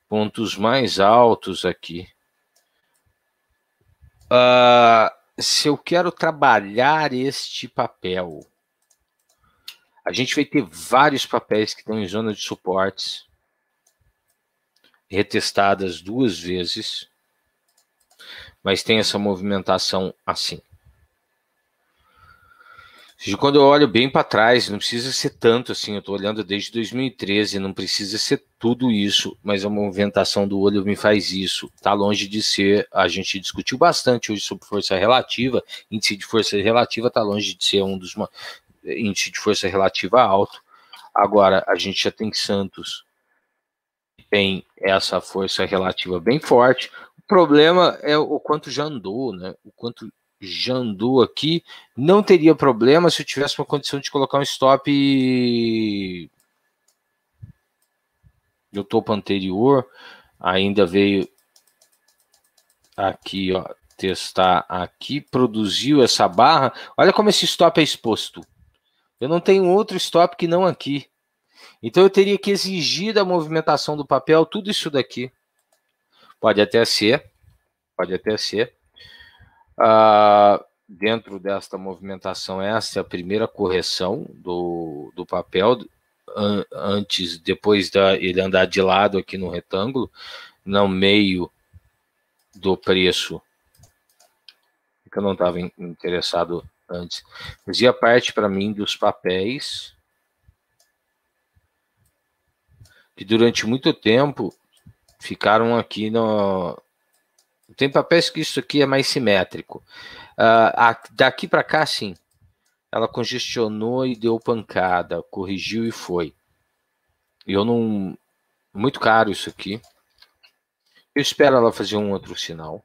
S1: pontos mais altos aqui. Uh, se eu quero trabalhar este papel, a gente vai ter vários papéis que estão em zona de suportes, retestadas duas vezes, mas tem essa movimentação assim. Quando eu olho bem para trás, não precisa ser tanto assim. Eu estou olhando desde 2013, não precisa ser tudo isso, mas a movimentação do olho me faz isso. Está longe de ser. A gente discutiu bastante hoje sobre força relativa. Índice de força relativa está longe de ser um dos índice de força relativa alto. Agora, a gente já tem Santos, tem essa força relativa bem forte. O problema é o quanto já andou, né? O quanto Jandu aqui. Não teria problema se eu tivesse uma condição de colocar um stop do topo anterior. Ainda veio aqui, ó, testar aqui, produziu essa barra. Olha como esse stop é exposto. Eu não tenho outro stop que não aqui. Então eu teria que exigir da movimentação do papel tudo isso daqui. Pode até ser, pode até ser ah, dentro desta movimentação, essa é a primeira correção do, do papel antes, depois da ele andar de lado aqui no retângulo, não meio do preço, que eu não estava interessado antes, fazia parte para mim dos papéis que durante muito tempo ficaram aqui no, tem papéis que isso aqui é mais simétrico. Uh, a, daqui para cá, sim. Ela congestionou e deu pancada, corrigiu e foi. E eu não. Muito caro isso aqui. Eu espero ela fazer um outro sinal.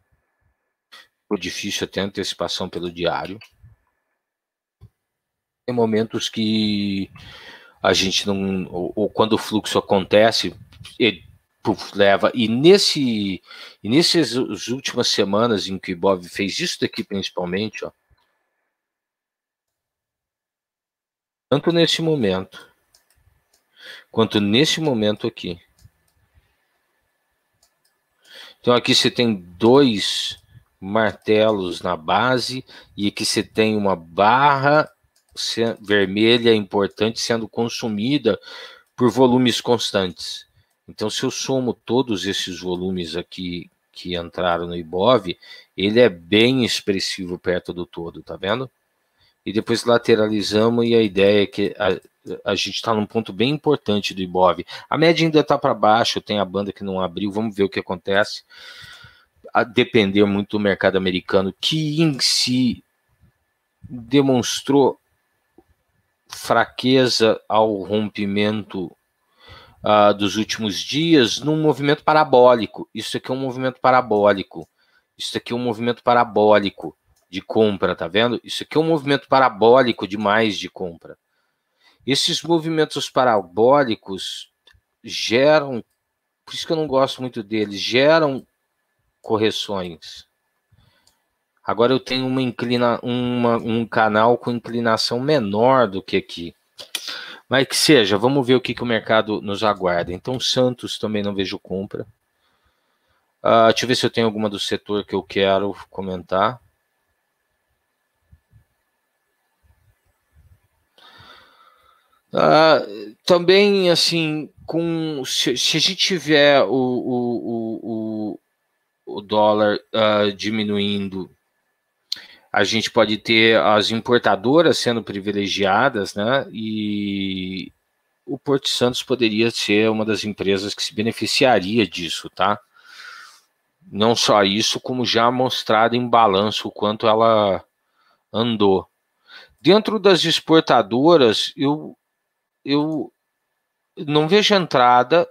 S1: Foi difícil até antecipação pelo diário. Tem momentos que a gente não. Ou, ou quando o fluxo acontece, ele puf, leva. E nesse e nessas últimas semanas em que o Bob fez isso daqui principalmente, ó, tanto nesse momento quanto nesse momento aqui. Então aqui você tem dois martelos na base e aqui você tem uma barra vermelha importante sendo consumida por volumes constantes. Então, se eu somo todos esses volumes aqui que entraram no IBOV, ele é bem expressivo perto do todo, tá vendo? E depois lateralizamos e a ideia é que a, a gente está num ponto bem importante do IBOV. A média ainda está para baixo, tem a banda que não abriu, vamos ver o que acontece. A depender muito do mercado americano, que em si demonstrou fraqueza ao rompimento uh, dos últimos dias num movimento parabólico. Isso aqui é um movimento parabólico. Isso aqui é um movimento parabólico de compra, tá vendo? Isso aqui é um movimento parabólico demais de compra. Esses movimentos parabólicos geram, por isso que eu não gosto muito deles, geram correções. Agora eu tenho uma inclina, uma, um canal com inclinação menor do que aqui. Mas que seja, vamos ver o que, que o mercado nos aguarda. Então, Santos também não vejo compra. Uh, deixa eu ver se eu tenho alguma do setor que eu quero comentar. Uh, também, assim, com se, se, a gente tiver o, o, o, o, dólar uh, diminuindo a gente pode ter as importadoras sendo privilegiadas, né? E o Porto Santos poderia ser uma das empresas que se beneficiaria disso, tá? Não só isso, como já mostrado em balanço o quanto ela andou. Dentro das exportadoras, eu, eu não vejo entrada,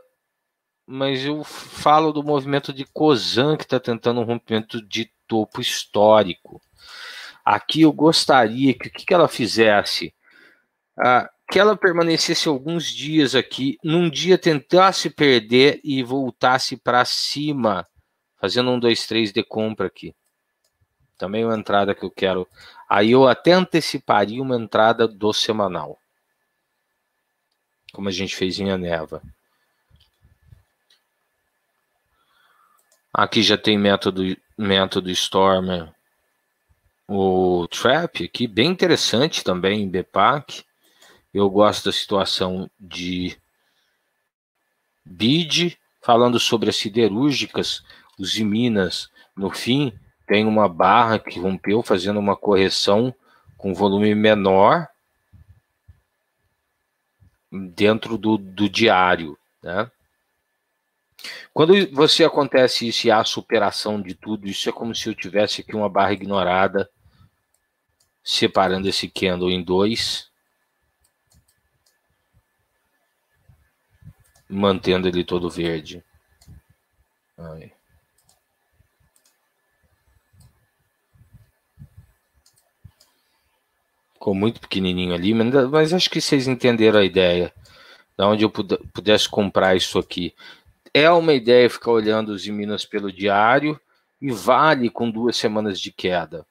S1: mas eu falo do movimento de Cozan que está tentando um rompimento de topo histórico. Aqui eu gostaria que que, que ela fizesse? Ah, que ela permanecesse alguns dias aqui, num dia tentasse perder e voltasse para cima, fazendo um, dois, três de compra aqui. Também uma entrada que eu quero. Aí eu até anteciparia uma entrada do semanal, como a gente fez em Aneva. Aqui já tem método, método Stormer o Trap aqui, bem interessante também, em Bepac. Eu gosto da situação de Bid, falando sobre as siderúrgicas, os Minas, no fim, tem uma barra que rompeu, fazendo uma correção com volume menor dentro do, do diário, né? Quando você acontece isso e há superação de tudo, isso é como se eu tivesse aqui uma barra ignorada separando esse candle em dois, mantendo ele todo verde. Aí. Ficou muito pequenininho ali, mas acho que vocês entenderam a ideia. Da onde eu pudesse comprar isso aqui. É uma ideia ficar olhando os Minas pelo diário e vale com duas semanas de queda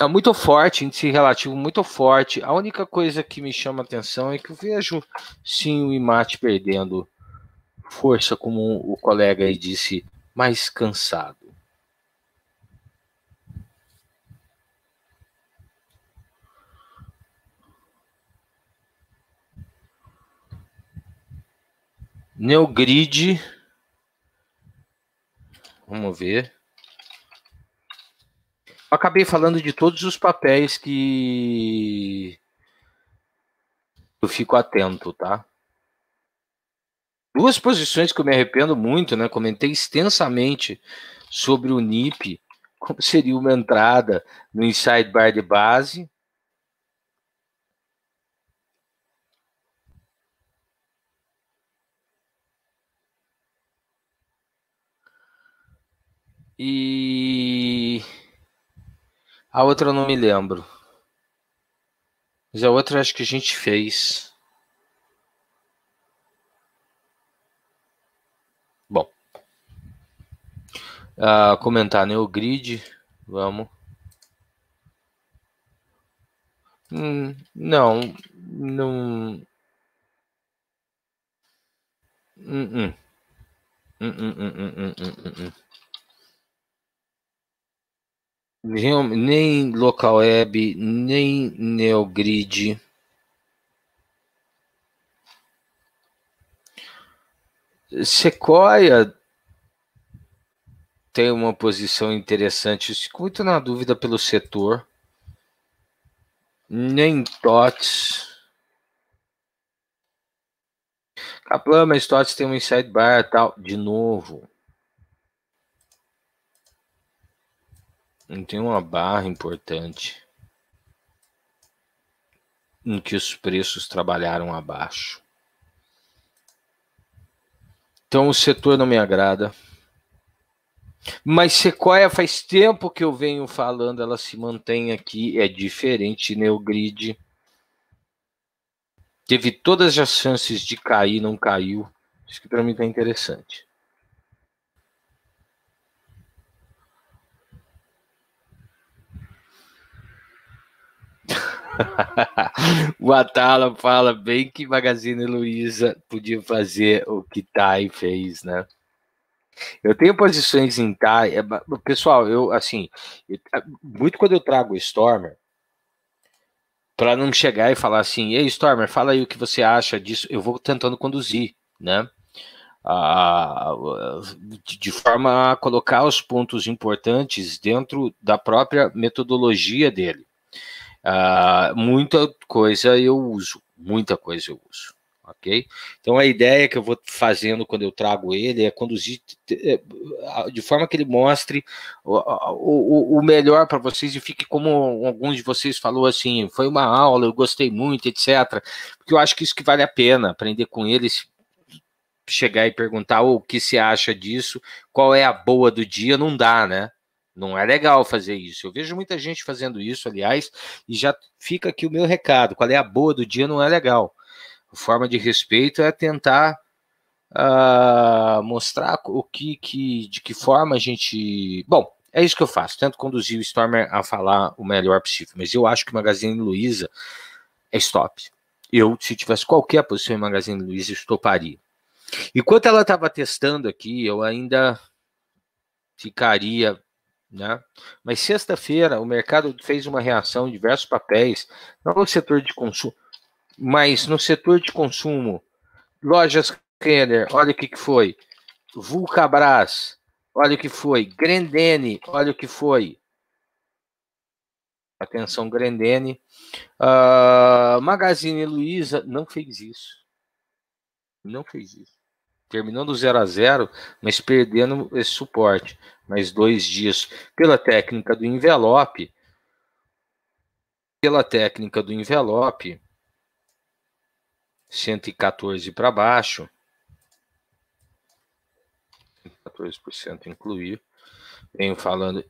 S1: é muito forte, índice relativo muito forte. A única coisa que me chama atenção é que eu vejo sim o Imate perdendo força, como o colega aí disse, mais cansado. Neogrid. Vamos ver acabei falando de todos os papéis que eu fico atento, tá? Duas posições que eu me arrependo muito, né? Comentei extensamente sobre o NIP, como seria uma entrada no inside bar de base. E a outra eu não me lembro. Mas a outra acho que a gente fez. Bom. Uh, comentar né? grid, Vamos. Hum, não. Não. Hum, hum. Hum, nem local web, nem neogrid. Sequoia tem uma posição interessante, muito na dúvida pelo setor. Nem TOTS. caplan mas TOTS tem um inside bar tal, de novo. Não tem uma barra importante em que os preços trabalharam abaixo. Então o setor não me agrada. Mas Sequoia faz tempo que eu venho falando, ela se mantém aqui, é diferente Neogrid. Né, Teve todas as chances de cair, não caiu. Isso que para mim tá interessante. o Atala fala bem que Magazine Luiza podia fazer o que Tai fez, né? Eu tenho posições em Tai. É, pessoal, eu assim, muito quando eu trago o Stormer, para não chegar e falar assim, ei Stormer, fala aí o que você acha disso. Eu vou tentando conduzir, né? Ah, de forma a colocar os pontos importantes dentro da própria metodologia dele. Uh, muita coisa eu uso, muita coisa eu uso, ok? Então a ideia que eu vou fazendo quando eu trago ele é conduzir eh, de forma que ele mostre o, o, o melhor para vocês e fique como alguns de vocês falou assim, foi uma aula, eu gostei muito, etc. Porque eu acho que isso que vale a pena aprender com ele, chegar e perguntar oh, o que se acha disso, qual é a boa do dia, não dá, né? Não é legal fazer isso. Eu vejo muita gente fazendo isso, aliás, e já fica aqui o meu recado. Qual é a boa do dia não é legal. A forma de respeito é tentar uh, mostrar o que, que, de que forma a gente. Bom, é isso que eu faço. Tento conduzir o Stormer a falar o melhor possível. Mas eu acho que o Magazine Luiza é stop. Eu, se tivesse qualquer posição em Magazine Luiza, estoparia. Enquanto ela estava testando aqui, eu ainda ficaria né? Mas sexta-feira o mercado fez uma reação em diversos papéis, não no setor de consumo, mas no setor de consumo, lojas Kenner, olha o que, que foi, Vulcabras, olha o que foi, Grendene, olha o que foi, atenção Grendene, uh, ah, Magazine Luiza não fez isso, não fez isso terminando 0 a 0 mas perdendo esse suporte. Mais dois dias pela técnica do envelope. Pela técnica do envelope, 114 para baixo, 14% incluir. Venho falando,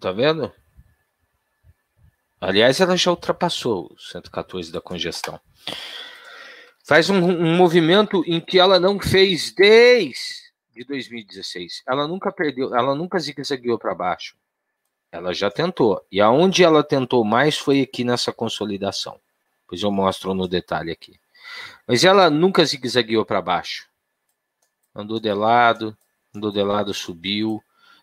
S1: tá vendo? Aliás, ela já ultrapassou o 114 da congestão faz um, um, movimento em que ela não fez desde de 2016. Ela nunca perdeu, ela nunca zigue-zagueou para baixo. Ela já tentou. E aonde ela tentou mais foi aqui nessa consolidação. Pois eu mostro no detalhe aqui. Mas ela nunca zigue-zagueou para baixo. Andou de lado, andou de lado, subiu.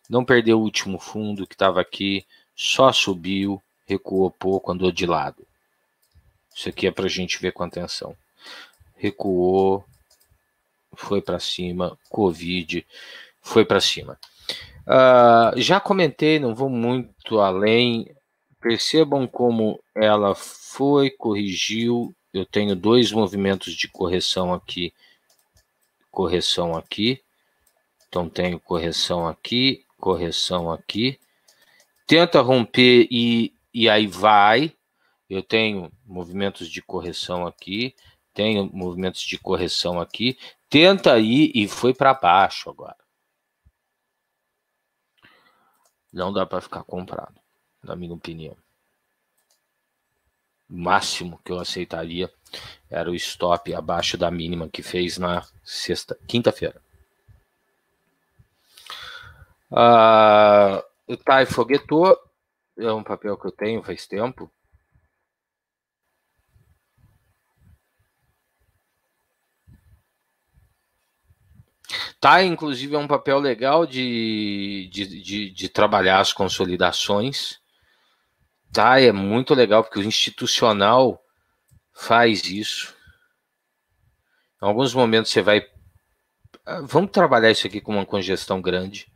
S1: Não perdeu o último fundo que estava aqui. Só subiu, recuou pouco, andou de lado. Isso aqui é para a gente ver com atenção recuou, foi para cima, Covid, foi para cima. Uh, já comentei, não vou muito além. Percebam como ela foi, corrigiu. Eu tenho dois movimentos de correção aqui, correção aqui. Então tenho correção aqui, correção aqui. Tenta romper e, e aí vai. Eu tenho movimentos de correção aqui tem movimentos de correção aqui, tenta ir e foi para baixo agora. Não dá para ficar comprado, na minha opinião. O máximo que eu aceitaria era o stop abaixo da mínima que fez na sexta, quinta-feira. Uh, o Thai Foguetô é um papel que eu tenho faz tempo. Tá, inclusive, é um papel legal de, de, de, de trabalhar as consolidações. Tá, é muito legal, porque o institucional faz isso. Em alguns momentos você vai. Ah, vamos trabalhar isso aqui com uma congestão grande.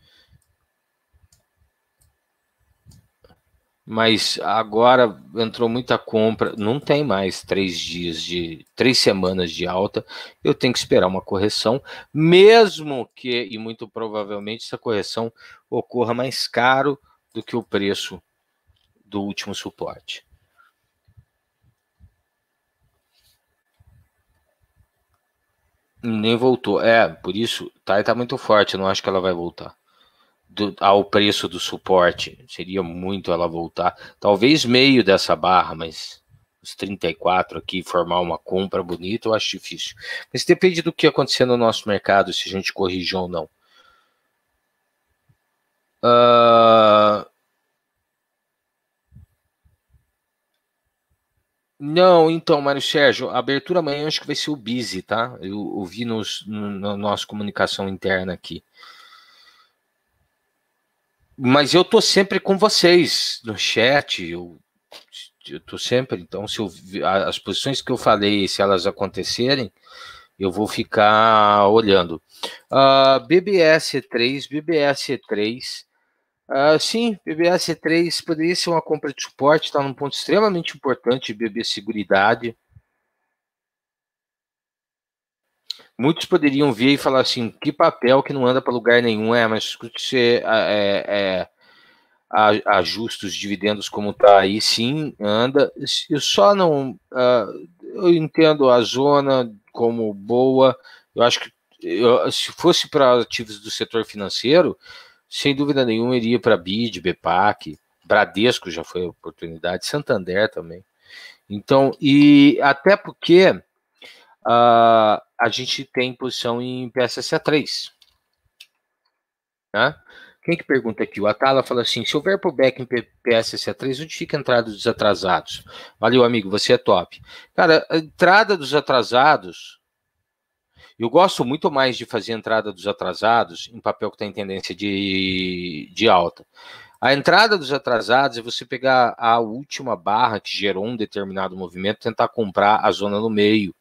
S1: mas agora entrou muita compra, não tem mais três dias de três semanas de alta, eu tenho que esperar uma correção, mesmo que e muito provavelmente essa correção ocorra mais caro do que o preço do último suporte. Nem voltou. É, por isso, tá, tá muito forte, eu não acho que ela vai voltar do, ao preço do suporte. Seria muito ela voltar. Talvez meio dessa barra, mas os 34 aqui, formar uma compra bonita, eu acho difícil. Mas depende do que acontecer no nosso mercado, se a gente corrigir ou não. Uh... Não, então, Mário Sérgio, a abertura amanhã acho que vai ser o Busy, tá? Eu ouvi nos, na no nossa comunicação interna aqui mas eu tô sempre com vocês no chat, eu, eu tô sempre, então se eu, as posições que eu falei, se elas acontecerem, eu vou ficar olhando. Uh, BBS3, BBS3, uh, sim, BBS3 poderia ser uma compra de suporte, está num ponto extremamente importante BB Seguridade, Muitos poderiam vir e falar assim: que papel que não anda para lugar nenhum, é, mas você é, é, ajusta os dividendos como está aí, sim, anda. Eu só não. Uh, eu entendo a zona como boa, eu acho que eu, se fosse para ativos do setor financeiro, sem dúvida nenhuma iria para BID, BEPAC, Bradesco já foi oportunidade, Santander também. Então, e até porque uh, a gente tem posição em PSSA3. Tá? Né? Quem que pergunta aqui? O Atala fala assim: se houver pullback em PSSA3, onde fica a entrada dos atrasados? Valeu, amigo, você é top. Cara, a entrada dos atrasados. Eu gosto muito mais de fazer a entrada dos atrasados em papel que está em tendência de, de alta. A entrada dos atrasados é você pegar a última barra que gerou um determinado movimento, tentar comprar a zona no meio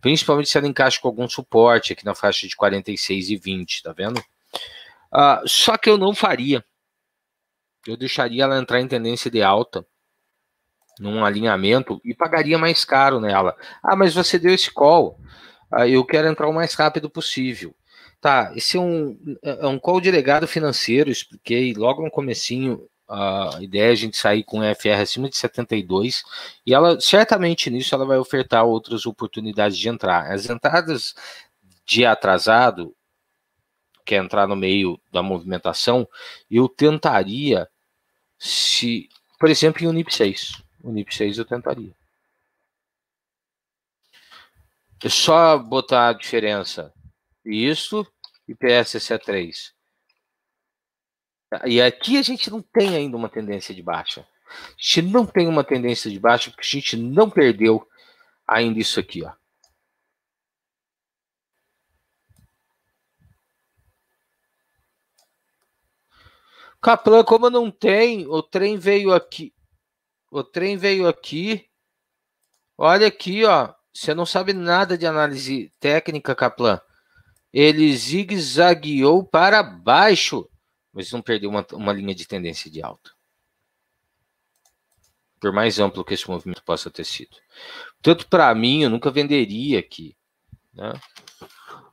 S1: principalmente se ela encaixa com algum suporte aqui na faixa de 46 e 20, tá vendo? Uh, só que eu não faria. Eu deixaria ela entrar em tendência de alta, num alinhamento, e pagaria mais caro nela. Ah, mas você deu esse call. Uh, eu quero entrar o mais rápido possível. Tá, esse é um, é um call de legado financeiro, expliquei logo no comecinho a ideia é a gente sair com FR acima de 72 e ela certamente nisso ela vai ofertar outras oportunidades de entrar. As entradas de atrasado quer é entrar no meio da movimentação, eu tentaria se, por exemplo, em Unip 6. Unip 6 eu tentaria. É só botar a diferença. Isso e PSC3. E aqui a gente não tem ainda uma tendência de baixa. A gente não tem uma tendência de baixa porque a gente não perdeu ainda isso aqui, ó. Caplan, como não tem, o trem veio aqui. O trem veio aqui. Olha aqui, ó. Você não sabe nada de análise técnica, Caplan. Ele zigue-zagueou para baixo mas não perdeu uma, uma linha de tendência de alta. Por mais amplo que esse movimento possa ter sido. Tanto para mim, eu nunca venderia aqui. Né?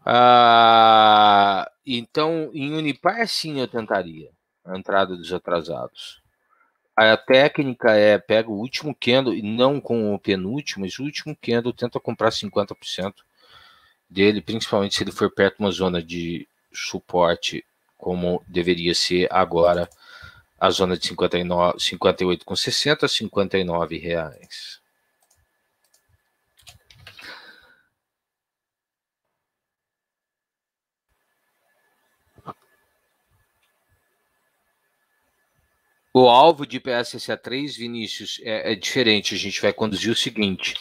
S1: Ah, então, em Unipar, sim, eu tentaria a entrada dos atrasados. A técnica é pega o último candle, e não com o penúltimo, mas o último candle tenta comprar 50% dele, principalmente se ele for perto de uma zona de suporte como deveria ser agora a zona de 59, 58,60 a 59 reais. O alvo de IPSSA 3, Vinícius, é, é, diferente. A gente vai conduzir o seguinte: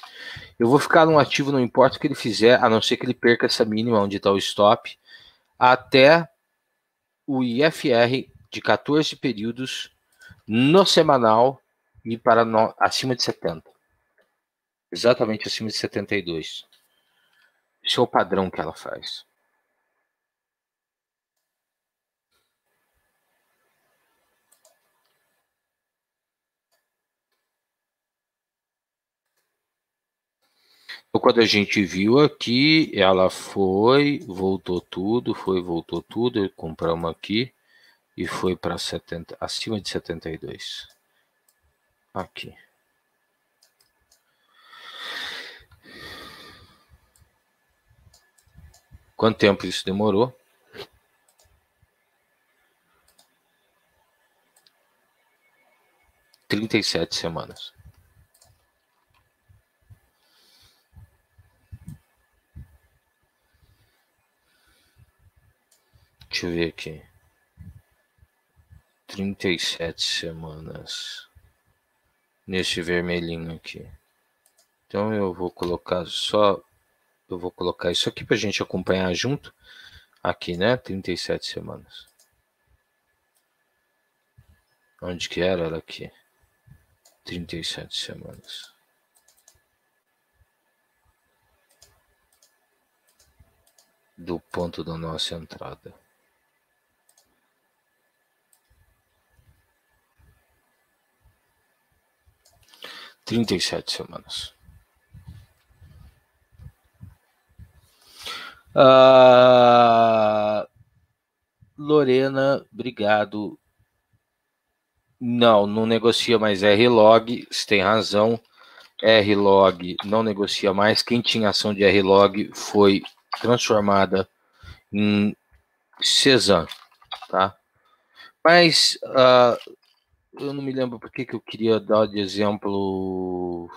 S1: eu vou ficar num ativo, não importa o que ele fizer, a não ser que ele perca essa mínima onde está o stop, até o IFR de 14 períodos no semanal e para no, acima de 70. Exatamente acima de 72. Esse é o padrão que ela faz. Então, quando a gente viu aqui, ela foi, voltou tudo, foi, voltou tudo, compramos aqui e foi para 70, acima de 72. Aqui. Quanto tempo isso demorou? Trinta e sete semanas. Deixa eu ver aqui. 37 semanas. Nesse vermelhinho aqui. Então eu vou colocar só. Eu vou colocar isso aqui para a gente acompanhar junto. Aqui, né? 37 semanas. Onde que era? Era aqui. 37 semanas. Do ponto da nossa entrada. Trinta e sete semanas. Uh, Lorena, obrigado. Não, não negocia mais R-Log, você tem razão. R-Log não negocia mais. Quem tinha ação de R-Log foi transformada em Cezan, tá? Mas uh, eu não me lembro porque que eu queria dar de exemplo.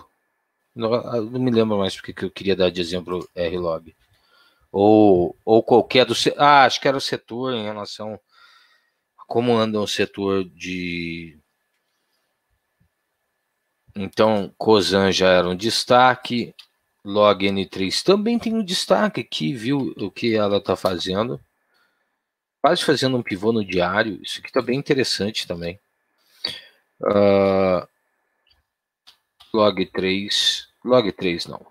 S1: Não, ah, não me lembro mais porque que eu queria dar de exemplo R-Log. Ou, ou qualquer do. Ah, acho que era o setor em relação a como anda o setor de. Então, Cosan já era um destaque. Log N3 também tem um destaque aqui, viu? O que ela está fazendo. Quase fazendo um pivô no diário. Isso aqui está bem interessante também. Ah, log 3. Log 3 não.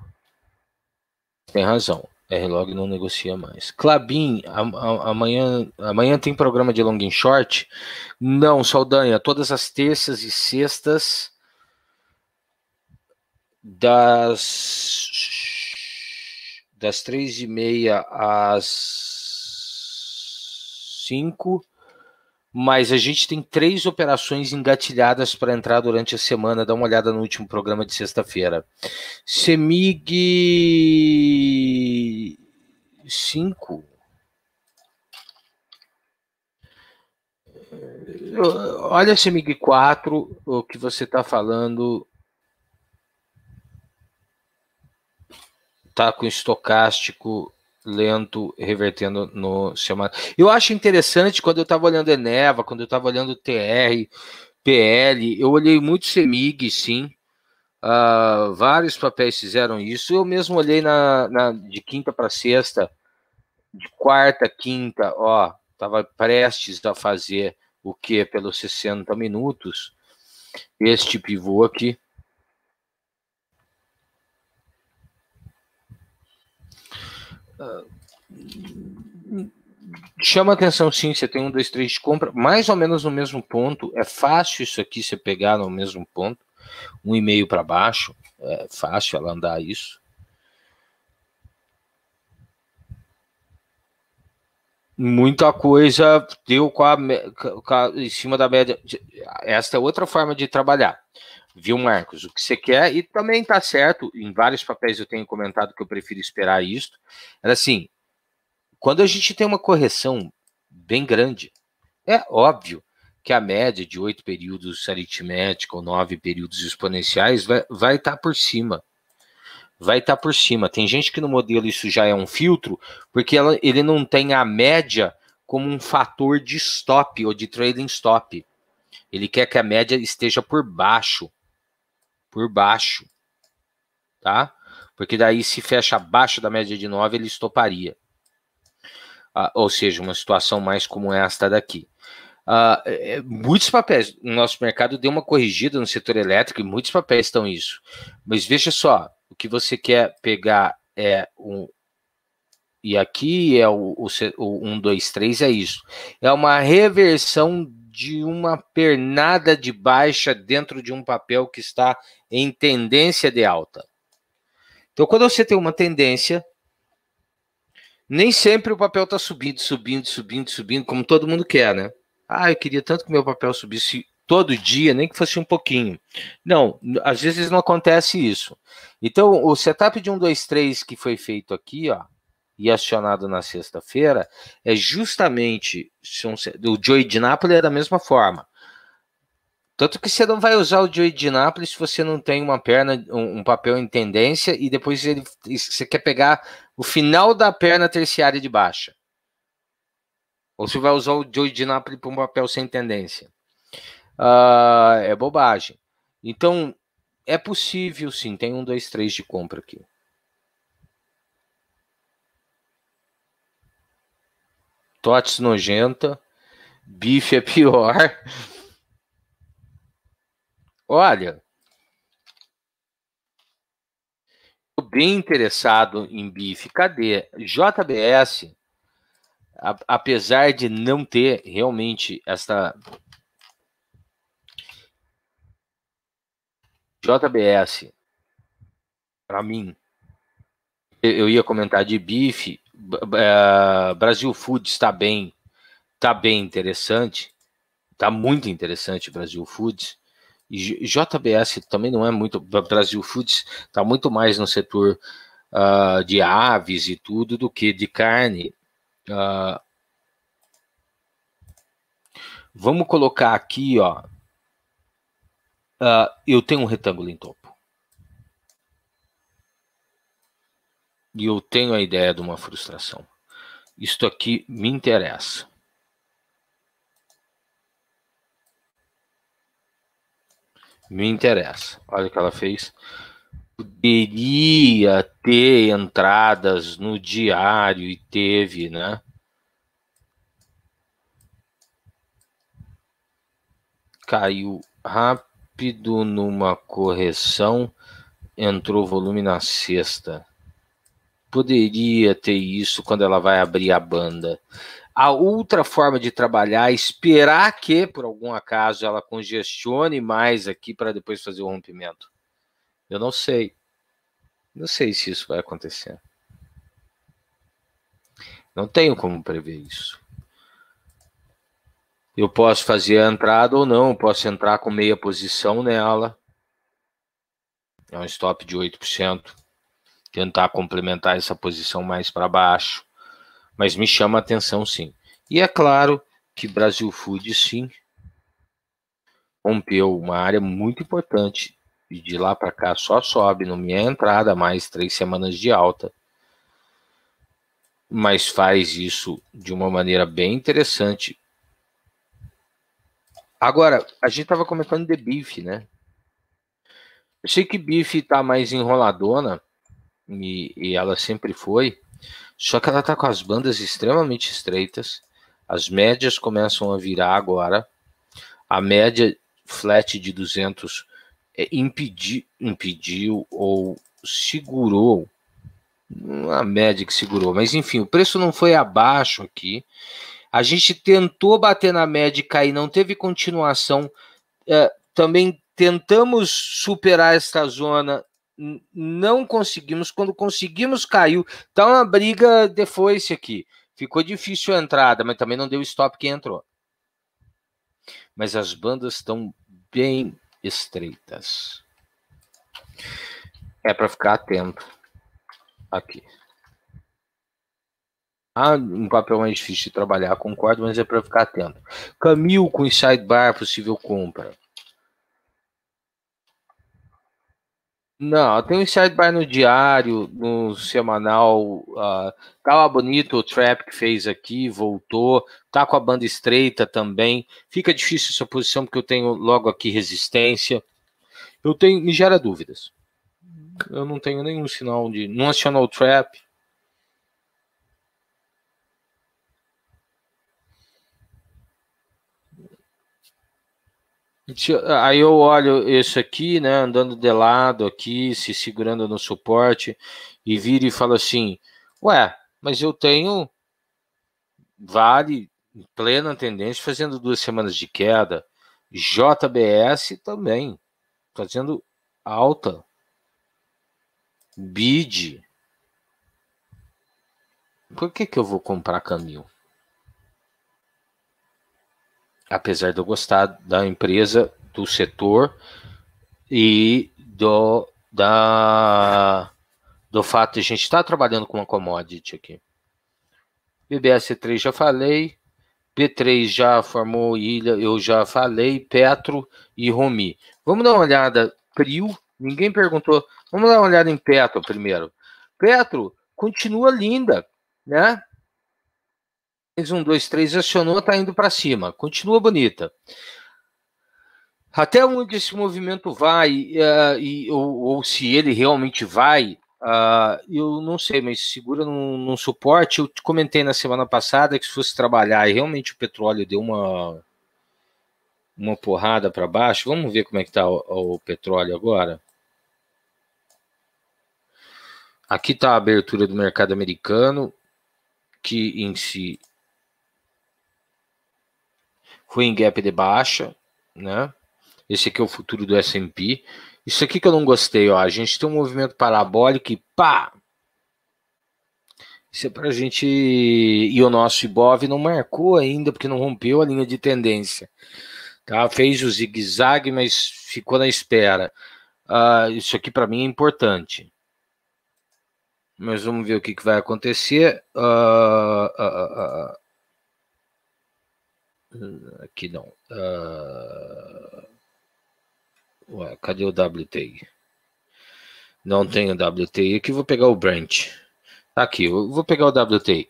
S1: Tem razão. Rlog não negocia mais. Clabin, amanhã, amanhã tem programa de long and short? Não, Saldanha, todas as terças e sextas das das três e meia às cinco mas a gente tem três operações engatilhadas para entrar durante a semana. Dá uma olhada no último programa de sexta-feira. Semig 5. Olha Semig 4, o que você está falando. Tá com estocástico lento revertendo no chamado. Eu acho interessante quando eu estava olhando Eneva, quando eu estava olhando TR, PL, eu olhei muito CEMIG, sim. Uh, vários papéis fizeram isso. Eu mesmo olhei na, na de quinta para sexta, de quarta, quinta, ó, estava prestes a fazer o que pelos 60 minutos. Este pivô aqui chama atenção sim, você tem um, dois, três de compra, mais ou menos no mesmo ponto. É fácil isso aqui você pegar no mesmo ponto, um e meio para baixo, é fácil ela andar isso. Muita coisa deu com a, com a, em cima da média. Esta é outra forma de trabalhar. Viu, Marcos? O que você quer, e também tá certo, em vários papéis eu tenho comentado que eu prefiro esperar isto. Era assim, quando a gente tem uma correção bem grande, é óbvio que a média de oito períodos aritmética ou nove períodos exponenciais vai estar vai tá por cima. Vai estar tá por cima. Tem gente que no modelo isso já é um filtro, porque ela, ele não tem a média como um fator de stop ou de trading stop. Ele quer que a média esteja por baixo por baixo, tá? Porque daí se fecha abaixo da média de 9, ele estoparia. Ah, ou seja, uma situação mais como é esta daqui. Ah, é, é muitos papéis, o nosso mercado deu uma corrigida no setor elétrico e muitos papéis estão isso. Mas veja só, o que você quer pegar é um, e aqui é o, o, 1, 2, 3 é isso. É uma reversão de uma pernada de baixa dentro de um papel que está em tendência de alta. Então, quando você tem uma tendência, nem sempre o papel está subindo, subindo, subindo, subindo, como todo mundo quer, né? Ah, eu queria tanto que meu papel subisse todo dia, nem que fosse um pouquinho. Não, às vezes não acontece isso. Então, o setup de um, dois, três que foi feito aqui, ó, e acionado na sexta-feira é justamente o Joey de Nápoles é da mesma forma. Tanto que você não vai usar o Joey de Nápoles se você não tem uma perna, um, um, papel em tendência e depois ele, você quer pegar o final da perna terciária de baixa. Ou você vai usar o Joey de Nápoles para um papel sem tendência. Uh, é bobagem. Então, é possível sim, tem um, dois, três de compra aqui. Tots nojenta. Bife é pior. Olha, tô bem interessado em bife. Cadê? JBS, a, apesar de não ter realmente esta JBS, para mim, eu ia comentar de bife, é, Brasil Food está bem, está bem interessante, está muito interessante Brasil Foods. E JBS também não é muito. Brasil Foods está muito mais no setor uh, de aves e tudo do que de carne. Uh, vamos colocar aqui, ó. Ah, eu tenho um retângulo em topo. e eu tenho a ideia de uma frustração. Isto aqui me interessa. Me interessa. Olha o que ela fez. Poderia ter entradas no diário e teve, né? Caiu rápido numa correção, entrou volume na sexta poderia ter isso quando ela vai abrir a banda. A outra forma de trabalhar, esperar que, por algum acaso, ela congestione mais aqui para depois fazer o rompimento. Eu não sei. Não sei se isso vai acontecer. Não tenho como prever isso. Eu posso fazer a entrada ou não, posso entrar com meia posição nela. É um stop de 8% tentar complementar essa posição mais para baixo, mas me chama a atenção sim. E é claro que Brasil Food sim rompeu uma área muito importante e de lá para cá só sobe no minha é entrada mais três semanas de alta, mas faz isso de uma maneira bem interessante. Agora a gente estava comentando de bife, né? Eu sei que bife está mais enroladona e, e ela sempre foi. Só que ela tá com as bandas extremamente estreitas. As médias começam a virar agora. A média flat de 200 é, impedi, impediu ou segurou é a média que segurou, mas enfim, o preço não foi abaixo aqui. A gente tentou bater na média e cair, não teve continuação. É, também tentamos superar esta zona, não conseguimos. Quando conseguimos, caiu. Tá uma briga de foice aqui. Ficou difícil a entrada, mas também não deu o stop que entrou. Mas as bandas estão bem estreitas. É para ficar atento. Aqui. Ah, um papel mais difícil de trabalhar, concordo, mas é para ficar atento. Camil com sidebar, possível compra. Não, tem um side by no diário, no semanal. Uh, tava bonito o trap que fez aqui, voltou. Tá com a banda estreita também. Fica difícil essa posição porque eu tenho logo aqui resistência. Eu tenho, me gera dúvidas. Uhum. Eu não tenho nenhum sinal de. Não acionou o trap. Aí eu olho isso aqui, né, andando de lado aqui, se segurando no suporte, e vira e fala assim: Ué, mas eu tenho Vale em plena tendência, fazendo duas semanas de queda, JBS também fazendo alta, BID. Por que, que eu vou comprar caminho? apesar de eu gostar da empresa, do setor e do, da, do fato de a gente estar tá trabalhando com uma commodity aqui. BBS3 já falei, B3 já formou Ilha, eu já falei, Petro e Romi. Vamos dar uma olhada, Prio, ninguém perguntou. Vamos dar uma olhada em Petro primeiro. Petro continua linda, né? Fez um, dois, três, acionou, tá indo para cima. Continua bonita. Até onde esse movimento vai, uh, e, ou, ou, se ele realmente vai, uh, eu não sei, mas segura num, num suporte. Eu comentei na semana passada que se fosse trabalhar e realmente o petróleo deu uma, uma porrada para baixo. Vamos ver como é que tá o, o petróleo agora. Aqui está a abertura do mercado americano, que em si Ruim gap de baixa, né? Esse aqui é o futuro do S&P. Isso aqui que eu não gostei, ó. A gente tem um movimento parabólico e pá! Isso é pra gente... E o nosso Ibov não marcou ainda, porque não rompeu a linha de tendência. Tá? Fez o zigue-zague, mas ficou na espera. Uh, isso aqui para mim é importante. Mas vamos ver o que, que vai acontecer. Uh, uh, eh, aqui não. Uh... Ué, cadê o WTI? Não tenho WTI aqui, vou pegar o Brent. Tá aqui, vou pegar o WTI.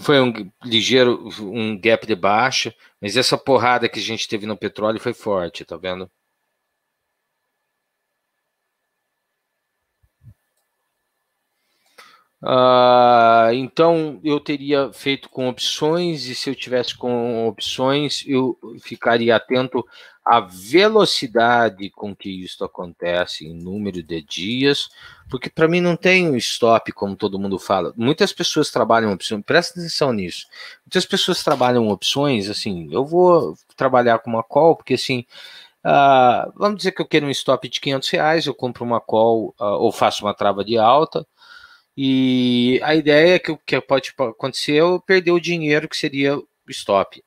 S1: Foi um ligeiro um gap de baixa, mas essa porrada que a gente teve no petróleo foi forte, tá vendo? Uh, então eu teria feito com opções, e se eu tivesse com opções, eu ficaria atento à velocidade com que isso acontece, em número de dias, porque para mim não tem um stop, como todo mundo fala. Muitas pessoas trabalham opções, presta atenção nisso. Muitas pessoas trabalham opções, assim, eu vou trabalhar com uma call, porque assim. Uh, vamos dizer que eu quero um stop de 500 reais, eu compro uma call uh, ou faço uma trava de alta, e a ideia é que o que pode tipo, acontecer é eu perder o dinheiro que seria stop.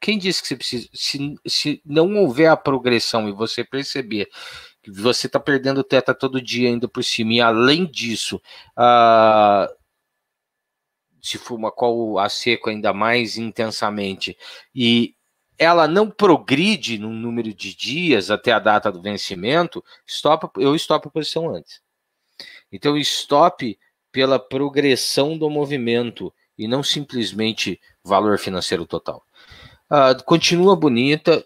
S1: Quem disse que você precisa? Se, se não houver a progressão e você perceber que você está perdendo o teta todo dia ainda por cima, e além disso, ah, se uma qual a seco ainda mais intensamente, e ela não progride no número de dias até a data do vencimento, stop, eu stop a posição antes. Então, stop pela progressão do movimento e não simplesmente valor financeiro total. Uh, continua bonita,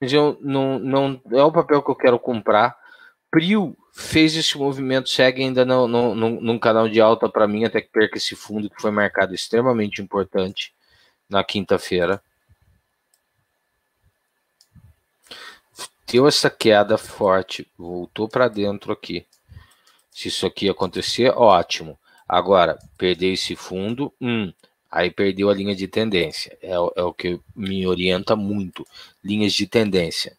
S1: mas eu não, não é o papel que eu quero comprar. Prio fez esse movimento, segue ainda no, no, no, num canal de alta para mim, até que perca esse fundo que foi marcado extremamente importante na quinta-feira. Deu essa queda forte, voltou para dentro aqui. Se isso aqui acontecer, ótimo. Agora, perder esse fundo, hum, aí perdeu a linha de tendência. É, é o que me orienta muito. Linhas de tendência.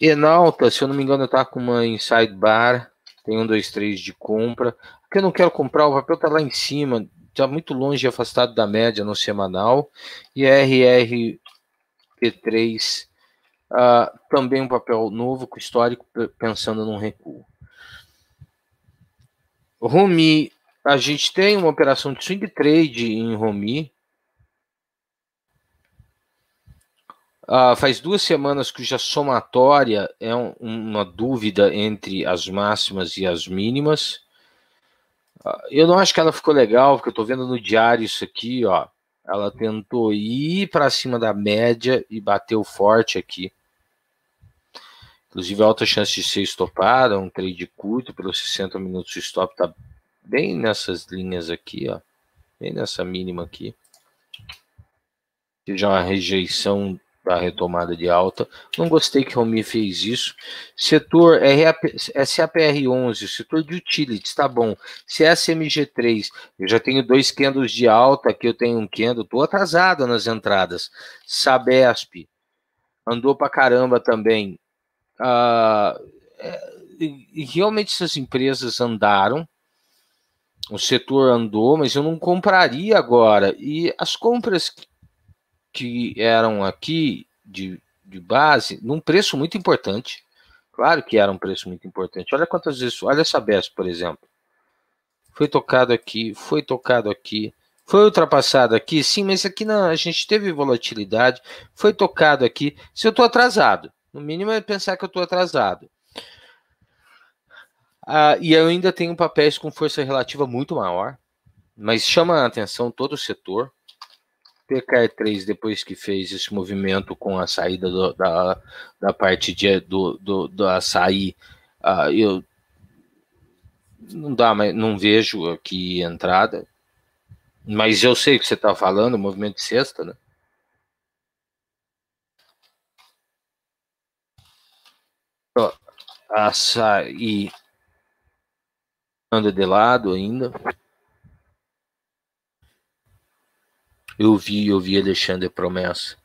S1: Enalta, se eu não me engano, está com uma inside bar. Tem um, dois, três de compra. Porque eu não quero comprar, o papel está lá em cima. Está muito longe e afastado da média no semanal. E RRP3, uh, ah, também um papel novo, com histórico, pensando num recuo. Rumi, a gente tem uma operação de swing trade em Rumi. Ah, faz duas semanas que já somatória é um, uma dúvida entre as máximas e as mínimas. Ah, eu não acho que ela ficou legal, porque eu estou vendo no diário isso aqui, ó. Ela tentou ir para cima da média e bateu forte aqui inclusive alta chance de ser estopado, um trade curto pelos 60 minutos de stop, tá bem nessas linhas aqui, ó, bem nessa mínima aqui. Já uma rejeição da retomada de alta. Não gostei que o mi fez isso. Setor RAP, SAPR11, setor de utilities, tá bom. CSMG3, é eu já tenho dois candles de alta, aqui eu tenho um candle, tô atrasado nas entradas. Sabesp, andou pra caramba também. Uh, realmente essas empresas andaram, o setor andou, mas eu não compraria agora. E as compras que eram aqui de, de base, num preço muito importante, claro que era um preço muito importante. Olha quantas vezes, olha essa BES, por exemplo. Foi tocado aqui, foi tocado aqui, foi ultrapassado aqui, sim, mas aqui não, a gente teve volatilidade, foi tocado aqui. Se eu estou atrasado, no mínimo é pensar que eu estou atrasado. Ah, e eu ainda tenho papéis com força relativa muito maior, mas chama a atenção todo o setor. PKR3, depois que fez esse movimento com a saída do, da, da parte de, do, do, do açaí, ah, eu não dá, mas não vejo aqui entrada. Mas eu sei o que você está falando, movimento de sexta, né? açaí anda de lado ainda. Eu vi, eu vi Alexandre Promessa.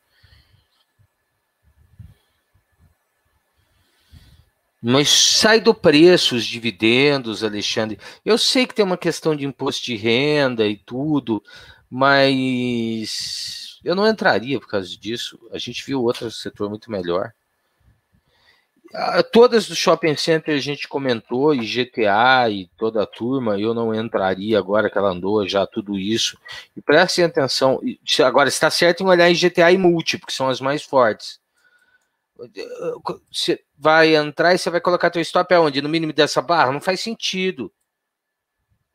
S1: Mas sai do preço os dividendos, Alexandre. Eu sei que tem uma questão de imposto de renda e tudo, mas eu não entraria por causa disso. A gente viu outro setor muito melhor. Todas do shopping center a gente comentou, e GTA e toda a turma, eu não entraria agora que ela andou já tudo isso. E prestem atenção, agora está certo em olhar em GTA e Multi, porque são as mais fortes. Você vai entrar e você vai colocar teu stop aonde? No mínimo dessa barra? Não faz sentido.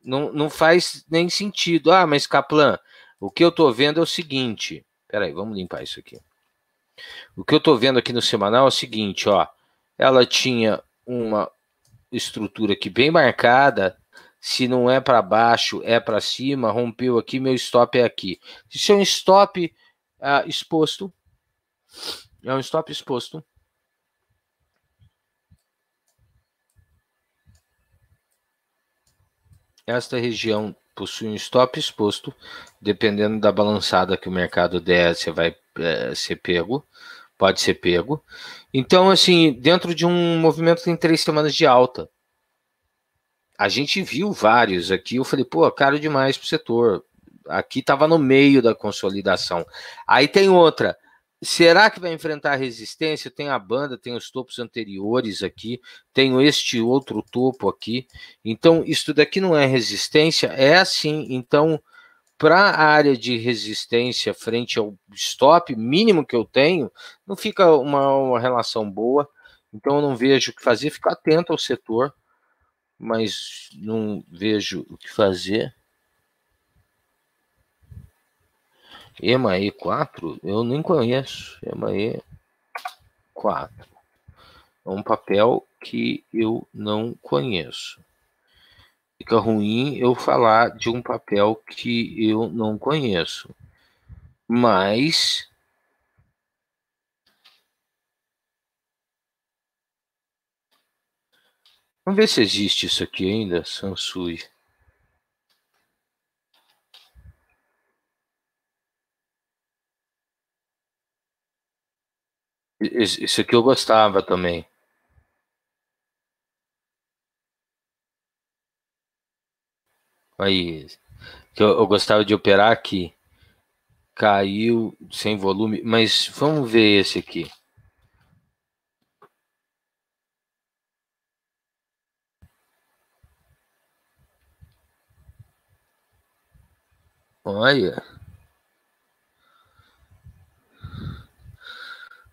S1: Não, não faz nem sentido. Ah, mas Caplan, o que eu tô vendo é o seguinte. Peraí, vamos limpar isso aqui. O que eu tô vendo aqui no semanal é o seguinte, ó ela tinha uma estrutura aqui bem marcada. Se não é para baixo, é para cima. Rompeu aqui, meu stop é aqui. Isso é um stop uh, exposto. É um stop exposto. Esta região possui um stop exposto, dependendo da balançada que o mercado der, você vai é, ser pego pode ser pego. Então, assim, dentro de um movimento que tem três semanas de alta, a gente viu vários aqui. Eu falei, pô, caro demais pro setor. Aqui estava no meio da consolidação. Aí tem outra. Será que vai enfrentar resistência? Tem a banda, tem os topos anteriores aqui, tenho este outro topo aqui. Então, isso daqui não é resistência, é assim. Então, para a área de resistência frente ao stop mínimo que eu tenho, não fica uma, uma relação boa. Então eu não vejo o que fazer, fico atento ao setor, mas não vejo o que fazer. EMAE 4? Eu nem conheço. EMAE 4. É um papel que eu não conheço. Fica ruim eu falar de um papel que eu não conheço. Mas Vamos ver se existe isso aqui ainda, Sansui. Isso aqui eu gostava também. Aí, que eu, eu gostava de operar aqui. Caiu sem volume, mas vamos ver esse aqui. Olha.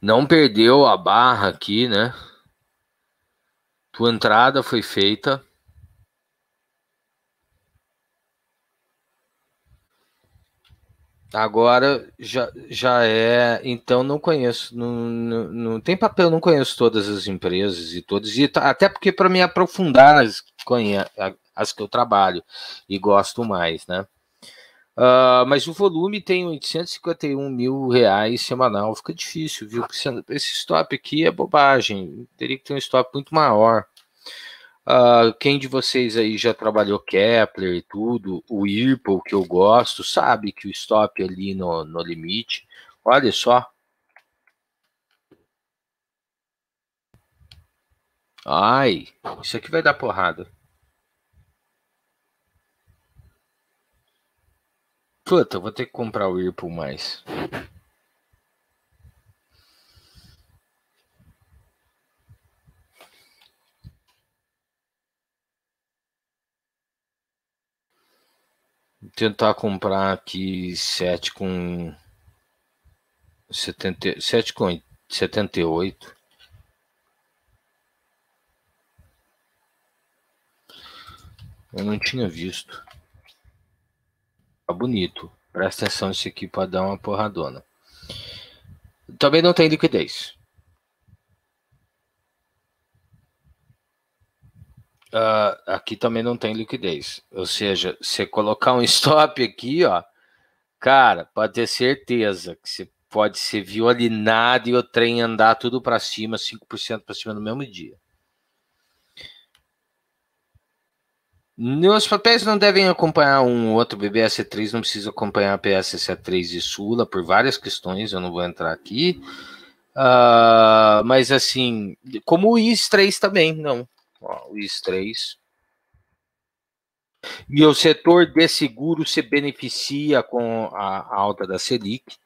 S1: Não perdeu a barra aqui, né? Tua entrada foi feita. Agora já, já é. Então não conheço, não, não, não, tem papel, não conheço todas as empresas e todas, e tá, até porque para me aprofundar as, as que eu trabalho e gosto mais, né? Uh, mas o volume tem 851 mil reais semanal, fica difícil, viu? Esse stop aqui é bobagem, teria que ter um stop muito maior. Uh, quem de vocês aí já trabalhou Kepler e tudo, o Irpo que eu gosto, sabe que o stop é ali no, no limite. Olha só. Ai, isso aqui vai dar porrada. Puta, vou ter que comprar o Irpo mais. tentar comprar aqui 7 com 70, 7 com 78. Eu não tinha visto. Tá bonito. Presta atenção isso aqui para dar uma porradona. Também não tem liquidez. uh, aqui também não tem liquidez. Ou seja, você colocar um stop aqui, ó, cara, pode ter certeza que você pode ser violinado e o trem andar tudo para cima, 5% para cima no mesmo dia. Meus papéis não devem acompanhar um outro BBS3, não precisa acompanhar a PSC3 e Sula por várias questões, eu não vou entrar aqui. Uh, mas assim, como o IS3 também, não ó, o IS3. E o setor de seguro se beneficia com a alta da Selic,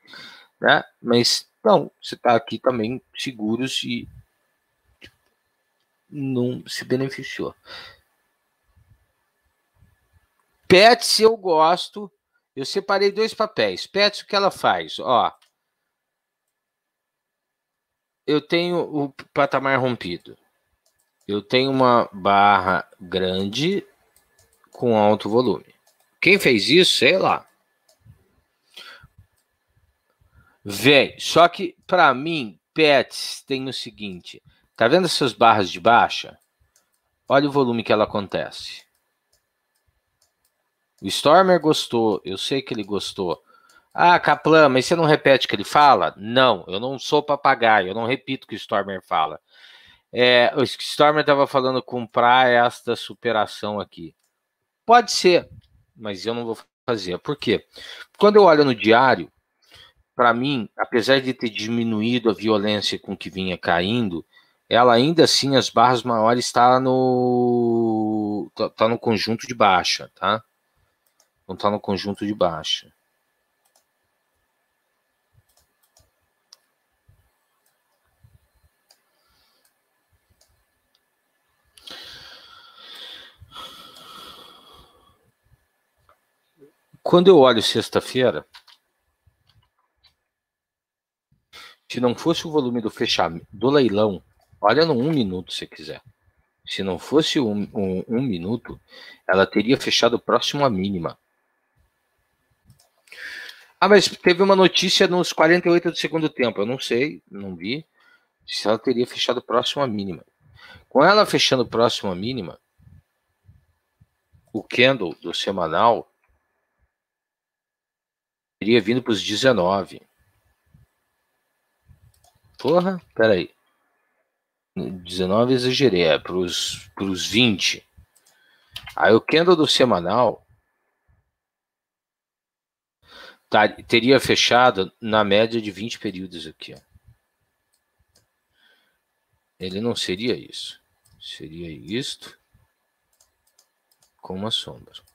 S1: né? Mas não, você está aqui também seguros e não se beneficiou. Pets eu gosto. Eu separei dois papéis. Pets o que ela faz, ó. Eu tenho o patamar rompido. Eu tenho uma barra grande com alto volume. Quem fez isso, sei lá. Vem, só que para mim, pets tem o seguinte, tá vendo essas barras de baixa? Olha o volume que ela acontece. O Stormer gostou, eu sei que ele gostou. Ah, Kaplan, mas você não repete o que ele fala? Não, eu não sou papagaio, eu não repito o que o Stormer fala. É, o Stormer estava falando comprar esta superação aqui. Pode ser, mas eu não vou fazer. Por quê? Quando eu olho no diário, para mim, apesar de ter diminuído a violência com que vinha caindo, ela ainda assim, as barras maiores está no tá, tá, no conjunto de baixa, tá? Não tá no conjunto de baixa. Quando eu olho sexta-feira, se não fosse o volume do fechamento do leilão, olha no um minuto se quiser. Se não fosse um, um, um minuto, ela teria fechado próximo à mínima. Ah, mas teve uma notícia nos 48 do segundo tempo. Eu não sei, não vi se ela teria fechado próximo à mínima. Com ela fechando próximo à mínima, o candle do semanal teria vindo para os 19. Porra, peraí. 19 exagerei, é para os 20. Aí o candle do semanal tá, teria fechado na média de 20 períodos aqui. Ó. Ele não seria isso. Seria isto com uma sombra.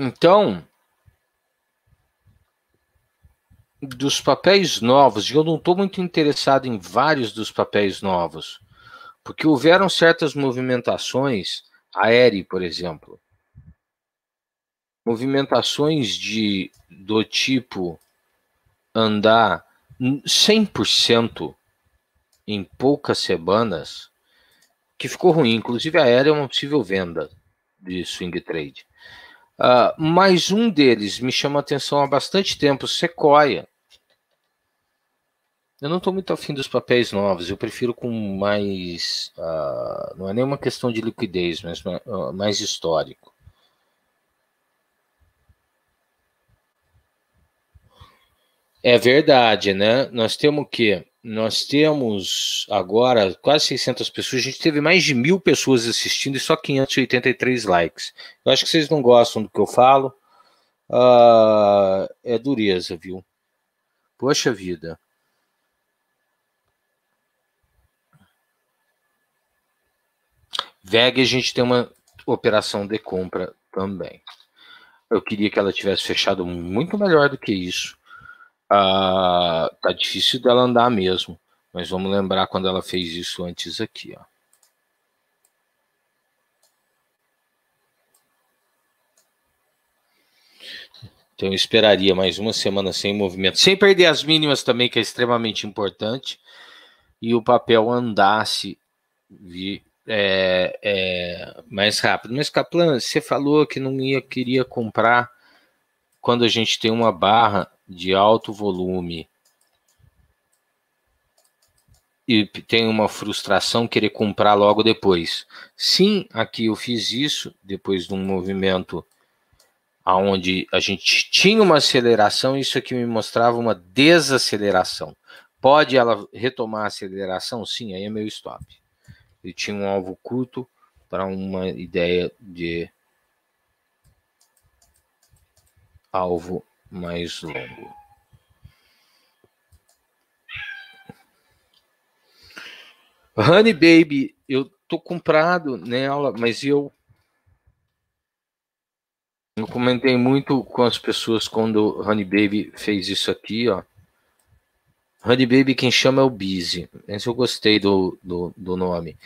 S1: Então, dos papéis novos, e eu não estou muito interessado em vários dos papéis novos, porque houveram certas movimentações, a ERI, por exemplo, movimentações de do tipo andar 100% em poucas semanas, que ficou ruim. Inclusive, a ERI é uma possível venda de swing trade. Uh, mas um deles me chama atenção há bastante tempo, Sequoia. Eu não estou muito afim dos papéis novos, eu prefiro com mais. Uh, não é nenhuma questão de liquidez, mas uh, mais histórico. É verdade, né? Nós temos o quê? Nós temos agora quase 600 pessoas. A gente teve mais de mil pessoas assistindo e só 583 likes. Eu acho que vocês não gostam do que eu falo. Ah, é dureza, viu? Poxa vida. VEG, a gente tem uma operação de compra também. Eu queria que ela tivesse fechado muito melhor do que isso. Ah, tá difícil dela andar mesmo, mas vamos lembrar quando ela fez isso antes aqui, ó. Então eu esperaria mais uma semana sem movimento, sem perder as mínimas também, que é extremamente importante, e o papel andasse vi, é, é, mais rápido. Mas Caplan, você falou que não ia queria comprar quando a gente tem uma barra de alto volume e tem uma frustração querer comprar logo depois. Sim, aqui eu fiz isso depois de um movimento aonde a gente tinha uma aceleração, isso aqui me mostrava uma desaceleração. Pode ela retomar a aceleração? Sim, aí é meu stop. Eu tinha um alvo curto para uma ideia de alvo mais longo. Honey Baby, eu tô comprado nela, mas eu eu comentei muito com as pessoas quando Honey Baby fez isso aqui, ó. Honey Baby quem chama é o Busy. Mas eu gostei do, do, do nome.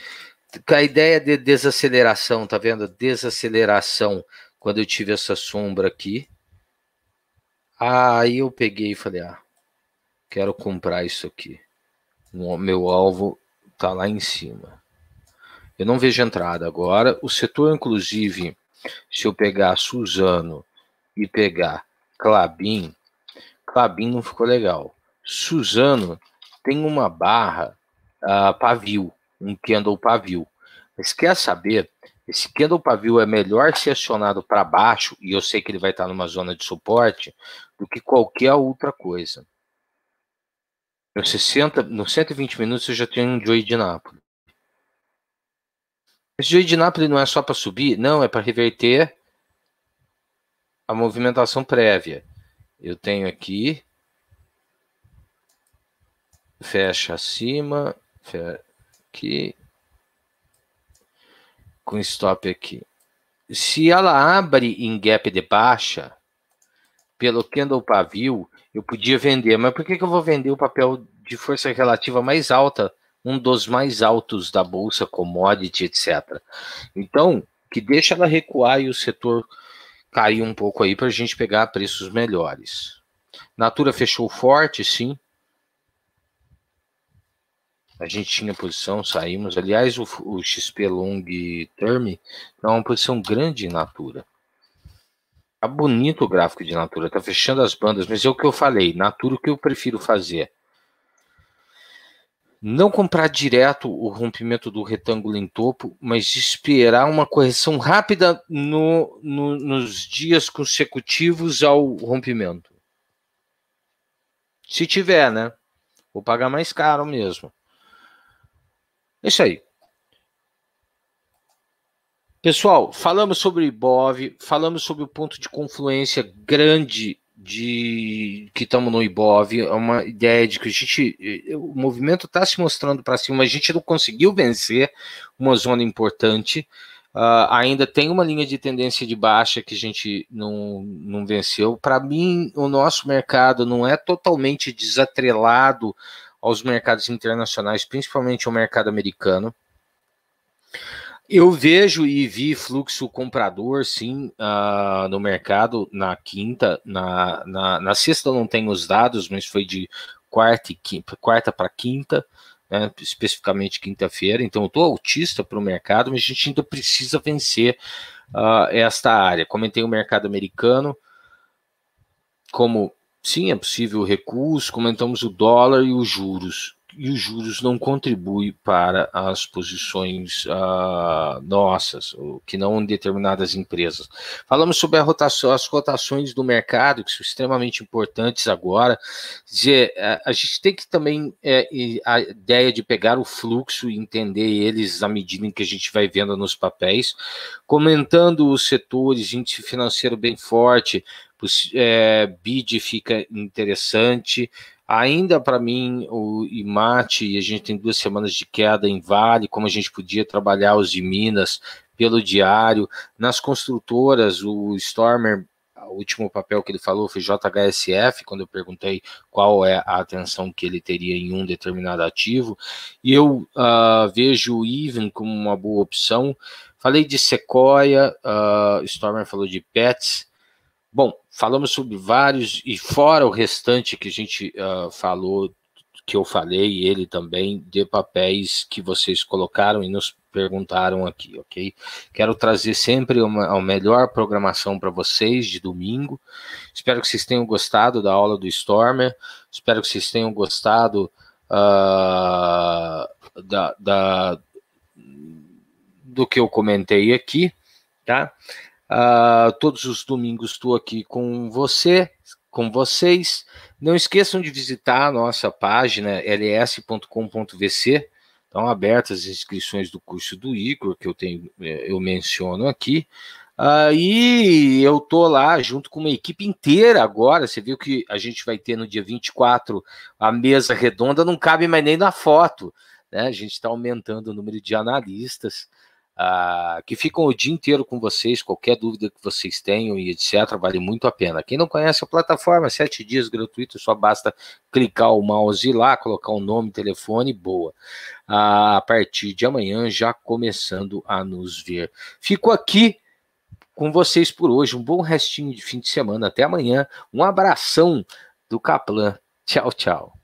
S1: Com a ideia de desaceleração, tá vendo? Desaceleração. Quando eu tive essa sombra aqui, Aí eu peguei e falei, ah, quero comprar isso aqui. O meu alvo tá lá em cima. Eu não vejo entrada agora. O setor, inclusive, se eu pegar Suzano e pegar Clabin, Clabin não ficou legal. Suzano tem uma barra uh, pavio, um candle pavio. Mas quer saber? Esse candle Pavio é melhor se acionado para baixo, e eu sei que ele vai estar numa zona de suporte, do que qualquer outra coisa. No 60, nos 120 minutos eu já tenho um Joey de Nápoles. Esse Joey de Nápoles não é só para subir, não, é para reverter a movimentação prévia. Eu tenho aqui. Fecha acima. Fecha aqui com stop aqui. Se ela abre em gap de baixa, pelo candle pavio, eu podia vender. Mas por que, que eu vou vender o papel de força relativa mais alta, um dos mais altos da bolsa, commodity, etc. Então, que deixa ela recuar e o setor cair um pouco aí para a gente pegar preços melhores. Natura fechou forte, sim. A gente tinha posição, saímos. Aliás, o, o XP Long Term é uma posição grande em Natura. Tá bonito o gráfico de Natura, tá fechando as bandas, mas é o que eu falei, Natura, o que eu prefiro fazer? Não comprar direto o rompimento do retângulo em topo, mas esperar uma correção rápida no, no nos dias consecutivos ao rompimento. Se tiver, né? Vou pagar mais caro mesmo. É isso aí. Pessoal, falamos sobre o IBOV, falamos sobre o ponto de confluência grande de que estamos no IBOV, é uma ideia de que a gente, eh, o movimento está se mostrando para cima, a gente não conseguiu vencer uma zona importante, uh, ainda tem uma linha de tendência de baixa que a gente não, não venceu. Para mim, o nosso mercado não é totalmente desatrelado aos mercados internacionais, principalmente ao mercado americano. Eu vejo e vi fluxo comprador, sim, uh, no mercado na quinta, na, na, na sexta não tenho os dados, mas foi de quarta para quarta, quinta, né, especificamente quinta-feira. Então, eu estou autista para o mercado, mas a gente ainda precisa vencer uh, esta área. Comentei o mercado americano como Sim, é possível recuos, comentamos o dólar e os juros. E os juros não contribuem para as posições uh, nossas, que não determinadas empresas. Falamos sobre rotação, as rotações do mercado, que são extremamente importantes agora. Dizer, a gente tem que também é, a ideia de pegar o fluxo e entender eles à medida em que a gente vai vendo nos papéis. Comentando os setores, índice financeiro bem forte, é, bid fica interessante. Ainda para mim, o Imate, a gente tem duas semanas de queda em Vale, como a gente podia trabalhar os de Minas pelo diário. Nas construtoras, o Stormer, o último papel que ele falou foi JHSF, quando eu perguntei qual é a atenção que ele teria em um determinado ativo. E eu uh, vejo o Even como uma boa opção. Falei de Sequoia, uh, Stormer falou de Pets. Bom, falamos sobre vários, e fora o restante que a gente uh, falou, que eu falei, e ele também, de papéis que vocês colocaram e nos perguntaram aqui, ok? Quero trazer sempre uma, a melhor programação para vocês de domingo. Espero que vocês tenham gostado da aula do Stormer, espero que vocês tenham gostado uh, da, da, do que eu comentei aqui, tá? Uh, todos os domingos estou aqui com você, com vocês. Não esqueçam de visitar a nossa página ls.com.vc. Estão abertas as inscrições do curso do Igor, que eu tenho, eh, eu menciono aqui. Uh, e eu estou lá junto com uma equipe inteira agora. Você viu que a gente vai ter no dia 24 a mesa redonda, não cabe mais nem na foto. Né? A gente está aumentando o número de analistas. Ah, que ficam o dia inteiro com vocês, qualquer dúvida que vocês tenham e etc. Vale muito a pena. Quem não conhece a plataforma, sete dias gratuito, só basta clicar o mouse lá, colocar o nome, telefone, boa. a partir de amanhã, já começando a nos ver. Fico aqui com vocês por hoje. Um bom restinho de fim de semana. Até amanhã. Um abração do Caplan. Tchau, tchau.